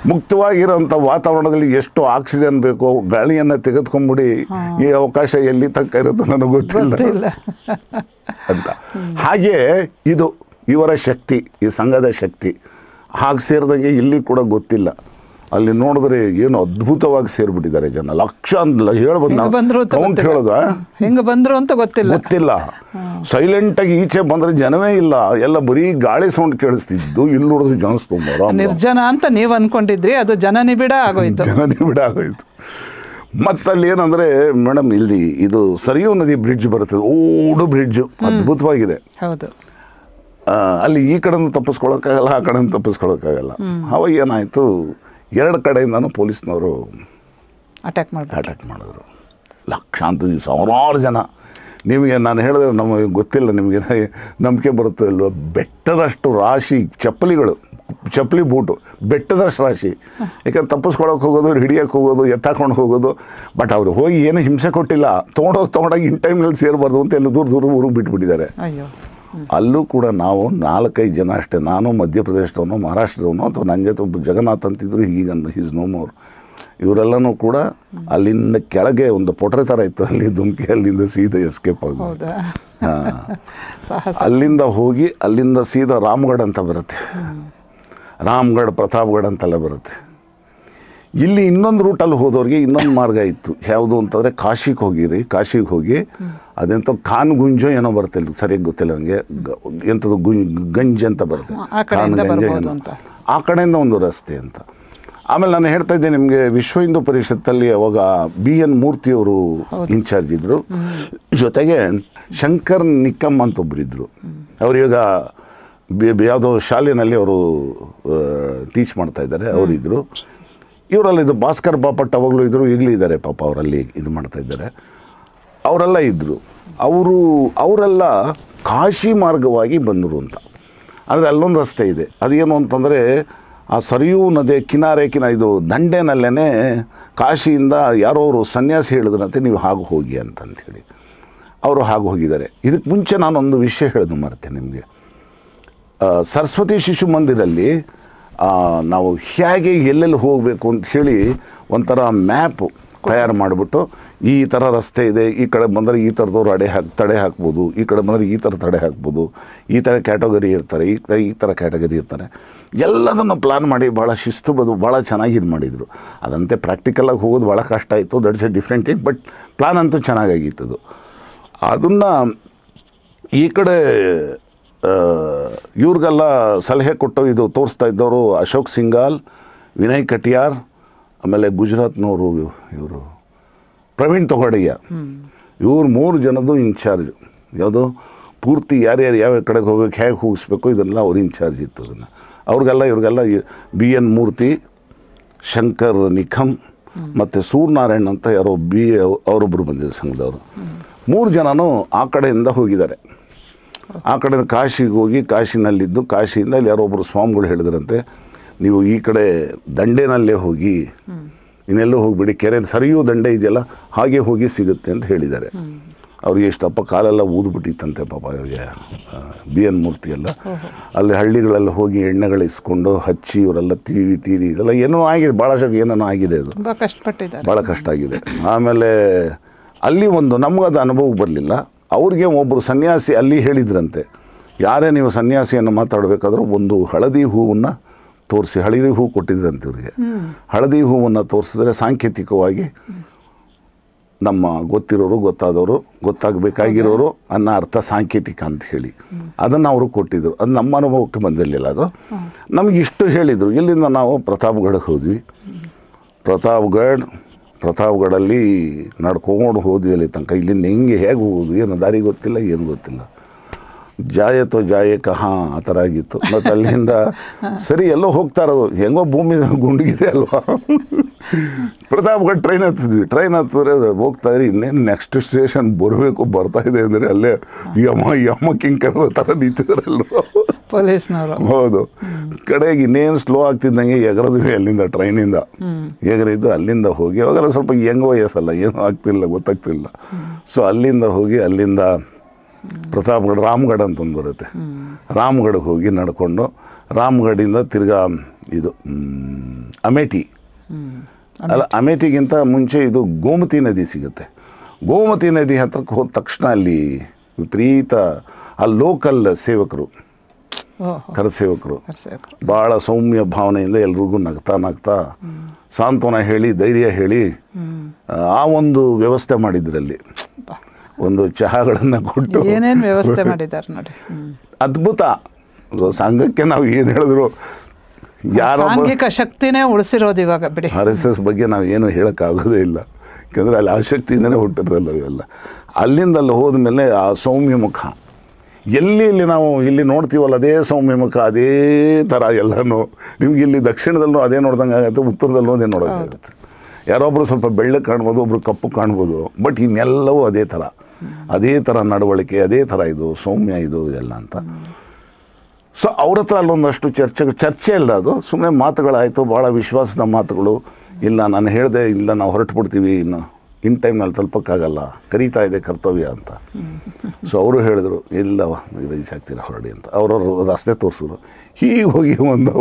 ಮುಕ್ತವಾಗಿರೋಂಥ ವಾತಾವರಣದಲ್ಲಿ ಎಷ್ಟು ಆಕ್ಸಿಜನ್ ಬೇಕು ಗಾಳಿಯನ್ನು ತೆಗೆದುಕೊಂಡ್ಬಿಡಿ ಈ ಅವಕಾಶ ಎಲ್ಲಿ ತಕ್ಕ ಇರುತ್ತೋ ನನಗೆ ಗೊತ್ತಿಲ್ಲ ಅಂತ ಹಾಗೆ ಇದು ಇವರ ಶಕ್ತಿ ಈ ಸಂಘದ ಶಕ್ತಿ ಹಾಗೆ ಸೇರಿದಂಗೆ ಇಲ್ಲಿ ಕೂಡ ಗೊತ್ತಿಲ್ಲ ಅಲ್ಲಿ ನೋಡಿದ್ರೆ ಏನು ಅದ್ಭುತವಾಗಿ ಸೇರಿಬಿಟ್ಟಿದ್ದಾರೆ ಜನ ಲಕ್ಷ ಅಂತ ಹೇಳ್ಬೋದು ನಾವು ಹೇಳೋದ ಅಂತ ಗೊತ್ತಿಲ್ಲ ಗೊತ್ತಿಲ್ಲ ಆಗಿ ಈಚೆ ಬಂದ್ರೆ ಜನವೇ ಇಲ್ಲ ಎಲ್ಲ ಬರೀ ಗಾಳಿ ಸೌಂಡ್ ಕೇಳಿಸ್ತಿದ್ದು ಇಲ್ಲಿ ನೋಡಿದ್ರೆ ಜನ ನಿರ್ಜನ ಅಂತ ನೀವು ಅನ್ಕೊಂಡಿದ್ರಿ ಅದು ಜನ ನಿಬಿಡ ಆಗೋಯ್ತು ಜನ ನಿಬಿಡ ಆಗೋಯ್ತು ಮತ್ತಲ್ಲಿ ಅಲ್ಲಿ ಏನಂದರೆ ಮೇಡಮ್ ಇಲ್ಲಿ ಇದು ಸರಿಯೋ ನದಿ ಬ್ರಿಡ್ಜ್ ಬರುತ್ತದೆ ಓಡು ಬ್ರಿಡ್ಜ್ ಅದ್ಭುತವಾಗಿದೆ ಹೌದು ಅಲ್ಲಿ ಈ ಕಡೆಯೂ ತಪ್ಪಿಸ್ಕೊಳಕ್ಕಾಗಲ್ಲ ಆ ಕಡೆಯೂ ತಪ್ಪಿಸ್ಕೊಳಕ್ಕಾಗಲ್ಲ ಅವಾಗ ಏನಾಯಿತು ಎರಡು ಕಡೆಯಿಂದನೂ ಪೊಲೀಸ್ನವರು ಅಟ್ಯಾಕ್ ಮಾಡಿ ಅಟ್ಯಾಕ್ ಮಾಡಿದ್ರು ಲಕ್ಷಾಂತರ ಸಾವಿರಾರು ಜನ ನಿಮಗೆ ನಾನು ಹೇಳಿದ್ರೆ ನಮಗೆ ಗೊತ್ತಿಲ್ಲ ನಿಮಗೆ ನಂಬಿಕೆ ಬರುತ್ತೋ ಇಲ್ವೋ ಬೆಟ್ಟದಷ್ಟು ರಾಶಿ ಚಪ್ಪಲಿಗಳು ಚಪ್ಪಲಿ ಬೂಟು ಬೆಟ್ಟದಷ್ಟು ರಾಶಿ ಯಾಕಂದ್ರೆ ತಪ್ಪಿಸ್ಕೊಳಕ್ಕೆ ಹೋಗೋದು ಹಿಡಿಯೋಕ್ಕೆ ಹೋಗೋದು ಎತ್ತಾಕೊಂಡು ಹೋಗೋದು ಬಟ್ ಅವರು ಹೋಗಿ ಏನು ಹಿಂಸೆ ಕೊಟ್ಟಿಲ್ಲ ತೊಗೊಂಡೋಗಿ ತೊಗೊಂಡೋಗಿ ಇನ್ ಟೈಮ್ನಲ್ಲಿ ಸೇರಬಾರ್ದು ಅಂತ ಎಲ್ಲ ದೂರ ದೂರ ಊರಿಗೆ ಬಿಟ್ಬಿಟ್ಟಿದ್ದಾರೆ ಅಲ್ಲೂ ಕೂಡ ನಾವು ನಾಲ್ಕೈದು ಜನ ಅಷ್ಟೇ ನಾನು ಮಧ್ಯಪ್ರದೇಶದವನು ಮಹಾರಾಷ್ಟ್ರದವನು ಅಥವಾ ನನ್ನ ಜೊತೆ ಒಬ್ಬ ಜಗನ್ನಾಥ್ ಅಂತಿದ್ರು ಈಗನ್ನು ಹೀಸ್ ನೋಮೋರ್ ಇವರೆಲ್ಲನೂ ಕೂಡ ಅಲ್ಲಿಂದ ಕೆಳಗೆ ಒಂದು ಪೊಟ್ರೆ ಥರ ಇತ್ತು ಅಲ್ಲಿ ಧುಮ್ಕಿ ಅಲ್ಲಿಂದ ಸೀದಾ ಎಸ್ಕೇಪ್ ಆಗಿ ಹಾಂ ಅಲ್ಲಿಂದ ಹೋಗಿ ಅಲ್ಲಿಂದ ಸೀದಾ ರಾಮ್ಗಢ ಅಂತ ಬರುತ್ತೆ ರಾಮ್ಗಢ ಪ್ರತಾಪ್ಗಢ ಅಂತೆಲ್ಲ ಬರುತ್ತೆ ಇಲ್ಲಿ ಇನ್ನೊಂದು ರೂಟಲ್ಲಿ ಹೋದವ್ರಿಗೆ ಇನ್ನೊಂದು ಮಾರ್ಗ ಇತ್ತು ಯಾವುದು ಅಂತಂದರೆ ಕಾಶಿಗೆ ಹೋಗಿರಿ ಕಾಶಿಗೆ ಹೋಗಿ ಅದೆಂಥ ಖಾನ್ ಗುಂಜೋ ಏನೋ ಬರ್ತಿಲ್ಲ ಸರಿಯಾಗಿ ಗೊತ್ತಿಲ್ಲ ನನಗೆ ಎಂಥದ್ದು ಗುಂಜ್ ಗಂಜ್ ಅಂತ ಬರುತ್ತೆ ಖಾನ್ ಗಂಜ ಏನೋ ಆ ಕಡೆಯಿಂದ ಒಂದು ರಸ್ತೆ ಅಂತ ಆಮೇಲೆ ನಾನು ಹೇಳ್ತಾ ಇದ್ದೆ ನಿಮಗೆ ವಿಶ್ವ ಹಿಂದೂ ಪರಿಷತ್ತಲ್ಲಿ ಅವಾಗ ಬಿ ಎನ್ ಮೂರ್ತಿಯವರು ಇನ್ಚಾರ್ಜ್ ಇದ್ದರು ಜೊತೆಗೆ ಶಂಕರ್ ನಿಕ್ಕಮ್ ಅಂತ ಇದ್ದರು ಅವರು ಇವಾಗ ಯಾವುದೋ ಶಾಲೆಯಲ್ಲಿ ಅವರು ಟೀಚ್ ಮಾಡ್ತಾ ಇದ್ದಾರೆ ಅವರಿದ್ದರು ಇವರಲ್ಲಿ ಇದು ಭಾಸ್ಕರ್ ಬಾಪಟ್ ಅವಾಗಲೂ ಇದ್ದರು ಈಗಲೂ ಇದ್ದಾರೆ ಪಾಪ ಅವರಲ್ಲಿ ಇದು ಮಾಡ್ತಾ ಇದ್ದಾರೆ ಅವರೆಲ್ಲ ಇದ್ದರು ಅವರು ಅವರೆಲ್ಲ ಕಾಶಿ ಮಾರ್ಗವಾಗಿ ಬಂದರು ಅಂತ ಅಂದರೆ ಅಲ್ಲೊಂದು ರಸ್ತೆ ಇದೆ ಅದೇನು ಅಂತಂದರೆ ಆ ಸರಿಯೂ ನದಿ ಕಿನ ಇದು ದಂಡೆನಲ್ಲೇ ಕಾಶಿಯಿಂದ ಯಾರೋ ಅವರು ಸನ್ಯಾಸಿ ಹೇಳಿದ್ರಂತೆ ನೀವು ಹಾಗೆ ಹೋಗಿ ಅಂತಂಥೇಳಿ ಅವರು ಹಾಗೆ ಹೋಗಿದ್ದಾರೆ ಇದಕ್ಕೆ ಮುಂಚೆ ನಾನೊಂದು ವಿಷಯ ಹೇಳೋದು ಮರ್ತೆ ನಿಮಗೆ ಸರಸ್ವತಿ ಶಿಶು ಮಂದಿರಲ್ಲಿ ನಾವು ಹೇಗೆ ಎಲ್ಲೆಲ್ಲಿ ಹೋಗಬೇಕು ಅಂತ ಹೇಳಿ ಒಂಥರ ಮ್ಯಾಪ್ ತಯಾರು ಮಾಡಿಬಿಟ್ಟು ಈ ಥರ ರಸ್ತೆ ಇದೆ ಈ ಕಡೆ ಬಂದರೆ ಈ ಥರದವ್ರು ಅಡೆ ಹಾಕ್ ತಡೆ ಹಾಕ್ಬೋದು ಈ ಕಡೆ ಬಂದರೆ ಈ ಥರ ತಡೆ ಹಾಕ್ಬೋದು ಈ ಥರ ಕ್ಯಾಟಗರಿ ಇರ್ತಾರೆ ಈ ಥರ ಈ ಥರ ಕ್ಯಾಟಗರಿ ಇರ್ತಾರೆ ಎಲ್ಲದನ್ನು ಪ್ಲ್ಯಾನ್ ಮಾಡಿ ಭಾಳ ಶಿಸ್ತು ಬದು ಭಾಳ ಚೆನ್ನಾಗಿ ಇದು ಮಾಡಿದರು ಅದಂತೆ ಪ್ರಾಕ್ಟಿಕಲಾಗಿ ಹೋಗೋದು ಭಾಳ ಕಷ್ಟ ಆಯಿತು is a different thing but plan ಅಂತೂ ಚೆನ್ನಾಗಾಗಿತ್ತು ಅದು ಅದನ್ನು ಈ ಕಡೆ ಇವ್ರಿಗೆಲ್ಲ ಸಲಹೆ ಕೊಟ್ಟು ಇದು ತೋರಿಸ್ತಾ ಇದ್ದವರು ಅಶೋಕ್ ಸಿಂಗಾಲ್ ವಿನಯ್ ಕಟಿಯಾರ್ ಆಮೇಲೆ ಗುಜರಾತ್ನವರು ಇವರು ಪ್ರವೀಣ್ ತೊಗೊಡಯ್ಯ ಇವ್ರು ಮೂರು ಜನದ್ದು ಇನ್ಚಾರ್ಜ್ ಯಾವುದು ಪೂರ್ತಿ ಯಾರ್ಯಾರು ಯಾವ ಕಡೆಗೆ ಹೋಗ್ಬೇಕು ಹೇಗೆ ಹೋಗಿಸ್ಬೇಕು ಇದೆಲ್ಲ ಅವ್ರ ಇನ್ಚಾರ್ಜ್ ಇತ್ತು ಅದನ್ನು ಅವ್ರಿಗೆಲ್ಲ ಇವ್ರಿಗೆಲ್ಲ ಬಿ ಎನ್ ಮೂರ್ತಿ ಶಂಕರ್ ನಿಖಮ್ ಮತ್ತು ಸೂರ್ಯನಾರಾಯಣ್ ಅಂತ ಯಾರೋ ಬಿ ಅವರೊಬ್ಬರು ಬಂದಿದ್ದಾರೆ ಸಂಘದವರು ಮೂರು ಜನನೂ ಆ ಕಡೆಯಿಂದ ಹೋಗಿದ್ದಾರೆ ಆ ಕಡೆ ಕಾಶಿಗೆ ಹೋಗಿ ಕಾಶಿನಲ್ಲಿದ್ದು ಕಾಶಿಯಿಂದ ಅಲ್ಲಿ ಒಬ್ಬರು ಸ್ವಾಮಿಗಳು ಹೇಳಿದ್ರಂತೆ ನೀವು ಈ ಕಡೆ ದಂಡೆನಲ್ಲೇ ಹೋಗಿ ಇನ್ನೆಲ್ಲೂ ಹೋಗಿಬಿಡಿ ಕೆರೆ ಸರಿಯೂ ದಂಡೆ ಇದೆಯಲ್ಲ ಹಾಗೆ ಹೋಗಿ ಸಿಗುತ್ತೆ ಅಂತ ಹೇಳಿದ್ದಾರೆ ಅವ್ರಿಗೆ ಎಷ್ಟಪ್ಪ ಕಾಲೆಲ್ಲ ಊದ್ಬಿಟ್ಟಿತ್ತಂತೆ ಪಾಪ ಅವರಿಗೆ ಬಿ ಎನ್ ಮೂರ್ತಿ ಎಲ್ಲ ಅಲ್ಲಿ ಹಳ್ಳಿಗಳಲ್ಲಿ ಹೋಗಿ ಎಣ್ಣೆಗಳು ಇಸ್ಕೊಂಡು ಹಚ್ಚಿ ಇವರೆಲ್ಲ ತೀವಿ ತೀರಿ ಇದೆಲ್ಲ ಏನೋ ಆಗಿದೆ ಭಾಳಷ್ಟು ಏನೇನೋ ಆಗಿದೆ ಅದು ಭಾಳ ಕಷ್ಟ ಆಗಿದೆ ಆಮೇಲೆ ಅಲ್ಲಿ ಒಂದು ನಮಗದು ಅನುಭವ ಬರಲಿಲ್ಲ ಅವ್ರಿಗೆ ಒಬ್ಬರು ಸನ್ಯಾಸಿ ಅಲ್ಲಿ ಹೇಳಿದ್ರಂತೆ ಯಾರೇ ನೀವು ಸನ್ಯಾಸಿಯನ್ನು ಮಾತಾಡಬೇಕಾದ್ರೂ ಒಂದು ಹಳದಿ ಹೂವನ್ನು ತೋರಿಸಿ ಹಳದಿ ಹೂ ಕೊಟ್ಟಿದ್ರಂತೆ ಇವರಿಗೆ ಹಳದಿ ಹೂವನ್ನು ತೋರಿಸಿದ್ರೆ ಸಾಂಕೇತಿಕವಾಗಿ ನಮ್ಮ ಗೊತ್ತಿರೋರು ಗೊತ್ತಾದವರು ಗೊತ್ತಾಗಬೇಕಾಗಿರೋರು ಅನ್ನೋ ಅರ್ಥ ಸಾಂಕೇತಿಕ ಅಂತ ಹೇಳಿ ಅದನ್ನು ಅವರು ಕೊಟ್ಟಿದ್ದರು ಅದು ನಮ್ಮ ಅನುಭವಕ್ಕೆ ಬಂದಿರಲಿಲ್ಲ ಅದು ನಮಗೆ ಇಷ್ಟು ಹೇಳಿದರು ಇಲ್ಲಿಂದ ನಾವು ಪ್ರತಾಪ್ಗಢಕ್ಕೆ ಹೋದ್ವಿ ಪ್ರತಾಪ್ಗಢ್ ಪ್ರತಾಪ್ಗಡಲ್ಲಿ ನಡ್ಕೊಂಡು ಹೋದ್ವಿ ಅಲ್ಲಿ ತನಕ ಇಲ್ಲಿಂದ ಹೆಂಗೆ ಹೇಗೆ ಹೋಗೋದು ಏನು ದಾರಿ ಗೊತ್ತಿಲ್ಲ ಏನು ಗೊತ್ತಿಲ್ಲ ಜಾಯತೋ ಜಾಯಕ ಹಾಂ ಆ ಥರ ಆಗಿತ್ತು ಮತ್ತು ಅಲ್ಲಿಂದ ಸರಿ ಎಲ್ಲೋ ಹೋಗ್ತಾರದು ಹೆಂಗೋ ಭೂಮಿ ಗುಂಡಿಗಿದೆ ಅಲ್ವಾ ಪ್ರತಾಪ್ಗಡ್ ಟ್ರೈನ್ ಹತ್ತಿದ್ವಿ ಟ್ರೈನ್ ಹತ್ತಿದ್ರೆ ಇದ್ರೆ ಇನ್ನೇನು ನೆಕ್ಸ್ಟ್ ಸ್ಟೇಷನ್ ಬರಬೇಕು ಇದೆ ಅಂದರೆ ಅಲ್ಲೇ ಯಮ ಯಮ ಕಿಂಕರ ಥರ ನಿಂತಿದ್ರಲ್ವ ಪೊಲೀಸ್ನವರು ಹೌದು ಕಡೆಗೆ ಇನ್ನೇನು ಸ್ಲೋ ಆಗ್ತಿದ್ದಂಗೆ ಎಗರದ್ವಿ ಅಲ್ಲಿಂದ ಟ್ರೈನಿಂದ ಎಗರಿದ್ದು ಅಲ್ಲಿಂದ ಹೋಗಿ ಅವಾಗೆಲ್ಲ ಸ್ವಲ್ಪ ಯಂಗ್ ವಯಸ್ಸಲ್ಲ ಏನೂ ಆಗ್ತಿಲ್ಲ ಗೊತ್ತಾಗ್ತಿಲ್ಲ ಸೊ ಅಲ್ಲಿಂದ ಹೋಗಿ ಅಲ್ಲಿಂದ ಪ್ರತಾಪ್ಗಢ ರಾಮ್ಗಢ ಅಂತಂದು ಬರುತ್ತೆ ರಾಮ್ಗಢಕ್ಕೆ ಹೋಗಿ ನಡ್ಕೊಂಡು ರಾಮಗಡಿಂದ ತಿರ್ಗಾ ಇದು ಅಮೇಠಿ ಅಲ್ಲ ಅಮೇಠಿಗಿಂತ ಮುಂಚೆ ಇದು ಗೋಮತಿ ನದಿ ಸಿಗುತ್ತೆ ಗೋಮತಿ ನದಿ ಹತ್ರಕ್ಕೆ ಹೋದ ತಕ್ಷಣ ಅಲ್ಲಿ ವಿಪರೀತ ಆ ಲೋಕಲ್ ಸೇವಕರು ಕರಸೇವಕರು ಬಹಳ ಸೌಮ್ಯ ಭಾವನೆಯಿಂದ ಎಲ್ರಿಗೂ ನಗ್ತಾ ನಗ್ತಾ ಸಾಂತ್ವನ ಹೇಳಿ ಧೈರ್ಯ ಹೇಳಿ ಆ ಒಂದು ವ್ಯವಸ್ಥೆ ಮಾಡಿದ್ರಲ್ಲಿ ಒಂದು ಚಹಾಗಳನ್ನು ಕೊಟ್ಟು ಏನೇನು ವ್ಯವಸ್ಥೆ ಮಾಡಿದ್ದಾರೆ ನೋಡಿ ಅದ್ಭುತ ಸಂಘಕ್ಕೆ ನಾವು ಏನು ಹೇಳಿದ್ರು ಯಾರಿಕ ಶಕ್ತಿನೇ ಉಳಿಸಿರೋದು ಇವಾಗ ಬಿಡಿ ಆರ್ ಎಸ್ ಎಸ್ ಬಗ್ಗೆ ನಾವು ಏನು ಹೇಳೋಕ್ಕಾಗೋದೇ ಇಲ್ಲ ಯಾಕಂದರೆ ಅಲ್ಲಿ ಆ ಶಕ್ತಿಯಿಂದನೇ ಹುಟ್ಟಿರೋದಲ್ಲ ಇವೆಲ್ಲ ಅಲ್ಲಿಂದ ಅಲ್ಲಿ ಹೋದ್ಮೇಲೆ ಆ ಸೌಮ್ಯ ಮುಖ ಎಲ್ಲಿ ಇಲ್ಲಿ ನಾವು ಇಲ್ಲಿ ನೋಡ್ತೀವಲ್ಲ ಅದೇ ಮುಖ ಅದೇ ಥರ ಎಲ್ಲನೂ ನಿಮ್ಗೆ ಇಲ್ಲಿ ದಕ್ಷಿಣದಲ್ಲೂ ಅದೇ ನೋಡ್ದಂಗೆ ಆಗುತ್ತೆ ಉತ್ತರದಲ್ಲೂ ಅದೇ ನೋಡೋದಾಗುತ್ತೆ ಯಾರೊಬ್ಬರು ಸ್ವಲ್ಪ ಬೆಳ್ಳಗೆ ಕಾಣ್ಬೋದು ಒಬ್ಬರು ಕಪ್ಪು ಕಾಣ್ಬೋದು ಬಟ್ ಇನ್ನೆಲ್ಲವೂ ಅದೇ ಥರ ಅದೇ ಥರ ನಡವಳಿಕೆ ಅದೇ ಥರ ಇದು ಸೌಮ್ಯ ಇದು ಇದೆಲ್ಲ ಅಂತ ಸೊ ಅವ್ರ ಹತ್ರ ಅಲ್ಲೊಂದಷ್ಟು ಚರ್ಚೆ ಚರ್ಚೆ ಇಲ್ಲ ಅದು ಸುಮ್ಮನೆ ಮಾತುಗಳಾಯಿತು ಭಾಳ ವಿಶ್ವಾಸದ ಮಾತುಗಳು ಇಲ್ಲ ನಾನು ಹೇಳಿದೆ ಇಲ್ಲ ನಾವು ಹೊರಟು ಬಿಡ್ತೀವಿ ಇನ್ನು ಇನ್ ಟೈಮ್ನಲ್ಲಿ ತಲುಪೋಕ್ಕಾಗಲ್ಲ ಕರೀತಾ ಇದೆ ಕರ್ತವ್ಯ ಅಂತ ಸೊ ಅವರು ಹೇಳಿದರು ಇಲ್ಲವ ಆಗ್ತೀರ ಹೊರಡಿ ಅಂತ ಅವ್ರವ್ರು ರಸ್ತೆ ತೋರಿಸಿದ್ರು ಹೀಗೆ ಹೋಗಿ ಒಂದು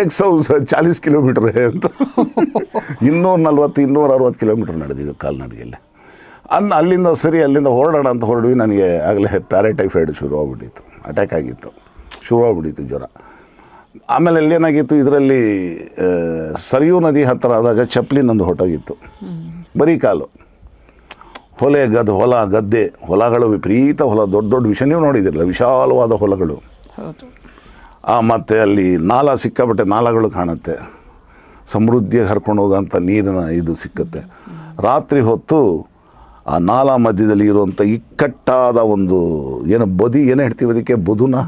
ಏಕ್ ಸೌ ಚಾಲೀಸ್ ಕಿಲೋಮೀಟ್ರ್ ಅಂತ ಇನ್ನೂರ ನಲ್ವತ್ತು ಇನ್ನೂರ ಅರವತ್ತು ಕಿಲೋಮೀಟ್ರ್ ನಡೆದಿವಿ ಕಾಲ್ನಡಿಗೆಯಲ್ಲಿ ಅನ್ನ ಅಲ್ಲಿಂದ ಸರಿ ಅಲ್ಲಿಂದ ಹೊರಡೋಣ ಅಂತ ಹೊರಡ್ವಿ ನನಗೆ ಆಗಲೇ ಪ್ಯಾರಾಟೈಫೈಡ್ ಶುರು ಆಗ್ಬಿಟ್ಟಿತ್ತು ಅಟ್ಯಾಕ್ ಆಗಿತ್ತು ಶುರು ಆಗ್ಬಿಟ್ಟಿತ್ತು ಜ್ವರ ಆಮೇಲೆ ಅಲ್ಲೇನಾಗಿತ್ತು ಇದರಲ್ಲಿ ಸರಿಯೂ ನದಿ ಹತ್ತಿರ ಆದಾಗ ಚಪ್ಪಲಿ ನಂದು ಹೊಟ್ಟೋಗಿತ್ತು ಬರೀ ಕಾಲು ಹೊಲೆ ಗದ್ ಹೊಲ ಗದ್ದೆ ಹೊಲಗಳು ವಿಪರೀತ ಹೊಲ ದೊಡ್ಡ ದೊಡ್ಡ ವಿಷಯ ನೀವು ನೋಡಿದಿರಲ್ಲ ವಿಶಾಲವಾದ ಹೊಲಗಳು ಮತ್ತು ಅಲ್ಲಿ ನಾಲ ಸಿಕ್ಕಾಬಟ್ಟೆ ನಾಲಗಳು ಕಾಣುತ್ತೆ ಸಮೃದ್ಧಿಗೆ ಹರ್ಕೊಂಡು ಹೋಗೋಂಥ ನೀರಿನ ಇದು ಸಿಕ್ಕತ್ತೆ ರಾತ್ರಿ ಹೊತ್ತು ಆ ನಾಲ ಮಧ್ಯದಲ್ಲಿ ಇರುವಂಥ ಇಕ್ಕಟ್ಟಾದ ಒಂದು ಏನು ಬದಿ ಏನು ಹೇಳ್ತೀವಿ ಅದಕ್ಕೆ ಬದುನ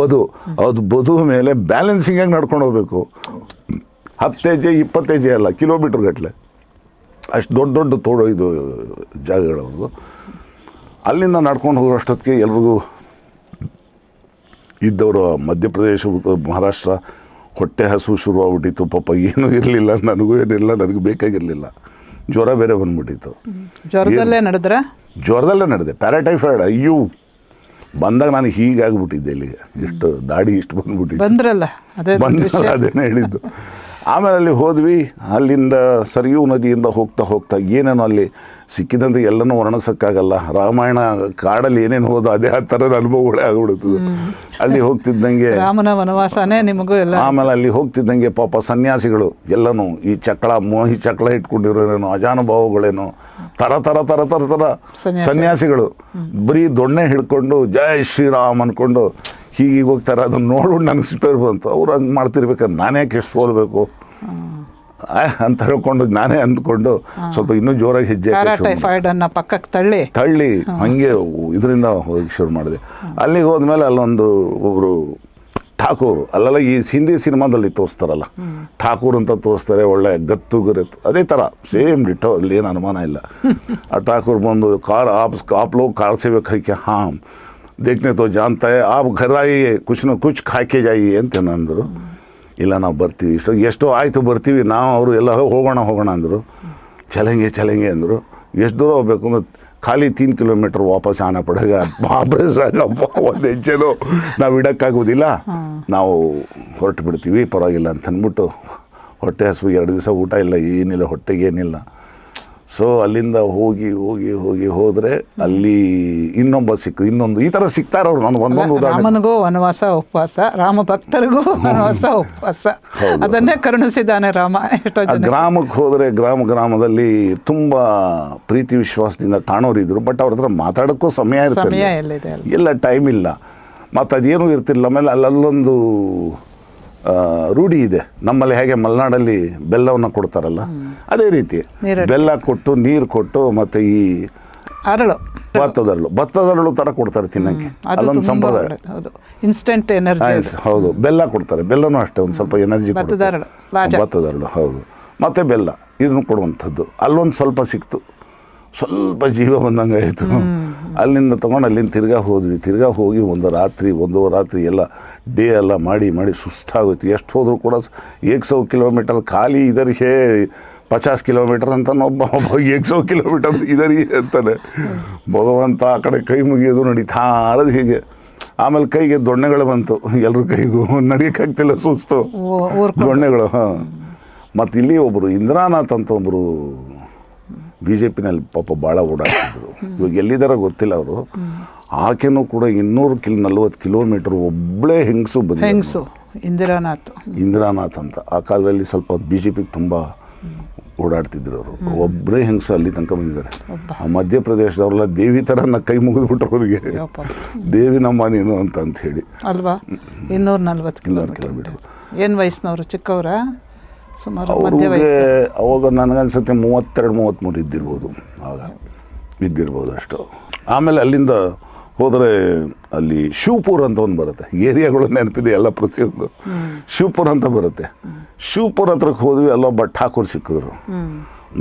ಬದು ಅದು ಬದು ಮೇಲೆ ಬ್ಯಾಲೆನ್ಸಿಂಗಾಗಿ ನಡ್ಕೊಂಡು ಹೋಗಬೇಕು ಹತ್ತು ಹೆಜ್ಜೆ ಅಲ್ಲ ಕಿಲೋಮೀಟ್ರ್ ಗಟ್ಟಲೆ ಅಷ್ಟು ದೊಡ್ಡ ದೊಡ್ಡ ತೋಡು ಇದು ಜಾಗಗಳವ್ರದ್ದು ಅಲ್ಲಿಂದ ನಡ್ಕೊಂಡು ಹೋಗೋ ಅಷ್ಟೊತ್ತಿಗೆ ಎಲ್ರಿಗೂ ಇದ್ದವರು ಮಧ್ಯಪ್ರದೇಶ ಮಹಾರಾಷ್ಟ್ರ ಹೊಟ್ಟೆ ಹಸು ಶುರುವಾಗ್ಬಿಟ್ಟಿತ್ತು ಪಾಪ ಏನೂ ಇರಲಿಲ್ಲ ನನಗೂ ಏನಿಲ್ಲ ನನಗೆ ಬೇಕಾಗಿರಲಿಲ್ಲ ಜ್ವರ ಬೇರೆ ಬಂದ್ಬಿಟ್ಟಿತ್ತು ಜ್ವರದಲ್ಲೇ ನಡೆದ್ರೆ ಜ್ವರದಲ್ಲೇ ನಡೆದೆ ಪ್ಯಾರಾಟೈಫಾಯ್ಡ್ ಅಯ್ಯೋ ಬಂದಾಗ ನಾನು ಹೀಗಾಗ್ಬಿಟ್ಟಿದ್ದೆ ಇಲ್ಲಿಗೆ ಇಷ್ಟು ದಾಡಿ ಇಷ್ಟು ಬಂದ್ಬಿಟ್ಟಿದ್ದೆ ಬಂದ್ರಲ್ಲ ಅದೇ ಅದೇನೇ ಹೇಳಿದ್ದು ಆಮೇಲೆ ಅಲ್ಲಿ ಹೋದ್ವಿ ಅಲ್ಲಿಂದ ಸರಿಯೂ ನದಿಯಿಂದ ಹೋಗ್ತಾ ಹೋಗ್ತಾ ಏನೇನೋ ಅಲ್ಲಿ ಸಿಕ್ಕಿದಂತೆ ಎಲ್ಲನೂ ವರ್ಣಿಸೋಕ್ಕಾಗಲ್ಲ ರಾಮಾಯಣ ಕಾಡಲ್ಲಿ ಏನೇನು ಹೋದ ಅದೇ ಆ ಥರದ ಅನುಭವಗಳೇ ಆಗ್ಬಿಡುತ್ತದು ಅಲ್ಲಿ ಹೋಗ್ತಿದ್ದಂಗೆ ರಾಮನ ವನವಾಸನೇ ನಿಮಗೂ ಎಲ್ಲ ಆಮೇಲೆ ಅಲ್ಲಿ ಹೋಗ್ತಿದ್ದಂಗೆ ಪಾಪ ಸನ್ಯಾಸಿಗಳು ಎಲ್ಲನೂ ಈ ಚಕ್ಳ ಮೋಹಿ ಚಕ್ಳ ಇಟ್ಕೊಂಡಿರೋನೇನು ಅಜಾನುಭಾವಗಳೇನು ಥರ ಥರ ಥರ ಥರ ಥರ ಸನ್ಯಾಸಿಗಳು ಬರೀ ದೊಣ್ಣೆ ಹಿಡ್ಕೊಂಡು ಜೈ ಶ್ರೀರಾಮ್ ಅಂದ್ಕೊಂಡು ಹೀಗೆ ಹೋಗ್ತಾರೆ ಅದನ್ನು ನೋಡ್ಬಿಟ್ಟು ನನಗೆ ಸಿಟ್ಟೋರು ಬಂತು ಅವ್ರು ಹಂಗೆ ಮಾಡ್ತಿರ್ಬೇಕು ನಾನೇ ಯಾಕೆ ಎಷ್ಟು ಅಂತ ಹೇಳ್ಕೊಂಡು ನಾನೇ ಅಂದ್ಕೊಂಡು ಸ್ವಲ್ಪ ಇನ್ನೂ ಜೋರಾಗಿ ಹೆಜ್ಜೆ ಪಕ್ಕಕ್ಕೆ ತಳ್ಳಿ ತಳ್ಳಿ ಹಂಗೆ ಇದರಿಂದ ಹೋಗಿ ಶುರು ಮಾಡಿದೆ ಅಲ್ಲಿಗೆ ಹೋದ್ಮೇಲೆ ಅಲ್ಲೊಂದು ಒಬ್ಬರು ಠಾಕೂರ್ ಅಲ್ಲೆಲ್ಲ ಈ ಹಿಂದಿ ಸಿನಿಮಾದಲ್ಲಿ ತೋರಿಸ್ತಾರಲ್ಲ ಠಾಕೂರ್ ಅಂತ ತೋರಿಸ್ತಾರೆ ಒಳ್ಳೆ ಗತ್ತು ಗುರುತು ಅದೇ ಥರ ಸೇಮ್ ಡಿಟ್ಟೋ ಅಲ್ಲಿ ಏನು ಅನುಮಾನ ಇಲ್ಲ ಆ ಠಾಕೂರ್ ಬಂದು ಕಾರ್ ಆಪ್ ಆಪ್ಲೋಗಿ ಲೋಗ್ ಕಾರ್ ಸೇಬೇಕು ಹಾಂ ದೇಖನೆ ತೋ ಜಾನ್ತಾ ಆ ಘರ ಕುಚ್ನ ಕುಚ್ ಕಾಯ್ಕೆ ಜಾಯಿ ಅಂತ ಅಂದರು ಇಲ್ಲ ನಾವು ಬರ್ತೀವಿ ಇಷ್ಟು ಎಷ್ಟೋ ಆಯಿತು ಬರ್ತೀವಿ ನಾವು ಅವರು ಎಲ್ಲ ಹೋಗೋಣ ಹೋಗೋಣ ಅಂದರು ಚಲಂಗೆ ಚಲಂಗೆ ಅಂದರು ಎಷ್ಟು ದೂರ ಹೋಗ್ಬೇಕು ಅಂದ್ರೆ ಖಾಲಿ ತೀನ್ ಕಿಲೋಮೀಟ್ರ್ ವಾಪಸ್ ಆನ ಪಡೆಗ ವಾಪಸ್ ಒಂದು ಹೆಂಚೇನು ನಾವು ಇಡೋಕ್ಕಾಗೋದಿಲ್ಲ ನಾವು ಹೊರಟು ಬಿಡ್ತೀವಿ ಪರವಾಗಿಲ್ಲ ಅಂತಂದ್ಬಿಟ್ಟು ಹೊಟ್ಟೆ ಹಸುವು ಎರಡು ದಿವಸ ಊಟ ಇಲ್ಲ ಏನಿಲ್ಲ ಹೊಟ್ಟೆಗೇನಿಲ್ಲ ಏನಿಲ್ಲ ಸೊ ಅಲ್ಲಿಂದ ಹೋಗಿ ಹೋಗಿ ಹೋಗಿ ಹೋದರೆ ಅಲ್ಲಿ ಇನ್ನೊಬ್ಬ ಸಿಕ್ ಇನ್ನೊಂದು ಈ ಥರ ಸಿಗ್ತಾರೆ ಅವರು ನಾನು ಒಂದೊಂದು ರಾಮನಿಗೂ ವನವಾಸ ಉಪವಾಸ ರಾಮ ಭಕ್ತರಿಗೂ ವನವಾಸ ಉಪವಾಸ ಅದನ್ನೇ ಕರುಣಿಸಿದ್ದಾನೆ ರಾಮ ಗ್ರಾಮಕ್ಕೆ ಹೋದರೆ ಗ್ರಾಮ ಗ್ರಾಮದಲ್ಲಿ ತುಂಬ ಪ್ರೀತಿ ವಿಶ್ವಾಸದಿಂದ ಕಾಣೋರಿದ್ರು ಬಟ್ ಅವ್ರ ಹತ್ರ ಮಾತಾಡೋಕ್ಕೂ ಸಮಯ ಇರ್ತದೆ ಎಲ್ಲ ಟೈಮ್ ಇಲ್ಲ ಮತ್ತು ಇರ್ತಿಲ್ಲ ಆಮೇಲೆ ಅಲ್ಲೊಂದು ರೂಢಿ ಇದೆ ನಮ್ಮಲ್ಲಿ ಹೇಗೆ ಮಲೆನಾಡಲ್ಲಿ ಬೆಲ್ಲವನ್ನು ಕೊಡ್ತಾರಲ್ಲ ಅದೇ ರೀತಿ ಬೆಲ್ಲ ಕೊಟ್ಟು ನೀರು ಕೊಟ್ಟು ಮತ್ತು ಈ ಅರಳು ಭತ್ತದರಳು ಭತ್ತದರಳು ತರ ಕೊಡ್ತಾರೆ ತಿನ್ನಕ್ಕೆ ಅದೊಂದು ಸಂಪ್ರದಾಯ ಇನ್ಸ್ಟೆಂಟ್ ಹೌದು ಬೆಲ್ಲ ಕೊಡ್ತಾರೆ ಬೆಲ್ಲನೂ ಅಷ್ಟೇ ಒಂದು ಸ್ವಲ್ಪ ಎನರ್ಜಿ ಭತ್ತದರಳು ಹೌದು ಮತ್ತೆ ಬೆಲ್ಲ ಇದನ್ನು ಕೊಡುವಂಥದ್ದು ಅಲ್ಲೊಂದು ಸ್ವಲ್ಪ ಸಿಕ್ತು ಸ್ವಲ್ಪ ಜೀವ ಬಂದಂಗೆ ಆಯಿತು ಅಲ್ಲಿಂದ ತೊಗೊಂಡು ಅಲ್ಲಿಂದ ತಿರ್ಗಾ ಹೋದ್ವಿ ತಿರ್ಗಾ ಹೋಗಿ ಒಂದು ರಾತ್ರಿ ಒಂದು ರಾತ್ರಿ ಎಲ್ಲ ಡೇ ಎಲ್ಲ ಮಾಡಿ ಮಾಡಿ ಸುಸ್ತಾಗೋಯ್ತು ಎಷ್ಟು ಹೋದರೂ ಕೂಡ ಏಕ್ ಸೌ ಕಿಲೋಮೀಟರ್ ಖಾಲಿ ಇದರಿಗೆ ಪಚಾಸ್ ಕಿಲೋಮೀಟರ್ ಅಂತ ಒಬ್ಬ ಒಬ್ಬ ಏಕ್ ಸೌ ಕಿಲೋಮೀಟರ್ ಇದರಿಗೆ ಅಂತಾನೆ ಭಗವಂತ ಆ ಕಡೆ ಕೈ ಮುಗಿಯೋದು ನಡೀತಾರದು ಹೀಗೆ ಆಮೇಲೆ ಕೈಗೆ ದೊಣ್ಣೆಗಳು ಬಂತು ಎಲ್ಲರ ಕೈಗೂ ನಡಿಯೋಕ್ಕಾಗ್ತಿಲ್ಲ ಸುಸ್ತು ದೊಣ್ಣೆಗಳು ಹಾಂ ಮತ್ತು ಇಲ್ಲಿ ಒಬ್ಬರು ಇಂದ್ರಾನಾಥ್ ಅಂತ ಒಬ್ಬರು ಬಿ ಜೆ ಪಾಪ ಭಾಳ ಓಡಾಡ್ತಿದ್ರು ಇವಾಗ ಎಲ್ಲಿದ್ದಾರೆ ಗೊತ್ತಿಲ್ಲ ಅವರು ಆಕೆನೂ ಕೂಡ ಇನ್ನೂರು ಕಿಲ್ ನಲ್ವತ್ತು ಕಿಲೋಮೀಟರ್ ಒಬ್ಬಳೇ ಹೆಂಗಸು ಬಂದ ಇಂದಿರಾನಾಥ್ ಇಂದಿರಾನಾಥ್ ಅಂತ ಆ ಕಾಲದಲ್ಲಿ ಸ್ವಲ್ಪ ಬಿ ಜೆ ಪಿಗೆ ತುಂಬ ಓಡಾಡ್ತಿದ್ರು ಅವರು ಒಬ್ಬರೇ ಹೆಂಗಸು ಅಲ್ಲಿ ತನಕ ಬಂದಿದ್ದಾರೆ ಆ ಮಧ್ಯಪ್ರದೇಶದವ್ರೆಲ್ಲ ದೇವಿ ಥರ ಕೈ ಮುಗಿದ್ಬಿಟ್ರು ಅವರಿಗೆ ದೇವಿ ನಮ್ಮ ನೀನು ಅಂತ ಅಂತ ಹೇಳಿ ಅಲ್ವಾ ಇನ್ನೂರ ನಲ್ವತ್ತು ಕಿಲೋಮೀಟರ್ ಏನು ವಯಸ್ಸಿನವರು ಚಿಕ್ಕವರ ಅವಾಗ ನನಗನ್ಸುತ್ತೆ ಮೂವತ್ತೆರಡು ಮೂರು ಇದ್ದಿರ್ಬೋದು ಆಗ ಇದ್ದಿರ್ಬೋದು ಅಷ್ಟು ಆಮೇಲೆ ಅಲ್ಲಿಂದ ಹೋದರೆ ಅಲ್ಲಿ ಶಿವಪುರ್ ಅಂತ ಒಂದು ಬರುತ್ತೆ ಏರಿಯಾಗಳು ನೆನಪಿದೆ ಎಲ್ಲ ಪ್ರತಿಯೊಂದು ಶಿವಪುರ್ ಅಂತ ಬರುತ್ತೆ ಶಿವಪುರ್ ಹತ್ರಕ್ಕೆ ಹೋದ್ವಿ ಎಲ್ಲ ಭಟ್ ಹಾಕೋರು ಸಿಕ್ಕಿದ್ರು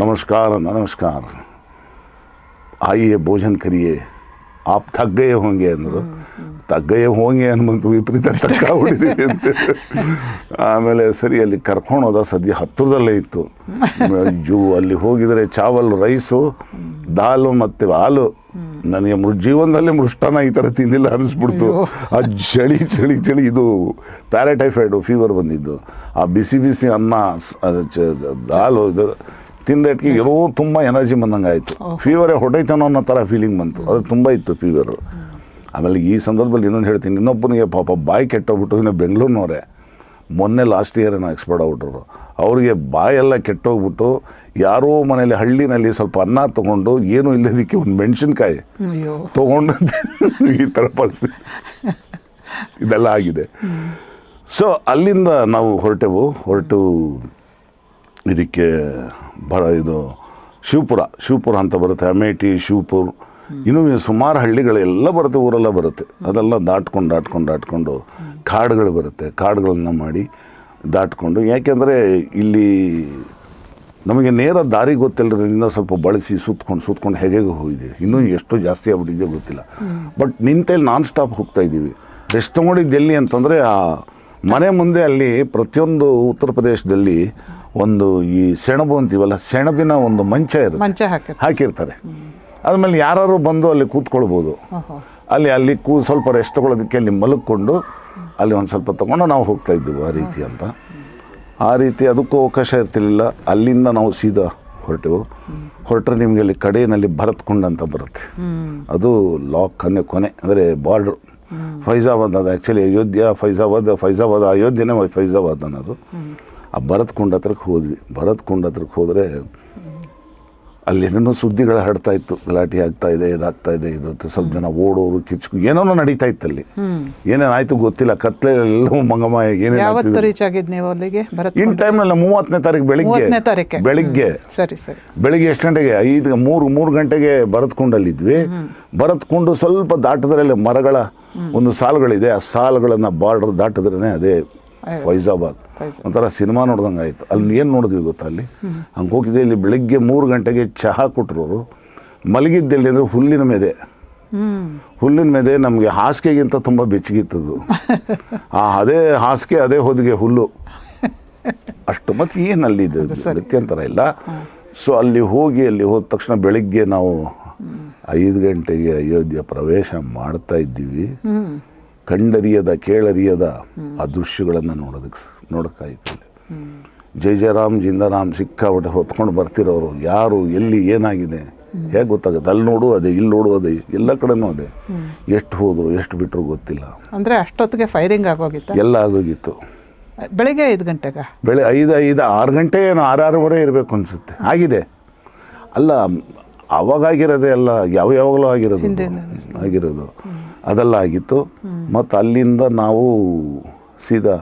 ನಮಸ್ಕಾರ ನಮಸ್ಕಾರ ಆಯಿಯೇ ಭೋಜನ್ ಕರಿಯೇ ಆಪ್ ಥಗ್ಗೇ ಹೋಂಗೆ ಅಂದರು ತಗ್ಗಯ ಹೋಗಿ ಅನ್ಬಂತು ವಿಪರೀತ ತಗ್ಗ ಹೊಡಿದೀವಿ ಅಂತೇಳಿ ಆಮೇಲೆ ಸರಿ ಅಲ್ಲಿ ಕರ್ಕೊಂಡು ಹೋದ ಸದ್ಯ ಹತ್ತಿರದಲ್ಲೇ ಇತ್ತು ಅಯ್ಯೋ ಅಲ್ಲಿ ಹೋಗಿದರೆ ಚಾವಲ್ ರೈಸು ದಾಲು ಮತ್ತು ಹಾಲು ನನಗೆ ಮೃ ಜೀವನದಲ್ಲಿ ಮೃಷ್ಟನ ಈ ಥರ ತಿಂದಿಲ್ಲ ಅನ್ನಿಸ್ಬಿಡ್ತು ಆ ಚಳಿ ಚಳಿ ಚಳಿ ಇದು ಪ್ಯಾರಾಟೈಫೈಡು ಫೀವರ್ ಬಂದಿದ್ದು ಆ ಬಿಸಿ ಬಿಸಿ ಅನ್ನ ದಾಲು ಇದು ತಿಂದಟ್ಗೆ ಎಲ್ಲೋ ತುಂಬ ಎನರ್ಜಿ ಬಂದಂಗೆ ಆಯಿತು ಫೀವರೇ ಹೊಡೈತಾನೋ ಅನ್ನೋ ಥರ ಫೀಲಿಂಗ್ ಬಂತು ಅದು ತುಂಬ ಇತ್ತು ಫೀವರು ಆಮೇಲೆ ಈ ಸಂದರ್ಭದಲ್ಲಿ ಇನ್ನೊಂದು ಹೇಳ್ತೀನಿ ಇನ್ನೊಬ್ಬನಿಗೆ ಪಾಪ ಬಾಯಿ ಕೆಟ್ಟೋಗ್ಬಿಟ್ಟು ಇನ್ನು ಬೆಂಗಳೂರಿನವ್ರೆ ಮೊನ್ನೆ ಲಾಸ್ಟ್ ಇಯರ್ ಏನೋ ಎಕ್ಸ್ಪರ್ಟ್ ಆಗ್ಬಿಟ್ರು ಅವರಿಗೆ ಬಾಯೆಲ್ಲ ಕೆಟ್ಟೋಗ್ಬಿಟ್ಟು ಯಾರೋ ಮನೇಲಿ ಹಳ್ಳಿನಲ್ಲಿ ಸ್ವಲ್ಪ ಅನ್ನ ತೊಗೊಂಡು ಏನೂ ಇಲ್ಲದಕ್ಕೆ ಒಂದು ಮೆಣಸಿನ್ಕಾಯಿ ತೊಗೊಂಡು ಈ ಥರ ಪರಿಸ್ಥಿತಿ ಇದೆಲ್ಲ ಆಗಿದೆ ಸೊ ಅಲ್ಲಿಂದ ನಾವು ಹೊರಟೆವು ಹೊರಟು ಇದಕ್ಕೆ ಬರ ಇದು ಶಿವಪುರ ಶಿವಪುರ ಅಂತ ಬರುತ್ತೆ ಅಮೇಠಿ ಶಿವಪುರ ಇನ್ನು ಸುಮಾರು ಹಳ್ಳಿಗಳೆಲ್ಲ ಬರುತ್ತೆ ಊರೆಲ್ಲ ಬರುತ್ತೆ ಅದೆಲ್ಲ ದಾಟ್ಕೊಂಡು ದಾಟ್ಕೊಂಡು ದಾಟ್ಕೊಂಡು ಕಾಡುಗಳು ಬರುತ್ತೆ ಕಾಡುಗಳನ್ನ ಮಾಡಿ ದಾಟ್ಕೊಂಡು ಯಾಕೆಂದರೆ ಇಲ್ಲಿ ನಮಗೆ ನೇರ ದಾರಿ ಗೊತ್ತಿಲ್ಲದ್ರಿಂದ ಸ್ವಲ್ಪ ಬಳಸಿ ಸುತ್ತಕೊಂಡು ಸುತ್ತಕೊಂಡು ಹೇಗೆ ಹೋಗಿದ್ದೀವಿ ಇನ್ನೂ ಎಷ್ಟು ಜಾಸ್ತಿ ಆಗ್ಬಿಟ್ಟಿದೆ ಗೊತ್ತಿಲ್ಲ ಬಟ್ ನಿಂತಲ್ಲಿ ನಾನ್ ಸ್ಟಾಪ್ ಹೋಗ್ತಾ ಇದ್ದೀವಿ ರೆಸ್ಟ್ ಮಾಡಿದ್ದು ಎಲ್ಲಿ ಅಂತಂದರೆ ಆ ಮನೆ ಮುಂದೆ ಅಲ್ಲಿ ಪ್ರತಿಯೊಂದು ಉತ್ತರ ಪ್ರದೇಶದಲ್ಲಿ ಒಂದು ಈ ಸೆಣಬು ಅಂತೀವಲ್ಲ ಸೆಣಬಿನ ಒಂದು ಮಂಚ ಇರುತ್ತೆ ಹಾಕಿರ್ತಾರೆ ಆದಮೇಲೆ ಯಾರು ಬಂದು ಅಲ್ಲಿ ಕೂತ್ಕೊಳ್ಬೋದು ಅಲ್ಲಿ ಅಲ್ಲಿ ಕೂ ಸ್ವಲ್ಪ ರೆಸ್ಟ್ ತಗೊಳ್ಳೋದಕ್ಕೆ ಅಲ್ಲಿ ಮಲಗ್ಕೊಂಡು ಅಲ್ಲಿ ಒಂದು ಸ್ವಲ್ಪ ತೊಗೊಂಡು ನಾವು ಹೋಗ್ತಾ ಆ ರೀತಿ ಅಂತ ಆ ರೀತಿ ಅದಕ್ಕೂ ಅವಕಾಶ ಇರ್ತಿರ್ಲಿಲ್ಲ ಅಲ್ಲಿಂದ ನಾವು ಸೀದಾ ಹೊರಟೆವು ಹೊರಟ್ರೆ ನಿಮಗೆ ಅಲ್ಲಿ ಕಡೆಯಲ್ಲಿ ಭರತ್ ಅಂತ ಬರುತ್ತೆ ಅದು ಲಾಕ್ ಕೊನೆ ಕೊನೆ ಅಂದರೆ ಬಾರ್ಡ್ರು ಫೈಜಾಬಾದ್ ಅದು ಆ್ಯಕ್ಚುಲಿ ಅಯೋಧ್ಯ ಫೈಜಾಬಾದ್ ಫೈಜಾಬಾದ್ ಅಯೋಧ್ಯೆನೇ ಫೈಜಾಬಾದ್ ಅನ್ನೋದು ಆ ಭರತ್ ಕುಂಡ್ ಹತ್ರಕ್ಕೆ ಹೋದ್ವಿ ಭರತ್ ಕುಂಡ್ ಹತ್ರಕ್ಕೆ ಹೋದರೆ ಅಲ್ಲೇನೇನೋ ಸುದ್ದಿಗಳ ಹಡ್ತಾ ಇತ್ತು ಗಲಾಟೆ ಆಗ್ತಾ ಇದೆ ಇದಾಗ್ತಾ ಇದೆ ಇದು ಸ್ವಲ್ಪ ಜನ ಓಡೋರು ಕಿಚ್ಕು ಏನೋ ನಡೀತಾ ಇತ್ತು ಅಲ್ಲಿ ಏನೇನಾಯ್ತು ಗೊತ್ತಿಲ್ಲ ಕತ್ಲೆಲ್ಲ ಮಂಗಮ ಏನೇನಿಗೆ ಇನ್ ಮೂವತ್ತನೇ ತಾರೀಕು ಬೆಳಿಗ್ಗೆ ಬೆಳಿಗ್ಗೆ ಸರಿ ಸರಿ ಬೆಳಿಗ್ಗೆ ಎಷ್ಟು ಗಂಟೆಗೆ ಐದು ಮೂರು ಮೂರು ಗಂಟೆಗೆ ಬರೆದ್ಕೊಂಡಲ್ಲಿದ್ವಿ ಬರೆದ್ಕೊಂಡು ಸ್ವಲ್ಪ ದಾಟದ್ರಲ್ಲಿ ಮರಗಳ ಒಂದು ಸಾಲುಗಳಿದೆ ಆ ಸಾಲುಗಳನ್ನ ಬಾರ್ಡರ್ ದಾಟಿದ್ರೇ ಅದೇ ಫೈಜಾಬಾದ್ ಒಂಥರ ಸಿನಿಮಾ ನೋಡ್ದಂಗೆ ಆಯಿತು ಅಲ್ಲಿ ಏನು ನೋಡಿದ್ವಿ ಗೊತ್ತಾ ಅಲ್ಲಿ ಹಂಗೆ ಹೋಗಿದ್ದೆ ಇಲ್ಲಿ ಬೆಳಗ್ಗೆ ಮೂರು ಗಂಟೆಗೆ ಚಹಾ ಕೊಟ್ಟರು ಮಲಗಿದ್ದೆಲ್ಲಿ ಅಂದರೆ ಹುಲ್ಲಿನ ಮೇದೆ ಹುಲ್ಲಿನ ಮೇದೆ ನಮಗೆ ಹಾಸಿಗೆಗಿಂತ ತುಂಬ ಬೆಚ್ಚಗಿತ್ತದು ಆ ಅದೇ ಹಾಸಿಗೆ ಅದೇ ಹೊದಿಗೆ ಹುಲ್ಲು ಅಷ್ಟು ಮತ್ತು ಏನು ಅಲ್ಲಿ ಇದು ಅತ್ಯಂತರ ಇಲ್ಲ ಸೊ ಅಲ್ಲಿ ಹೋಗಿ ಅಲ್ಲಿ ಹೋದ ತಕ್ಷಣ ಬೆಳಿಗ್ಗೆ ನಾವು ಐದು ಗಂಟೆಗೆ ಅಯೋಧ್ಯೆ ಪ್ರವೇಶ ಮಾಡ್ತಾ ಇದ್ದೀವಿ ಕಂಡರಿಯದ ಕೇಳರಿಯದ ಆ ದೃಶ್ಯಗಳನ್ನು ನೋಡೋದಕ್ಕೆ ನೋಡೋಕ್ಕಾಯ್ತು ಜೈ ಜಯರಾಮ್ ಸಿಕ್ಕ ಸಿಕ್ಕಾಪಟ್ಟೆ ಹೊತ್ಕೊಂಡು ಬರ್ತಿರೋರು ಯಾರು ಎಲ್ಲಿ ಏನಾಗಿದೆ ಹೇಗೆ ಗೊತ್ತಾಗುತ್ತೆ ಅಲ್ಲಿ ನೋಡು ಅದೇ ಇಲ್ಲಿ ನೋಡು ಅದೇ ಎಲ್ಲ ಕಡೆನೂ ಅದೇ ಎಷ್ಟು ಹೋದ್ರು ಎಷ್ಟು ಬಿಟ್ಟರು ಗೊತ್ತಿಲ್ಲ ಅಂದರೆ ಅಷ್ಟೊತ್ತಿಗೆ ಫೈರಿಂಗ್ ಆಗೋಗಿತ್ತು ಎಲ್ಲ ಆಗೋಗಿತ್ತು ಬೆಳಿಗ್ಗೆ ಐದು ಗಂಟೆಗೆ ಬೆಳೆ ಐದು ಐದು ಆರು ಗಂಟೆ ಏನು ಆರೂವರೆ ಇರಬೇಕು ಅನಿಸುತ್ತೆ ಆಗಿದೆ ಅಲ್ಲ ಅವಾಗ ಅಲ್ಲ ಯಾವ ಯಾವಾಗಲೂ ಆಗಿರೋದು ಆಗಿರೋದು ಅದೆಲ್ಲ ಆಗಿತ್ತು ಮತ್ತು ಅಲ್ಲಿಂದ ನಾವು ಸೀದಾ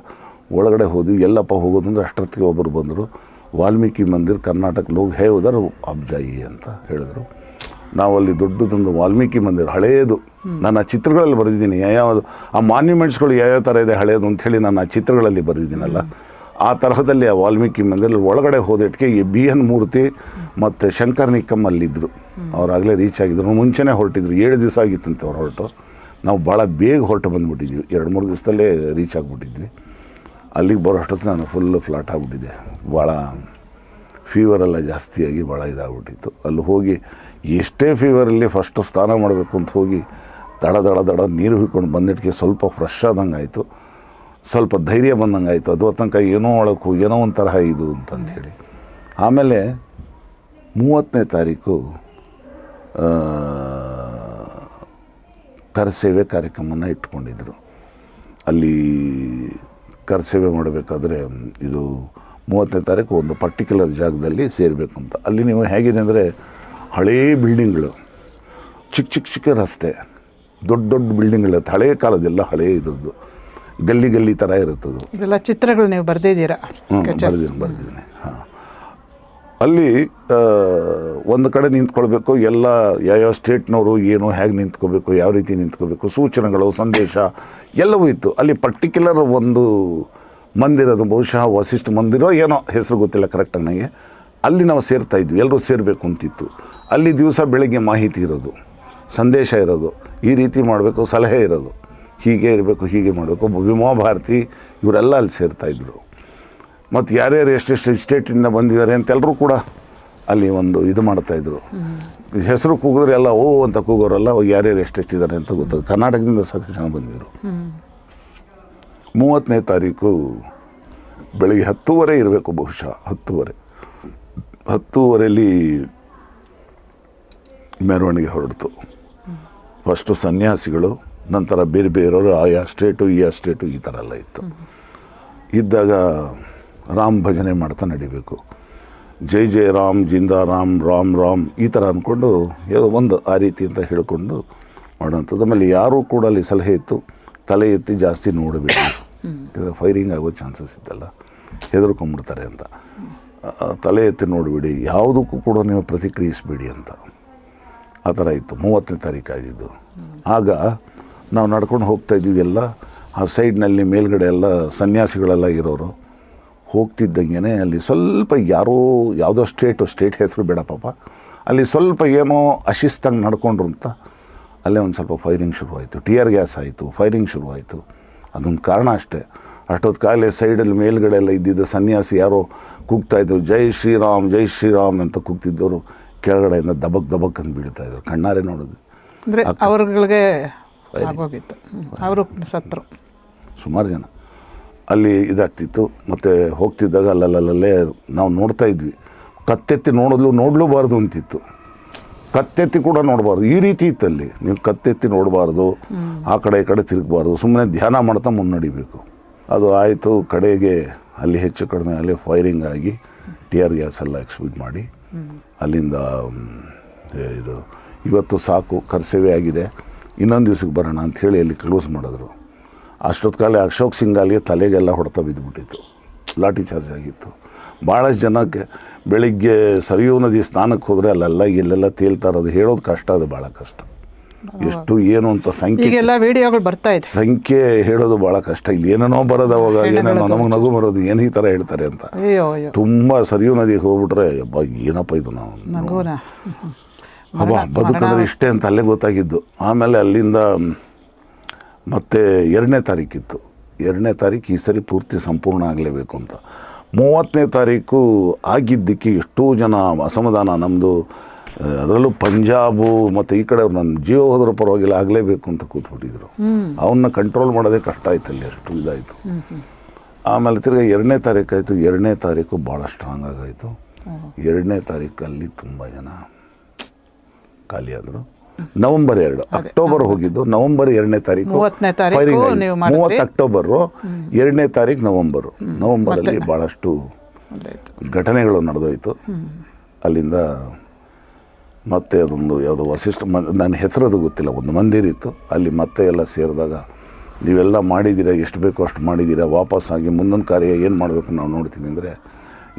ಒಳಗಡೆ ಹೋದ್ವಿ ಎಲ್ಲಪ್ಪ ಹೋಗೋದಂದ್ರೆ ಅಷ್ಟೊತ್ತಿಗೆ ಒಬ್ಬರು ಬಂದರು ವಾಲ್ಮೀಕಿ ಮಂದಿರ್ ಕರ್ನಾಟಕ ಹೋಗಿ ಹೇ ಉದರ್ ಅಬ್ಜಾಯಿ ಅಂತ ಹೇಳಿದರು ನಾವಲ್ಲಿ ದೊಡ್ಡದೊಂದು ವಾಲ್ಮೀಕಿ ಮಂದಿರ ಹಳೆಯದು ನಾನು ಆ ಚಿತ್ರಗಳಲ್ಲಿ ಬರೆದಿದ್ದೀನಿ ಯಾವುದು ಆ ಮಾನ್ಯುಮೆಂಟ್ಸ್ಗಳು ಯಾವ್ಯಾವ ಥರ ಇದೆ ಹಳೆಯದು ಅಂಥೇಳಿ ನಾನು ಆ ಚಿತ್ರಗಳಲ್ಲಿ ಬರೆದಿದ್ದೀನಲ್ಲ ಆ ತರಹದಲ್ಲಿ ಆ ವಾಲ್ಮೀಕಿ ಮಂದಿರ ಒಳಗಡೆ ಹೋದಟ್ಟಿಗೆ ಬಿ ಎನ್ ಮೂರ್ತಿ ಮತ್ತು ಶಂಕರ್ ನಿಕ್ಕಮ್ ಅಲ್ಲಿದ್ದರು ಅವರಾಗಲೇ ರೀಚ್ ಆಗಿದ್ದರು ಮುಂಚೆನೇ ಹೊರಟಿದ್ರು ಏಳು ದಿವಸ ಆಗಿತ್ತಂತೆ ಅವ್ರು ಹೊರಟು ನಾವು ಭಾಳ ಬೇಗ ಹೊರಟು ಬಂದುಬಿಟ್ಟಿದ್ವಿ ಎರಡು ಮೂರು ದಿವಸದಲ್ಲೇ ರೀಚ್ ಆಗಿಬಿಟ್ಟಿದ್ವಿ ಅಲ್ಲಿಗೆ ಬರೋ ಅಷ್ಟೊತ್ತು ನಾನು ಫುಲ್ ಫ್ಲಾಟ್ ಆಗಿಬಿಟ್ಟಿದ್ದೆ ಭಾಳ ಫೀವರೆಲ್ಲ ಜಾಸ್ತಿಯಾಗಿ ಭಾಳ ಇದಾಗ್ಬಿಟ್ಟಿತ್ತು ಅಲ್ಲಿ ಹೋಗಿ ಎಷ್ಟೇ ಫೀವರಲ್ಲಿ ಫಸ್ಟ್ ಸ್ನಾನ ಮಾಡಬೇಕು ಅಂತ ಹೋಗಿ ದಡ ದಡ ದಡ ನೀರು ಹಿಡ್ಕೊಂಡು ಬಂದಿಟ್ಟಿಗೆ ಸ್ವಲ್ಪ ಫ್ರೆಶ್ ಆದಂಗೆ ಆಯಿತು ಸ್ವಲ್ಪ ಧೈರ್ಯ ಬಂದಂಗೆ ಆಯಿತು ಅದು ತನಕ ಏನೋ ಒಳಕು ಏನೋ ಒಂಥರ ಇದು ಅಂತಂಥೇಳಿ ಆಮೇಲೆ ಮೂವತ್ತನೇ ತಾರೀಕು ಕರಸೇವೆ ಕಾರ್ಯಕ್ರಮವನ್ನು ಇಟ್ಕೊಂಡಿದ್ದರು ಅಲ್ಲಿ ಕರಸೇವೆ ಮಾಡಬೇಕಾದ್ರೆ ಇದು ಮೂವತ್ತನೇ ತಾರೀಕು ಒಂದು ಪರ್ಟಿಕ್ಯುಲರ್ ಜಾಗದಲ್ಲಿ ಸೇರಬೇಕು ಅಂತ ಅಲ್ಲಿ ನೀವು ಹೇಗಿದೆ ಅಂದರೆ ಹಳೇ ಬಿಲ್ಡಿಂಗ್ಗಳು ಚಿಕ್ಕ ಚಿಕ್ಕ ಚಿಕ್ಕ ರಸ್ತೆ ದೊಡ್ಡ ದೊಡ್ಡ ಬಿಲ್ಡಿಂಗ್ಗಳಿರುತ್ತೆ ಹಳೆಯ ಕಾಲದೆಲ್ಲ ಹಳೇ ಇದ್ರದ್ದು ಗಲ್ಲಿ ಗಲ್ಲಿ ಥರ ಇರುತ್ತದು ಇದೆಲ್ಲ ಚಿತ್ರಗಳು ನೀವು ಬರೆದಿದ್ದೀರಾ ಬರ್ದಿದ್ದೀನಿ ಬರ್ದಿದ್ದೀನಿ ಹಾಂ ಅಲ್ಲಿ ಒಂದು ಕಡೆ ನಿಂತ್ಕೊಳ್ಬೇಕು ಎಲ್ಲ ಯಾವ್ಯಾವ ಸ್ಟೇಟ್ನವರು ಏನು ಹೇಗೆ ನಿಂತ್ಕೋಬೇಕು ಯಾವ ರೀತಿ ನಿಂತ್ಕೋಬೇಕು ಸೂಚನೆಗಳು ಸಂದೇಶ ಎಲ್ಲವೂ ಇತ್ತು ಅಲ್ಲಿ ಪರ್ಟಿಕ್ಯುಲರ್ ಒಂದು ಮಂದಿರದು ಬಹುಶಃ ವಸಿಷ್ಠ ಮಂದಿರೋ ಏನೋ ಹೆಸರು ಗೊತ್ತಿಲ್ಲ ಕರೆಕ್ಟಾಗಿ ನನಗೆ ಅಲ್ಲಿ ನಾವು ಸೇರ್ತಾ ಇದ್ವಿ ಎಲ್ಲರೂ ಸೇರಬೇಕು ಅಂತಿತ್ತು ಅಲ್ಲಿ ದಿವಸ ಬೆಳಗ್ಗೆ ಮಾಹಿತಿ ಇರೋದು ಸಂದೇಶ ಇರೋದು ಈ ರೀತಿ ಮಾಡಬೇಕು ಸಲಹೆ ಇರೋದು ಹೀಗೆ ಇರಬೇಕು ಹೀಗೆ ಮಾಡಬೇಕು ವಿಮಾ ಭಾರತಿ ಇವರೆಲ್ಲ ಅಲ್ಲಿ ಸೇರ್ತಾಯಿದ್ರು ಮತ್ತು ಯಾರ್ಯಾರು ಎಷ್ಟೆಷ್ಟು ಸ್ಟೇಟಿಂದ ಬಂದಿದ್ದಾರೆ ಅಂತೆಲ್ಲರೂ ಕೂಡ ಅಲ್ಲಿ ಒಂದು ಇದು ಮಾಡ್ತಾಯಿದ್ರು ಹೆಸರು ಕೂಗಿದ್ರೆ ಎಲ್ಲ ಓ ಅಂತ ಕೂಗೋರೆಲ್ಲ ಯಾರ್ಯಾರು ಇದ್ದಾರೆ ಅಂತ ಗೊತ್ತಾಗ ಕರ್ನಾಟಕದಿಂದ ಸಾಕಷ್ಟು ಜನ ಬಂದಿದ್ದರು ಮೂವತ್ತನೇ ತಾರೀಕು ಬೆಳಿಗ್ಗೆ ಹತ್ತುವರೆ ಇರಬೇಕು ಬಹುಶಃ ಹತ್ತುವರೆ ಹತ್ತೂವರೆಯಲ್ಲಿ ಮೆರವಣಿಗೆ ಹೊರಡ್ತು ಫಸ್ಟು ಸನ್ಯಾಸಿಗಳು ನಂತರ ಬೇರೆ ಬೇರೆಯವರು ಆಯಾ ಸ್ಟೇಟು ಈ ಆ ಸ್ಟೇಟು ಈ ಥರ ಎಲ್ಲ ಇತ್ತು ಇದ್ದಾಗ ರಾಮ್ ಭಜನೆ ಮಾಡ್ತಾ ನಡಿಬೇಕು ಜೈ ಜೈ ರಾಮ್ ಜಿಂದಾ ರಾಮ್ ರಾಮ್ ರಾಮ್ ಈ ಥರ ಅಂದ್ಕೊಂಡು ಒಂದು ಆ ರೀತಿ ಅಂತ ಹೇಳಿಕೊಂಡು ಮಾಡೋಂಥದ್ದು ಆಮೇಲೆ ಯಾರೂ ಕೂಡ ಅಲ್ಲಿ ಸಲಹೆ ಇತ್ತು ತಲೆ ಎತ್ತಿ ಜಾಸ್ತಿ ನೋಡಬೇಕು ಇದರ ಫೈರಿಂಗ್ ಆಗೋ ಚಾನ್ಸಸ್ ಇದ್ದಲ್ಲ ಹೆದರ್ಕೊಂಬಿಡ್ತಾರೆ ಅಂತ ತಲೆ ಎತ್ತಿ ನೋಡಿಬಿಡಿ ಯಾವುದಕ್ಕೂ ಕೂಡ ನೀವು ಪ್ರತಿಕ್ರಿಯಿಸಬೇಡಿ ಅಂತ ಆ ಥರ ಇತ್ತು ಮೂವತ್ತನೇ ತಾರೀಕು ಆಗಿದ್ದು ಆಗ ನಾವು ನಡ್ಕೊಂಡು ಹೋಗ್ತಾ ಇದ್ದೀವಿ ಎಲ್ಲ ಆ ಸೈಡ್ನಲ್ಲಿ ಮೇಲ್ಗಡೆ ಎಲ್ಲ ಸನ್ಯಾಸಿಗಳೆಲ್ಲ ಇರೋರು ಹೋಗ್ತಿದ್ದಂಗೆ ಅಲ್ಲಿ ಸ್ವಲ್ಪ ಯಾರೋ ಯಾವುದೋ ಸ್ಟೇಟು ಸ್ಟೇಟ್ ಹೆಸರು ಬೇಡ ಪಾಪ ಅಲ್ಲಿ ಸ್ವಲ್ಪ ಏನೋ ಅಶಿಸ್ತಂಗೆ ನಡ್ಕೊಂಡ್ರು ಅಂತ ಅಲ್ಲೇ ಒಂದು ಸ್ವಲ್ಪ ಫೈರಿಂಗ್ ಶುರುವಾಯಿತು ಟಿಯರ್ ಗ್ಯಾಸ್ ಆಯಿತು ಫೈರಿಂಗ್ ಶುರುವಾಯಿತು ಅದೊಂದು ಕಾರಣ ಅಷ್ಟೇ ಅಷ್ಟೊತ್ತು ಕಾಲೇ ಸೈಡಲ್ಲಿ ಮೇಲ್ಗಡೆ ಎಲ್ಲ ಇದ್ದಿದ್ದ ಸನ್ಯಾಸಿ ಯಾರೋ ಇದ್ದರು ಜೈ ಶ್ರೀರಾಮ್ ಜೈ ಶ್ರೀರಾಮ್ ಅಂತ ಕೂಗ್ತಿದ್ದವರು ಕೆಳಗಡೆಯಿಂದ ದಬಕ್ ದಬಕ್ ಅಂತ ಇದ್ರು ಕಣ್ಣಾರೆ ನೋಡೋದು ಅವ್ರಗಳಿಗೆ ಅವರು ಸತ್ರು ಸುಮಾರು ಜನ ಅಲ್ಲಿ ಇದಾಗ್ತಿತ್ತು ಮತ್ತು ಹೋಗ್ತಿದ್ದಾಗ ಅಲ್ಲಲ್ಲಲ್ಲೇ ನಾವು ನೋಡ್ತಾ ಇದ್ವಿ ಕತ್ತೆತ್ತಿ ನೋಡಲು ನೋಡಲೂಬಾರ್ದು ಅಂತಿತ್ತು ಕತ್ತೆತ್ತಿ ಕೂಡ ನೋಡಬಾರ್ದು ಈ ರೀತಿ ಇತ್ತಲ್ಲಿ ನೀವು ಕತ್ತೆತ್ತಿ ನೋಡಬಾರ್ದು ಆ ಕಡೆ ಈ ಕಡೆ ತಿರುಗಬಾರ್ದು ಸುಮ್ಮನೆ ಧ್ಯಾನ ಮಾಡ್ತಾ ಮುನ್ನಡಿಬೇಕು ಅದು ಆಯಿತು ಕಡೆಗೆ ಅಲ್ಲಿ ಹೆಚ್ಚು ಕಡಿಮೆ ಅಲ್ಲಿ ಫೈರಿಂಗ್ ಆಗಿ ಟಿ ಆರ್ ಗ್ಯಾಸ್ ಎಲ್ಲ ಎಕ್ಸ್ಪೀಟ್ ಮಾಡಿ ಅಲ್ಲಿಂದ ಇದು ಇವತ್ತು ಸಾಕು ಕರ್ಸೇವೆ ಆಗಿದೆ ಇನ್ನೊಂದು ದಿವ್ಸಕ್ಕೆ ಬರೋಣ ಅಂಥೇಳಿ ಅಲ್ಲಿ ಕ್ಲೋಸ್ ಮಾಡಿದ್ರು ಅಷ್ಟೊತ್ತು ಕಾಲ ಅಶೋಕ್ ಸಿಂಗಾಲಿಗೆ ತಲೆಗೆಲ್ಲ ಹೊಡೆತ ಬಿದ್ದುಬಿಟ್ಟಿತ್ತು ಲಾಠಿ ಚಾರ್ಜ್ ಆಗಿತ್ತು ಭಾಳಷ್ಟು ಜನಕ್ಕೆ ಬೆಳಿಗ್ಗೆ ಸರಿಯೂ ನದಿ ಸ್ನಾನಕ್ಕೆ ಹೋದರೆ ಅಲ್ಲೆಲ್ಲ ಇಲ್ಲೆಲ್ಲ ತೇಲ್ತಾ ಇರೋದು ಹೇಳೋದು ಕಷ್ಟ ಅದು ಭಾಳ ಕಷ್ಟ ಎಷ್ಟು ಏನು ಅಂತ ಸಂಖ್ಯೆ ವಿಡಿಯೋಗಳು ಬರ್ತಾ ಇದೆ ಸಂಖ್ಯೆ ಹೇಳೋದು ಭಾಳ ಕಷ್ಟ ಇಲ್ಲಿ ಏನೇನೋ ಬರೋದು ಅವಾಗ ಏನೇನೋ ನಮಗೆ ನಗು ಬರೋದು ಏನು ಈ ಥರ ಹೇಳ್ತಾರೆ ಅಂತ ತುಂಬ ಸರಿಯೂ ನದಿಗೆ ಹೋಗ್ಬಿಟ್ರೆ ಅಬ್ಬ ಏನಪ್ಪ ಇದು ನಾವು ಅಬ್ಬ ಬದುಕಂದ್ರೆ ಇಷ್ಟೇ ಅಂತ ಅಲ್ಲೇ ಗೊತ್ತಾಗಿದ್ದು ಆಮೇಲೆ ಅಲ್ಲಿಂದ ಮತ್ತು ಎರಡನೇ ತಾರೀಕಿತ್ತು ಎರಡನೇ ತಾರೀಕು ಈ ಸರಿ ಪೂರ್ತಿ ಸಂಪೂರ್ಣ ಆಗಲೇಬೇಕು ಅಂತ ಮೂವತ್ತನೇ ತಾರೀಕು ಆಗಿದ್ದಕ್ಕೆ ಎಷ್ಟೋ ಜನ ಅಸಮಾಧಾನ ನಮ್ಮದು ಅದರಲ್ಲೂ ಪಂಜಾಬು ಮತ್ತು ಈ ಕಡೆ ನನ್ನ ಜೀವ ಹೋದ್ರ ಪರವಾಗಿಲ್ಲ ಆಗಲೇಬೇಕು ಅಂತ ಕೂತ್ಬಿಟ್ಟಿದ್ರು ಅವನ್ನ ಕಂಟ್ರೋಲ್ ಮಾಡೋದೇ ಕಷ್ಟ ಆಯ್ತು ಅಲ್ಲಿ ಅಷ್ಟು ಇದಾಯಿತು ಆಮೇಲೆ ತಿರ್ಗಿ ಎರಡನೇ ತಾರೀಕು ಆಯಿತು ಎರಡನೇ ತಾರೀಕು ಭಾಳ ಸ್ಟ್ರಾಂಗ್ ಆಗಾಯಿತು ಎರಡನೇ ತಾರೀಕಲ್ಲಿ ತುಂಬ ಜನ ಖಾಲಿಯಾದರು ನವೆಂಬರ್ ಎರಡು ಅಕ್ಟೋಬರ್ ಹೋಗಿದ್ದು ನವೆಂಬರ್ ಎರಡನೇ ತಾರೀಕು ಫೈರಿಂಗ್ ಮೂವತ್ತು ಅಕ್ಟೋಬರ್ ಎರಡನೇ ತಾರೀಕು ನವೆಂಬರ್ ನವೆಂಬರ್ ಅಲ್ಲಿ ಬಹಳಷ್ಟು ಘಟನೆಗಳು ನಡೆದೋಯ್ತು ಅಲ್ಲಿಂದ ಮತ್ತೆ ಅದೊಂದು ಯಾವುದೋ ವಸಿಷ್ಠ ನನ್ನ ಹೆಸರದು ಗೊತ್ತಿಲ್ಲ ಒಂದು ಇತ್ತು ಅಲ್ಲಿ ಮತ್ತೆ ಎಲ್ಲ ಸೇರಿದಾಗ ನೀವೆಲ್ಲ ಮಾಡಿದ್ದೀರಾ ಎಷ್ಟು ಬೇಕೋ ಅಷ್ಟು ಮಾಡಿದ್ದೀರಾ ವಾಪಸ್ ಆಗಿ ಮುಂದೊಂದು ಕಾರ್ಯ ಏನು ಮಾಡಬೇಕು ನಾವು ನೋಡ್ತೀವಿ ಅಂದರೆ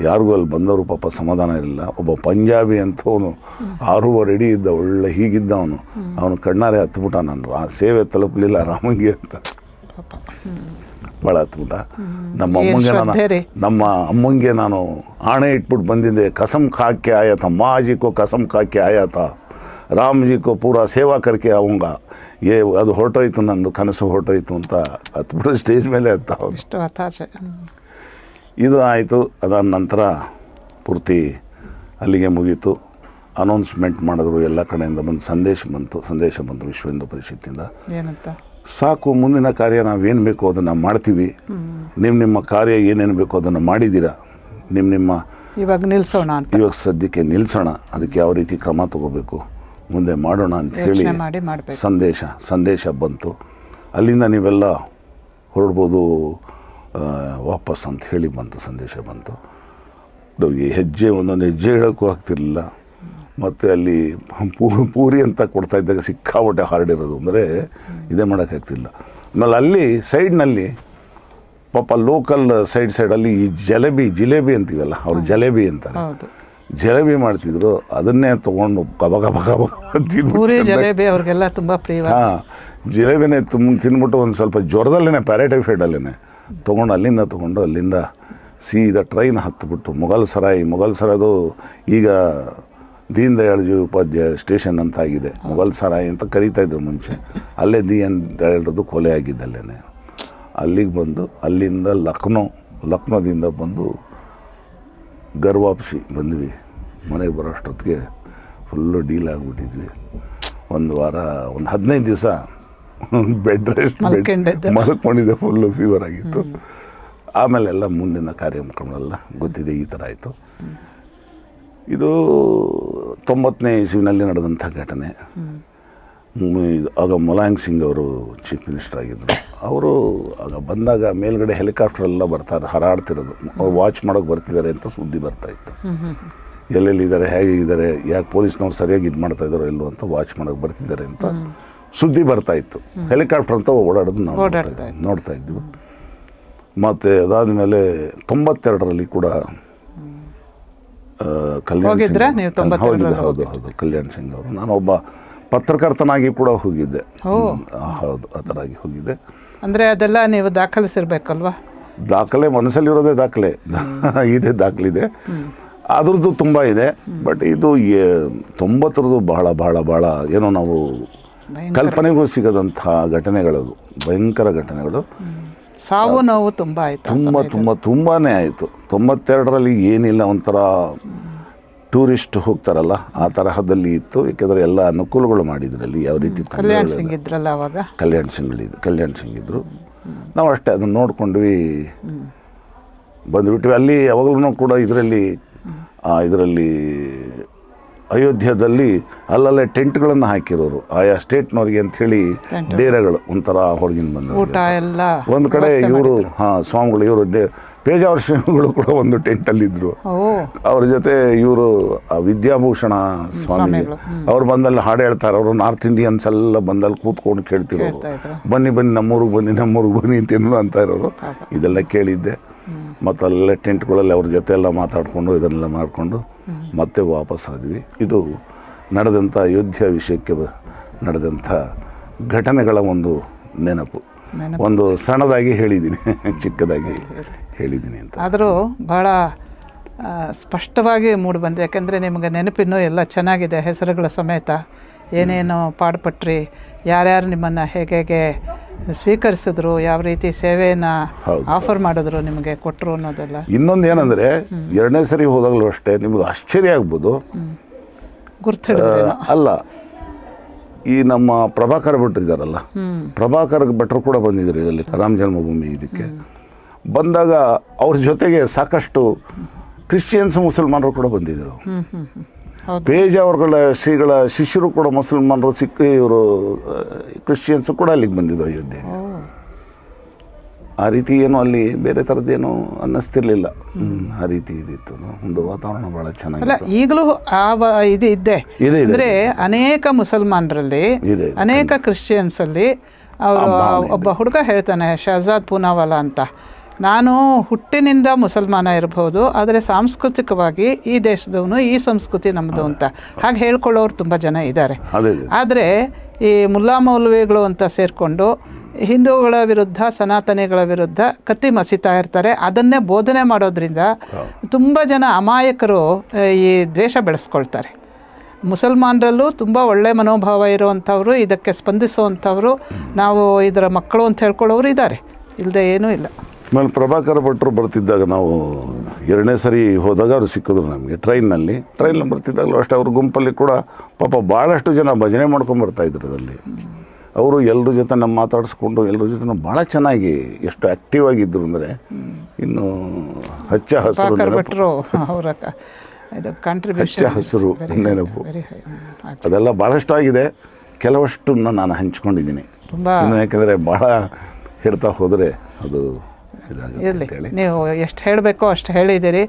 ಯಾರಿಗೂ ಅಲ್ಲಿ ಬಂದವರು ಪಾಪ ಸಮಾಧಾನ ಇರಲಿಲ್ಲ ಒಬ್ಬ ಪಂಜಾಬಿ ಅಂಥವನು ಆರು ರೆಡಿ ಇದ್ದ ಒಳ್ಳೆ ಹೀಗಿದ್ದ ಅವನು ಅವನು ಕಣ್ಣಾರೆ ಹತ್ಬಿಟ್ಟ ನಾನು ಆ ಸೇವೆ ತಲುಪಲಿಲ್ಲ ರಾಮಂಗಿ ಅಂತ ಭಾಳ ಹತ್ಬಿಟ್ಟ ನಮ್ಮ ಅಮ್ಮಂಗೆ ನಾನು ನಮ್ಮ ಅಮ್ಮಂಗೆ ನಾನು ಆಣೆ ಇಟ್ಬಿಟ್ಟು ಬಂದಿದ್ದೆ ಕಸಂ ಕಾಕೆ ಆಯಾತ ಮಾಜಿಕೋ ಕಸಂ ಕಾಕೆ ಆಯಾತ ರಾಮಜಿಕೋ ಪೂರಾ ಸೇವಾ ಕರ್ಕೆ ಅವಂಗ ಏ ಅದು ಹೊರಟೋಯ್ತು ನಂದು ಕನಸು ಹೊರಟೋಯ್ತು ಅಂತ ಹತ್ಬಿಟ್ಟು ಸ್ಟೇಜ್ ಮೇಲೆ ಹತ್ತ ಇದು ಆಯಿತು ಅದಾದ ನಂತರ ಪೂರ್ತಿ ಅಲ್ಲಿಗೆ ಮುಗೀತು ಅನೌನ್ಸ್ಮೆಂಟ್ ಮಾಡಿದ್ರು ಎಲ್ಲ ಕಡೆಯಿಂದ ಬಂದು ಸಂದೇಶ ಬಂತು ಸಂದೇಶ ಬಂತು ವಿಶ್ವ ಹಿಂದೂ ಪರಿಷತ್ತಿಂದ ಸಾಕು ಮುಂದಿನ ಕಾರ್ಯ ನಾವೇನು ಬೇಕು ಅದನ್ನು ಮಾಡ್ತೀವಿ ನಿಮ್ಮ ನಿಮ್ಮ ಕಾರ್ಯ ಏನೇನು ಬೇಕೋ ಅದನ್ನು ಮಾಡಿದ್ದೀರಾ ನಿಮ್ಮ ನಿಮ್ಮ ಇವಾಗ ನಿಲ್ಲಿಸೋಣ ಇವಾಗ ಸದ್ಯಕ್ಕೆ ನಿಲ್ಲಿಸೋಣ ಅದಕ್ಕೆ ಯಾವ ರೀತಿ ಕ್ರಮ ತಗೋಬೇಕು ಮುಂದೆ ಮಾಡೋಣ ಅಂತ ಹೇಳಿ ಸಂದೇಶ ಸಂದೇಶ ಬಂತು ಅಲ್ಲಿಂದ ನೀವೆಲ್ಲ ಹೊರಡ್ಬೋದು ವಾಪಸ್ ಅಂತ ಹೇಳಿ ಬಂತು ಸಂದೇಶ ಬಂತು ನಮಗೆ ಹೆಜ್ಜೆ ಒಂದೊಂದು ಹೆಜ್ಜೆ ಹೇಳೋಕ್ಕೂ ಆಗ್ತಿರಲಿಲ್ಲ ಮತ್ತು ಅಲ್ಲಿ ಪೂರಿ ಅಂತ ಕೊಡ್ತಾ ಇದ್ದಾಗ ಸಿಕ್ಕಾಪಟ್ಟೆ ಹಾರ್ಡ್ ಇರೋದು ಅಂದರೆ ಇದೇ ಮಾಡೋಕ್ಕಾಗ್ತಿಲ್ಲ ಆಮೇಲೆ ಅಲ್ಲಿ ಸೈಡ್ನಲ್ಲಿ ಪಾಪ ಲೋಕಲ್ ಸೈಡ್ ಸೈಡಲ್ಲಿ ಈ ಜಲೇಬಿ ಜಿಲೇಬಿ ಅಂತೀವಲ್ಲ ಅವ್ರು ಜಲೇಬಿ ಅಂತಾರೆ ಜಲೇಬಿ ಮಾಡ್ತಿದ್ರು ಅದನ್ನೇ ತೊಗೊಂಡು ಗಬ ಗಬ ಗಬ ಜಲೇಬಿ ಅವ್ರಿಗೆಲ್ಲ ತುಂಬ ಪ್ರಿಯ ಜಿಲೇಬಿನೇ ತುಂಬ ತಿನ್ಬಿಟ್ಟು ಒಂದು ಸ್ವಲ್ಪ ಜ್ವರದಲ್ಲೇ ಪ್ಯಾರಾಟೈಫೈಡಲ್ಲೇ ತೊಗೊಂಡು ಅಲ್ಲಿಂದ ತೊಗೊಂಡು ಅಲ್ಲಿಂದ ಸೀದಾ ಟ್ರೈನ್ ಹತ್ತಿಬಿಟ್ಟು ಮೊಘಲ್ ಸರಾಯಿ ಮೊಘಲ್ ಸರದು ಈಗ ದೀನ್ ದಯಾಳ್ ಜಿ ಉಪಾಧ್ಯಾಯ ಸ್ಟೇಷನ್ ಅಂತ ಆಗಿದೆ ಮೊಘಲ್ ಸರಾಯಿ ಅಂತ ಇದ್ರು ಮುಂಚೆ ಅಲ್ಲೇ ದೀನ್ ದಯಾಳ್ರದ್ದು ಕೊಲೆ ಆಗಿದ್ದಲ್ಲೇನೆ ಅಲ್ಲಿಗೆ ಬಂದು ಅಲ್ಲಿಂದ ಲಕ್ನೋ ಲಕ್ನೋದಿಂದ ಬಂದು ಗರ್ವಾಪ್ಸಿ ಬಂದ್ವಿ ಮನೆಗೆ ಬರೋ ಅಷ್ಟೊತ್ತಿಗೆ ಫುಲ್ಲು ಡೀಲ್ ಆಗಿಬಿಟ್ಟಿದ್ವಿ ಒಂದು ವಾರ ಒಂದು ಹದಿನೈದು ದಿವಸ ಬೆಡ್ ರೆಸ್ಟ್ ಮಲ್ಕೊಂಡಿದ್ದೆ ಫುಲ್ಲು ಫೀವರ್ ಆಗಿತ್ತು ಆಮೇಲೆಲ್ಲ ಮುಂದಿನ ಕಾರ್ಯಕ್ರಮಗಳೆಲ್ಲ ಗೊತ್ತಿದೆ ಈ ಥರ ಆಯಿತು ಇದು ತೊಂಬತ್ತನೇ ಇಸುವಿನಲ್ಲಿ ನಡೆದಂಥ ಘಟನೆ ಆಗ ಮುಲಾಯಂ ಸಿಂಗ್ ಅವರು ಚೀಫ್ ಮಿನಿಸ್ಟರ್ ಆಗಿದ್ದರು ಅವರು ಆಗ ಬಂದಾಗ ಮೇಲ್ಗಡೆ ಹೆಲಿಕಾಪ್ಟರ್ ಎಲ್ಲ ಬರ್ತಾ ಹರಾಡ್ತಿರೋದು ಅವ್ರು ವಾಚ್ ಮಾಡೋಕೆ ಬರ್ತಿದ್ದಾರೆ ಅಂತ ಸುದ್ದಿ ಬರ್ತಾ ಬರ್ತಾಯಿತ್ತು ಎಲ್ಲೆಲ್ಲಿದ್ದಾರೆ ಇದ್ದಾರೆ ಯಾಕೆ ಪೊಲೀಸ್ನವ್ರು ಸರಿಯಾಗಿ ಇದು ಮಾಡ್ತಾಯಿದ್ದಾರೋ ಎಲ್ಲೋ ಅಂತ ವಾಚ್ ಮಾಡೋಕೆ ಬರ್ತಿದ್ದಾರೆ ಅಂತ ಸುದ್ದಿ ಬರ್ತಾ ಇತ್ತು ಹೆಲಿಕಾಪ್ಟರ್ ಅಂತ ಓಡಾಡೋದು ನಾವು ನೋಡ್ತಾ ಇದ್ವಿ ಮತ್ತೆ ಅದಾದ ಮೇಲೆ ತೊಂಬತ್ತೆರಡರಲ್ಲಿ ಕೂಡ ಕಲ್ಯಾಣ್ ಸಿಂಗ್ ಹೌದು ಹೌದು ಹೌದು ಕಲ್ಯಾಣ್ ಸಿಂಗ್ ಅವರು ಒಬ್ಬ ಪತ್ರಕರ್ತನಾಗಿ ಕೂಡ ಹೋಗಿದ್ದೆ ಹೌದು ಆ ಥರ ಆಗಿ ಹೋಗಿದ್ದೆ ಅಂದರೆ ಅದೆಲ್ಲ ನೀವು ದಾಖಲಿಸಿರ್ಬೇಕಲ್ವಾ ದಾಖಲೆ ಮನಸ್ಸಲ್ಲಿರೋದೇ ದಾಖಲೆ ಇದೆ ದಾಖಲಿದೆ ಅದ್ರದ್ದು ತುಂಬ ಇದೆ ಬಟ್ ಇದು ತೊಂಬತ್ತರದ್ದು ಬಹಳ ಬಹಳ ಬಹಳ ಏನೋ ನಾವು ಕಲ್ಪನೆಗೂ ಸಿಗದಂತಹ ಘಟನೆಗಳದು ಭಯಂಕರ ಘಟನೆಗಳು ಸಾವು ನೋವು ತುಂಬ ಆಯಿತು ತುಂಬ ತುಂಬ ತುಂಬಾ ಆಯಿತು ತೊಂಬತ್ತೆರಡರಲ್ಲಿ ಏನಿಲ್ಲ ಒಂಥರ ಟೂರಿಸ್ಟ್ ಹೋಗ್ತಾರಲ್ಲ ಆ ತರಹದಲ್ಲಿ ಇತ್ತು ಏಕೆಂದರೆ ಎಲ್ಲ ಅನುಕೂಲಗಳು ಮಾಡಿದ್ರಲ್ಲಿ ಯಾವ ರೀತಿ ಕಲ್ಯಾಣ್ ಸಿಂಗ್ ಇದ್ರಲ್ಲ ಅವಾಗ ಕಲ್ಯಾಣ್ ಸಿಂಗ್ ಕಲ್ಯಾಣ್ ಸಿಂಗ್ ಇದ್ರು ನಾವು ಅಷ್ಟೇ ಅದನ್ನ ನೋಡ್ಕೊಂಡ್ವಿ ಬಂದುಬಿಟ್ವಿ ಅಲ್ಲಿ ಯಾವಾಗಲೂ ಕೂಡ ಇದರಲ್ಲಿ ಇದರಲ್ಲಿ ಅಯೋಧ್ಯದಲ್ಲಿ ಅಲ್ಲಲ್ಲೇ ಟೆಂಟ್ಗಳನ್ನು ಹಾಕಿರೋರು ಆಯಾ ಸ್ಟೇಟ್ನವ್ರಿಗೆ ಹೇಳಿ ಡೇರೆಗಳು ಒಂಥರ ಹೊರಗಿನ ಬಂದ ಒಂದು ಕಡೆ ಇವರು ಹಾಂ ಸ್ವಾಮಿಗಳು ಇವರು ಡೇ ಪೇಜಾವರ್ ಶ್ರೀಗಳು ಕೂಡ ಒಂದು ಟೆಂಟಲ್ಲಿದ್ದರು ಅವ್ರ ಜೊತೆ ಇವರು ವಿದ್ಯಾಭೂಷಣ ಸ್ವಾಮಿ ಅವ್ರು ಬಂದಲ್ಲಿ ಹಾಡು ಹೇಳ್ತಾರೆ ಅವರು ನಾರ್ತ್ ಇಂಡಿಯನ್ಸ್ ಎಲ್ಲ ಬಂದಲ್ಲಿ ಕೂತ್ಕೊಂಡು ಕೇಳ್ತಿರೋರು ಬನ್ನಿ ಬನ್ನಿ ನಮ್ಮೂರಿಗೆ ಬನ್ನಿ ನಮ್ಮೂರಿಗೆ ಬನ್ನಿ ಅಂತ ಅಂತ ಇರೋರು ಇದೆಲ್ಲ ಕೇಳಿದ್ದೆ ಮತ್ತು ಟೆಂಟ್ ಟೆಂಟ್ಗಳಲ್ಲಿ ಅವ್ರ ಜೊತೆ ಎಲ್ಲ ಮಾತಾಡಿಕೊಂಡು ಇದನ್ನೆಲ್ಲ ಮಾಡಿಕೊಂಡು ಮತ್ತೆ ವಾಪಸ್ಸಾದ್ವಿ ಇದು ನಡೆದಂಥ ಅಯೋಧ್ಯ ವಿಷಯಕ್ಕೆ ನಡೆದಂಥ ಘಟನೆಗಳ ಒಂದು ನೆನಪು ಒಂದು ಸಣ್ಣದಾಗಿ ಹೇಳಿದ್ದೀನಿ ಚಿಕ್ಕದಾಗಿ ಹೇಳಿದ್ದೀನಿ ಅಂತ ಆದರೂ ಬಹಳ ಸ್ಪಷ್ಟವಾಗಿ ಮೂಡಿ ಬಂದೆ ಯಾಕೆಂದರೆ ನಿಮಗೆ ನೆನಪಿನೂ ಎಲ್ಲ ಚೆನ್ನಾಗಿದೆ ಹೆಸರುಗಳ ಸಮೇತ ಏನೇನೋ ಪಾಡ್ಪಟ್ರಿ ಯಾರ್ಯಾರು ನಿಮ್ಮನ್ನು ಹೇಗೆ ಹೇಗೆ ಸ್ವೀಕರಿಸಿದ್ರು ಯಾವ ರೀತಿ ಸೇವೆಯನ್ನ ಆಫರ್ ಮಾಡಿದ್ರು ನಿಮಗೆ ಕೊಟ್ಟರು ಅನ್ನೋದೆಲ್ಲ ಇನ್ನೊಂದು ಏನಂದರೆ ಎರಡನೇ ಸರಿ ಹೋದಾಗಲೂ ಅಷ್ಟೇ ನಿಮ್ಗೆ ಆಶ್ಚರ್ಯ ಆಗ್ಬೋದು ಅಲ್ಲ ಈ ನಮ್ಮ ಪ್ರಭಾಕರ್ ಭಟ್ರು ಇದ್ದಾರಲ್ಲ ಪ್ರಭಾಕರ್ ಭಟ್ರು ಕೂಡ ಬಂದಿದ್ರು ಇದರಲ್ಲಿ ರಾಮ ಜನ್ಮಭೂಮಿ ಇದಕ್ಕೆ ಬಂದಾಗ ಅವ್ರ ಜೊತೆಗೆ ಸಾಕಷ್ಟು ಕ್ರಿಶ್ಚಿಯನ್ಸ್ ಮುಸಲ್ಮಾನರು ಕೂಡ ಬಂದಿದ್ರು ಪೇಜ್ ಶ್ರೀಗಳ ಶಿಷ್ಯರು ಕೂಡ ಮುಸಲ್ಮಾನರು ಸಿಕ್ಕ ಇವರು ಕ್ರಿಶ್ಚಿಯನ್ಸ್ ಕೂಡ ಅಲ್ಲಿಗೆ ಬಂದಿದ್ದು ಅಯೋಧ್ಯೆ ಆ ರೀತಿ ಏನು ಅಲ್ಲಿ ಬೇರೆ ಥರದ್ದೇನು ಅನ್ನಿಸ್ತಿರ್ಲಿಲ್ಲ ಆ ರೀತಿ ಇದಿತ್ತು ಒಂದು ವಾತಾವರಣ ಬಹಳ ಚೆನ್ನಾಗಿಲ್ಲ ಈಗಲೂ ಆ ಇದು ಇದ್ದೆ ಅಂದ್ರೆ ಅನೇಕ ಮುಸಲ್ಮಾನರಲ್ಲಿ ಅನೇಕ ಕ್ರಿಶ್ಚಿಯನ್ಸ್ ಅಲ್ಲಿ ಅವರು ಒಬ್ಬ ಹುಡುಗ ಹೇಳ್ತಾನೆ ಶಹಜಾದ್ ಪೂನಾವಾಲಾ ಅಂತ ನಾನು ಹುಟ್ಟಿನಿಂದ ಮುಸಲ್ಮಾನ ಇರಬಹುದು ಆದರೆ ಸಾಂಸ್ಕೃತಿಕವಾಗಿ ಈ ದೇಶದವನು ಈ ಸಂಸ್ಕೃತಿ ನಮ್ಮದು ಅಂತ ಹಾಗೆ ಹೇಳ್ಕೊಳ್ಳೋರು ತುಂಬ ಜನ ಇದ್ದಾರೆ ಆದರೆ ಈ ಮುಲ್ಲಾ ಮೌಲ್ವಿಗಳು ಅಂತ ಸೇರಿಕೊಂಡು ಹಿಂದೂಗಳ ವಿರುದ್ಧ ಸನಾತನಿಗಳ ವಿರುದ್ಧ ಕತ್ತಿ ಮಸಿತಾ ಇರ್ತಾರೆ ಅದನ್ನೇ ಬೋಧನೆ ಮಾಡೋದ್ರಿಂದ ತುಂಬ ಜನ ಅಮಾಯಕರು ಈ ದ್ವೇಷ ಬೆಳೆಸ್ಕೊಳ್ತಾರೆ ಮುಸಲ್ಮಾನರಲ್ಲೂ ತುಂಬ ಒಳ್ಳೆಯ ಮನೋಭಾವ ಇರುವಂಥವ್ರು ಇದಕ್ಕೆ ಸ್ಪಂದಿಸುವಂಥವ್ರು ನಾವು ಇದರ ಮಕ್ಕಳು ಅಂತ ಹೇಳ್ಕೊಳ್ಳೋರು ಇದ್ದಾರೆ ಇಲ್ಲದೆ ಏನೂ ಇಲ್ಲ ಆಮೇಲೆ ಪ್ರಭಾಕರ ಭಟ್ರು ಬರ್ತಿದ್ದಾಗ ನಾವು ಎರಡನೇ ಸರಿ ಹೋದಾಗ ಅವರು ಸಿಕ್ಕಿದ್ರು ನಮಗೆ ಟ್ರೈನಲ್ಲಿ ಟ್ರೈನಲ್ಲಿ ಬರ್ತಿದ್ದಾಗಲೂ ಅಷ್ಟೇ ಅವ್ರ ಗುಂಪಲ್ಲಿ ಕೂಡ ಪಾಪ ಭಾಳಷ್ಟು ಜನ ಭಜನೆ ಮಾಡ್ಕೊಂಡು ಮಾಡ್ಕೊಂಬರ್ತಾಯಿದ್ರು ಅದರಲ್ಲಿ ಅವರು ಎಲ್ಲರ ಜೊತೆ ನಮ್ಮ ಮಾತಾಡಿಸ್ಕೊಂಡು ಎಲ್ಲರ ಜೊತೆ ಭಾಳ ಚೆನ್ನಾಗಿ ಎಷ್ಟು ಆ್ಯಕ್ಟಿವ್ ಆಗಿದ್ದರು ಅಂದರೆ ಇನ್ನು ಹಚ್ಚ ಹಸಿರು ಹಚ್ಚ ಹಸಿರು ನೆನಪು ಅದೆಲ್ಲ ಭಾಳಷ್ಟು ಆಗಿದೆ ಕೆಲವಷ್ಟನ್ನು ನಾನು ಹಂಚ್ಕೊಂಡಿದ್ದೀನಿ ಯಾಕೆಂದರೆ ಭಾಳ ಹೇಳ್ತಾ ಹೋದರೆ ಅದು ಇರಲಿ ನೀವು ಎಷ್ಟು ಹೇಳಬೇಕೋ ಅಷ್ಟು ಹೇಳಿದ್ದೀರಿ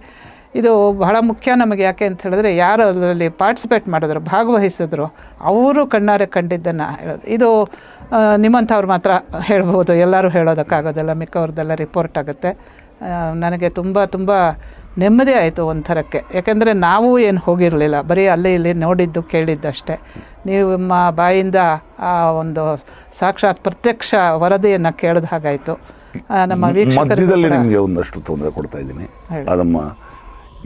ಇದು ಬಹಳ ಮುಖ್ಯ ನಮಗೆ ಯಾಕೆ ಅಂತ ಹೇಳಿದ್ರೆ ಯಾರು ಅದರಲ್ಲಿ ಪಾರ್ಟಿಸಿಪೇಟ್ ಮಾಡಿದ್ರು ಭಾಗವಹಿಸಿದ್ರು ಅವರು ಕಣ್ಣಾರೆ ಕಂಡಿದ್ದನ್ನು ಹೇಳೋದು ಇದು ನಿಮ್ಮಂಥವ್ರು ಮಾತ್ರ ಹೇಳ್ಬೋದು ಎಲ್ಲರೂ ಹೇಳೋದಕ್ಕಾಗೋದಿಲ್ಲ ಮಿಕ್ಕವ್ರದ್ದೆಲ್ಲ ರಿಪೋರ್ಟ್ ಆಗುತ್ತೆ ನನಗೆ ತುಂಬ ತುಂಬ ನೆಮ್ಮದಿ ಆಯಿತು ಒಂಥರಕ್ಕೆ ಯಾಕೆಂದರೆ ನಾವು ಏನು ಹೋಗಿರಲಿಲ್ಲ ಬರೀ ಅಲ್ಲಿ ಇಲ್ಲಿ ನೋಡಿದ್ದು ಕೇಳಿದ್ದಷ್ಟೇ ನಿಮ್ಮ ಬಾಯಿಂದ ಆ ಒಂದು ಸಾಕ್ಷಾತ್ ಪ್ರತ್ಯಕ್ಷ ವರದಿಯನ್ನು ಕೇಳಿದ ಹಾಗಾಯಿತು ಮಧ್ಯದಲ್ಲಿ ನಿಮಗೆ ಒಂದಷ್ಟು ತೊಂದರೆ ಕೊಡ್ತಾ ಇದ್ದೀನಿ ಅದಮ್ಮ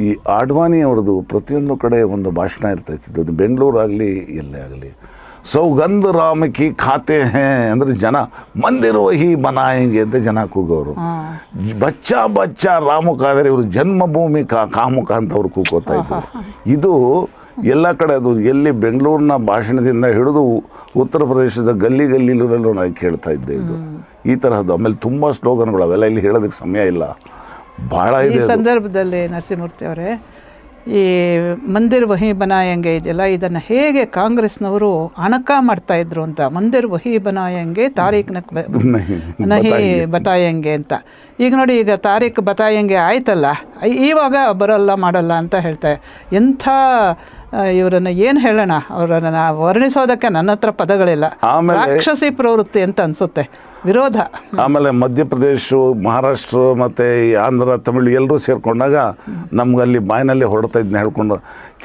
ಈ ಆಡ್ವಾಣಿ ಅವರದು ಪ್ರತಿಯೊಂದು ಕಡೆ ಒಂದು ಭಾಷಣ ಇರ್ತೈತಿ ಅದು ಬೆಂಗಳೂರಾಗಲಿ ಎಲ್ಲೇ ಆಗಲಿ ಸೌಗಂಧ ರಾಮಕಿ ಖಾತೆ ಹೇ ಅಂದರೆ ಜನ ಬನಾ ಬನಾಯಂಗೆ ಅಂತ ಜನ ಕೂಗೋರು ಬಚ್ಚ ಬಚ್ಚ ರಾಮುಖ ಆದರೆ ಇವರು ಜನ್ಮಭೂಮಿ ಕಾ ಕಾಮುಖ ಅಂತ ಅವ್ರು ಕೂಗೋತಾ ಇದ್ರು ಇದು ಎಲ್ಲ ಕಡೆ ಅದು ಎಲ್ಲಿ ಬೆಂಗಳೂರಿನ ಭಾಷಣದಿಂದ ಹಿಡಿದು ಉತ್ತರ ಪ್ರದೇಶದ ಗಲ್ಲಿ ಗಲ್ಲಿಲೂ ನಾನು ಕೇಳ್ತಾ ಇದ್ದೆ ಇದು ಈ ತರಹದ್ದು ಆಮೇಲೆ ತುಂಬ ಸ್ಲೋಗನ್ಗಳು ಅವೆಲ್ಲ ಇಲ್ಲಿ ಹೇಳೋದಕ್ಕೆ ಸಮಯ ಇಲ್ಲ ಭಾಳ ಇದೆ ಸಂದರ್ಭದಲ್ಲಿ ನರಸಿಂಹಮೂರ್ತಿ ಅವರೇ ಈ ಮಂದಿರ್ ವಹಿ ಬನಾಯಂಗೆ ಇದೆಯಲ್ಲ ಇದನ್ನು ಹೇಗೆ ಕಾಂಗ್ರೆಸ್ನವರು ಅಣಕ ಮಾಡ್ತಾ ಇದ್ರು ಅಂತ ಮಂದಿರ್ ವಹಿ ಬನಾಯಂಗೆ ತಾರೀಕ್ನ ನಹಿ ಬತಾಯಂಗೆ ಅಂತ ಈಗ ನೋಡಿ ಈಗ ತಾರೀಖ್ ಬತಾಯಂಗೆ ಆಯ್ತಲ್ಲ ಇವಾಗ ಬರೋಲ್ಲ ಮಾಡಲ್ಲ ಅಂತ ಹೇಳ್ತಾರೆ ಎಂಥ ಇವರನ್ನು ಏನು ಹೇಳೋಣ ಅವರನ್ನು ವರ್ಣಿಸೋದಕ್ಕೆ ನನ್ನ ಹತ್ರ ಪದಗಳಿಲ್ಲ ರಾಕ್ಷಸಿ ಪ್ರವೃತ್ತಿ ಅಂತ ಅನ್ಸುತ್ತೆ ವಿರೋಧ ಆಮೇಲೆ ಮಧ್ಯಪ್ರದೇಶ ಮಹಾರಾಷ್ಟ್ರ ಮತ್ತು ಈ ಆಂಧ್ರ ತಮಿಳು ಎಲ್ಲರೂ ಸೇರಿಕೊಂಡಾಗ ನಮ್ಗಲ್ಲಿ ಬಾಯಿನಲ್ಲಿ ಹೊರಡ್ತಾ ಇದ್ನ ಹೇಳ್ಕೊಂಡು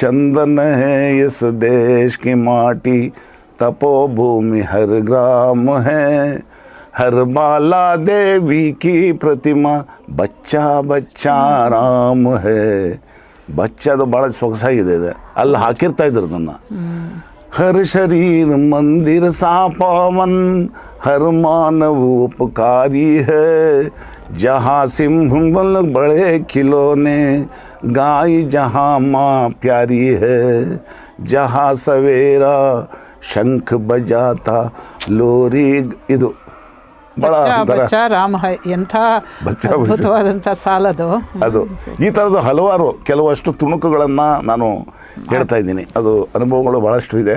ಚಂದನ ಹೇ ಎಸ್ ದೇಶ್ ಕಿ ಮಾಟಿ ತಪೋ ಭೂಮಿ ಹರ್ ಗ್ರಾಮ ಹೇ ಹರ್ ಮಾಲಾ ದೇವಿ ಕಿ ಪ್ರತಿಮಾ ಬಚ್ಚಾ ಬಚ್ಚಾ ರಾಮ ಹೇ बच्चा तो बड़ा सोगसಾಗಿದೆ ಇದೆ ಅಲ್ಲ ಹಾಕಿರ್ತಾ ಇದ್ದರು ನನ್ನ ಹರಿ શરીرم મંદિર ಸಾಪವನ್ ಹರು ಮಾನವ ಉಪಕಾರಿ ಹೇ ಜಹಾ ಸಿಂಹ ゥム ಬಲ بڑے ಖಿಲೋನೆ ಗಾಯಿ ಜಹಾ ಮಾ ಪਿਆರಿ ಹೇ ಜಹಾ ಸਵੇರ ಶಂಖ ಬಜಾತ ಲೋರಿ ಇದು ಬಚ್ಚ ರಾಮ ಎಂಥ ಸಾಲದು ಅದು ಈ ತರದ ಹಲವಾರು ಕೆಲವಷ್ಟು ತುಣುಕುಗಳನ್ನು ನಾನು ಹೇಳ್ತಾ ಇದ್ದೀನಿ ಅದು ಅನುಭವಗಳು ಬಹಳಷ್ಟು ಇದೆ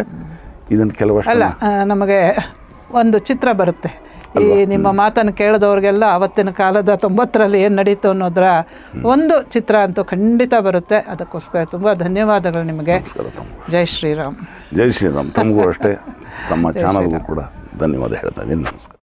ಇದನ್ನು ಕೆಲವಷ್ಟು ಅಲ್ಲ ನಮಗೆ ಒಂದು ಚಿತ್ರ ಬರುತ್ತೆ ಈ ನಿಮ್ಮ ಮಾತನ್ನು ಕೇಳಿದವ್ರಿಗೆಲ್ಲ ಅವತ್ತಿನ ಕಾಲದ ತೊಂಬತ್ತರಲ್ಲಿ ಏನು ನಡೀತು ಅನ್ನೋದ್ರ ಒಂದು ಚಿತ್ರ ಅಂತೂ ಖಂಡಿತ ಬರುತ್ತೆ ಅದಕ್ಕೋಸ್ಕರ ತುಂಬ ಧನ್ಯವಾದಗಳು ನಿಮಗೆ ಜೈ ಶ್ರೀರಾಮ್ ಜೈ ಶ್ರೀರಾಮ್ ತಮಗೂ ಅಷ್ಟೇ ತಮ್ಮ ಚಾನಲ್ಗೂ ಕೂಡ ಧನ್ಯವಾದ ಹೇಳ್ತಾ ಇದ್ದೀನಿ ನಮಸ್ಕಾರ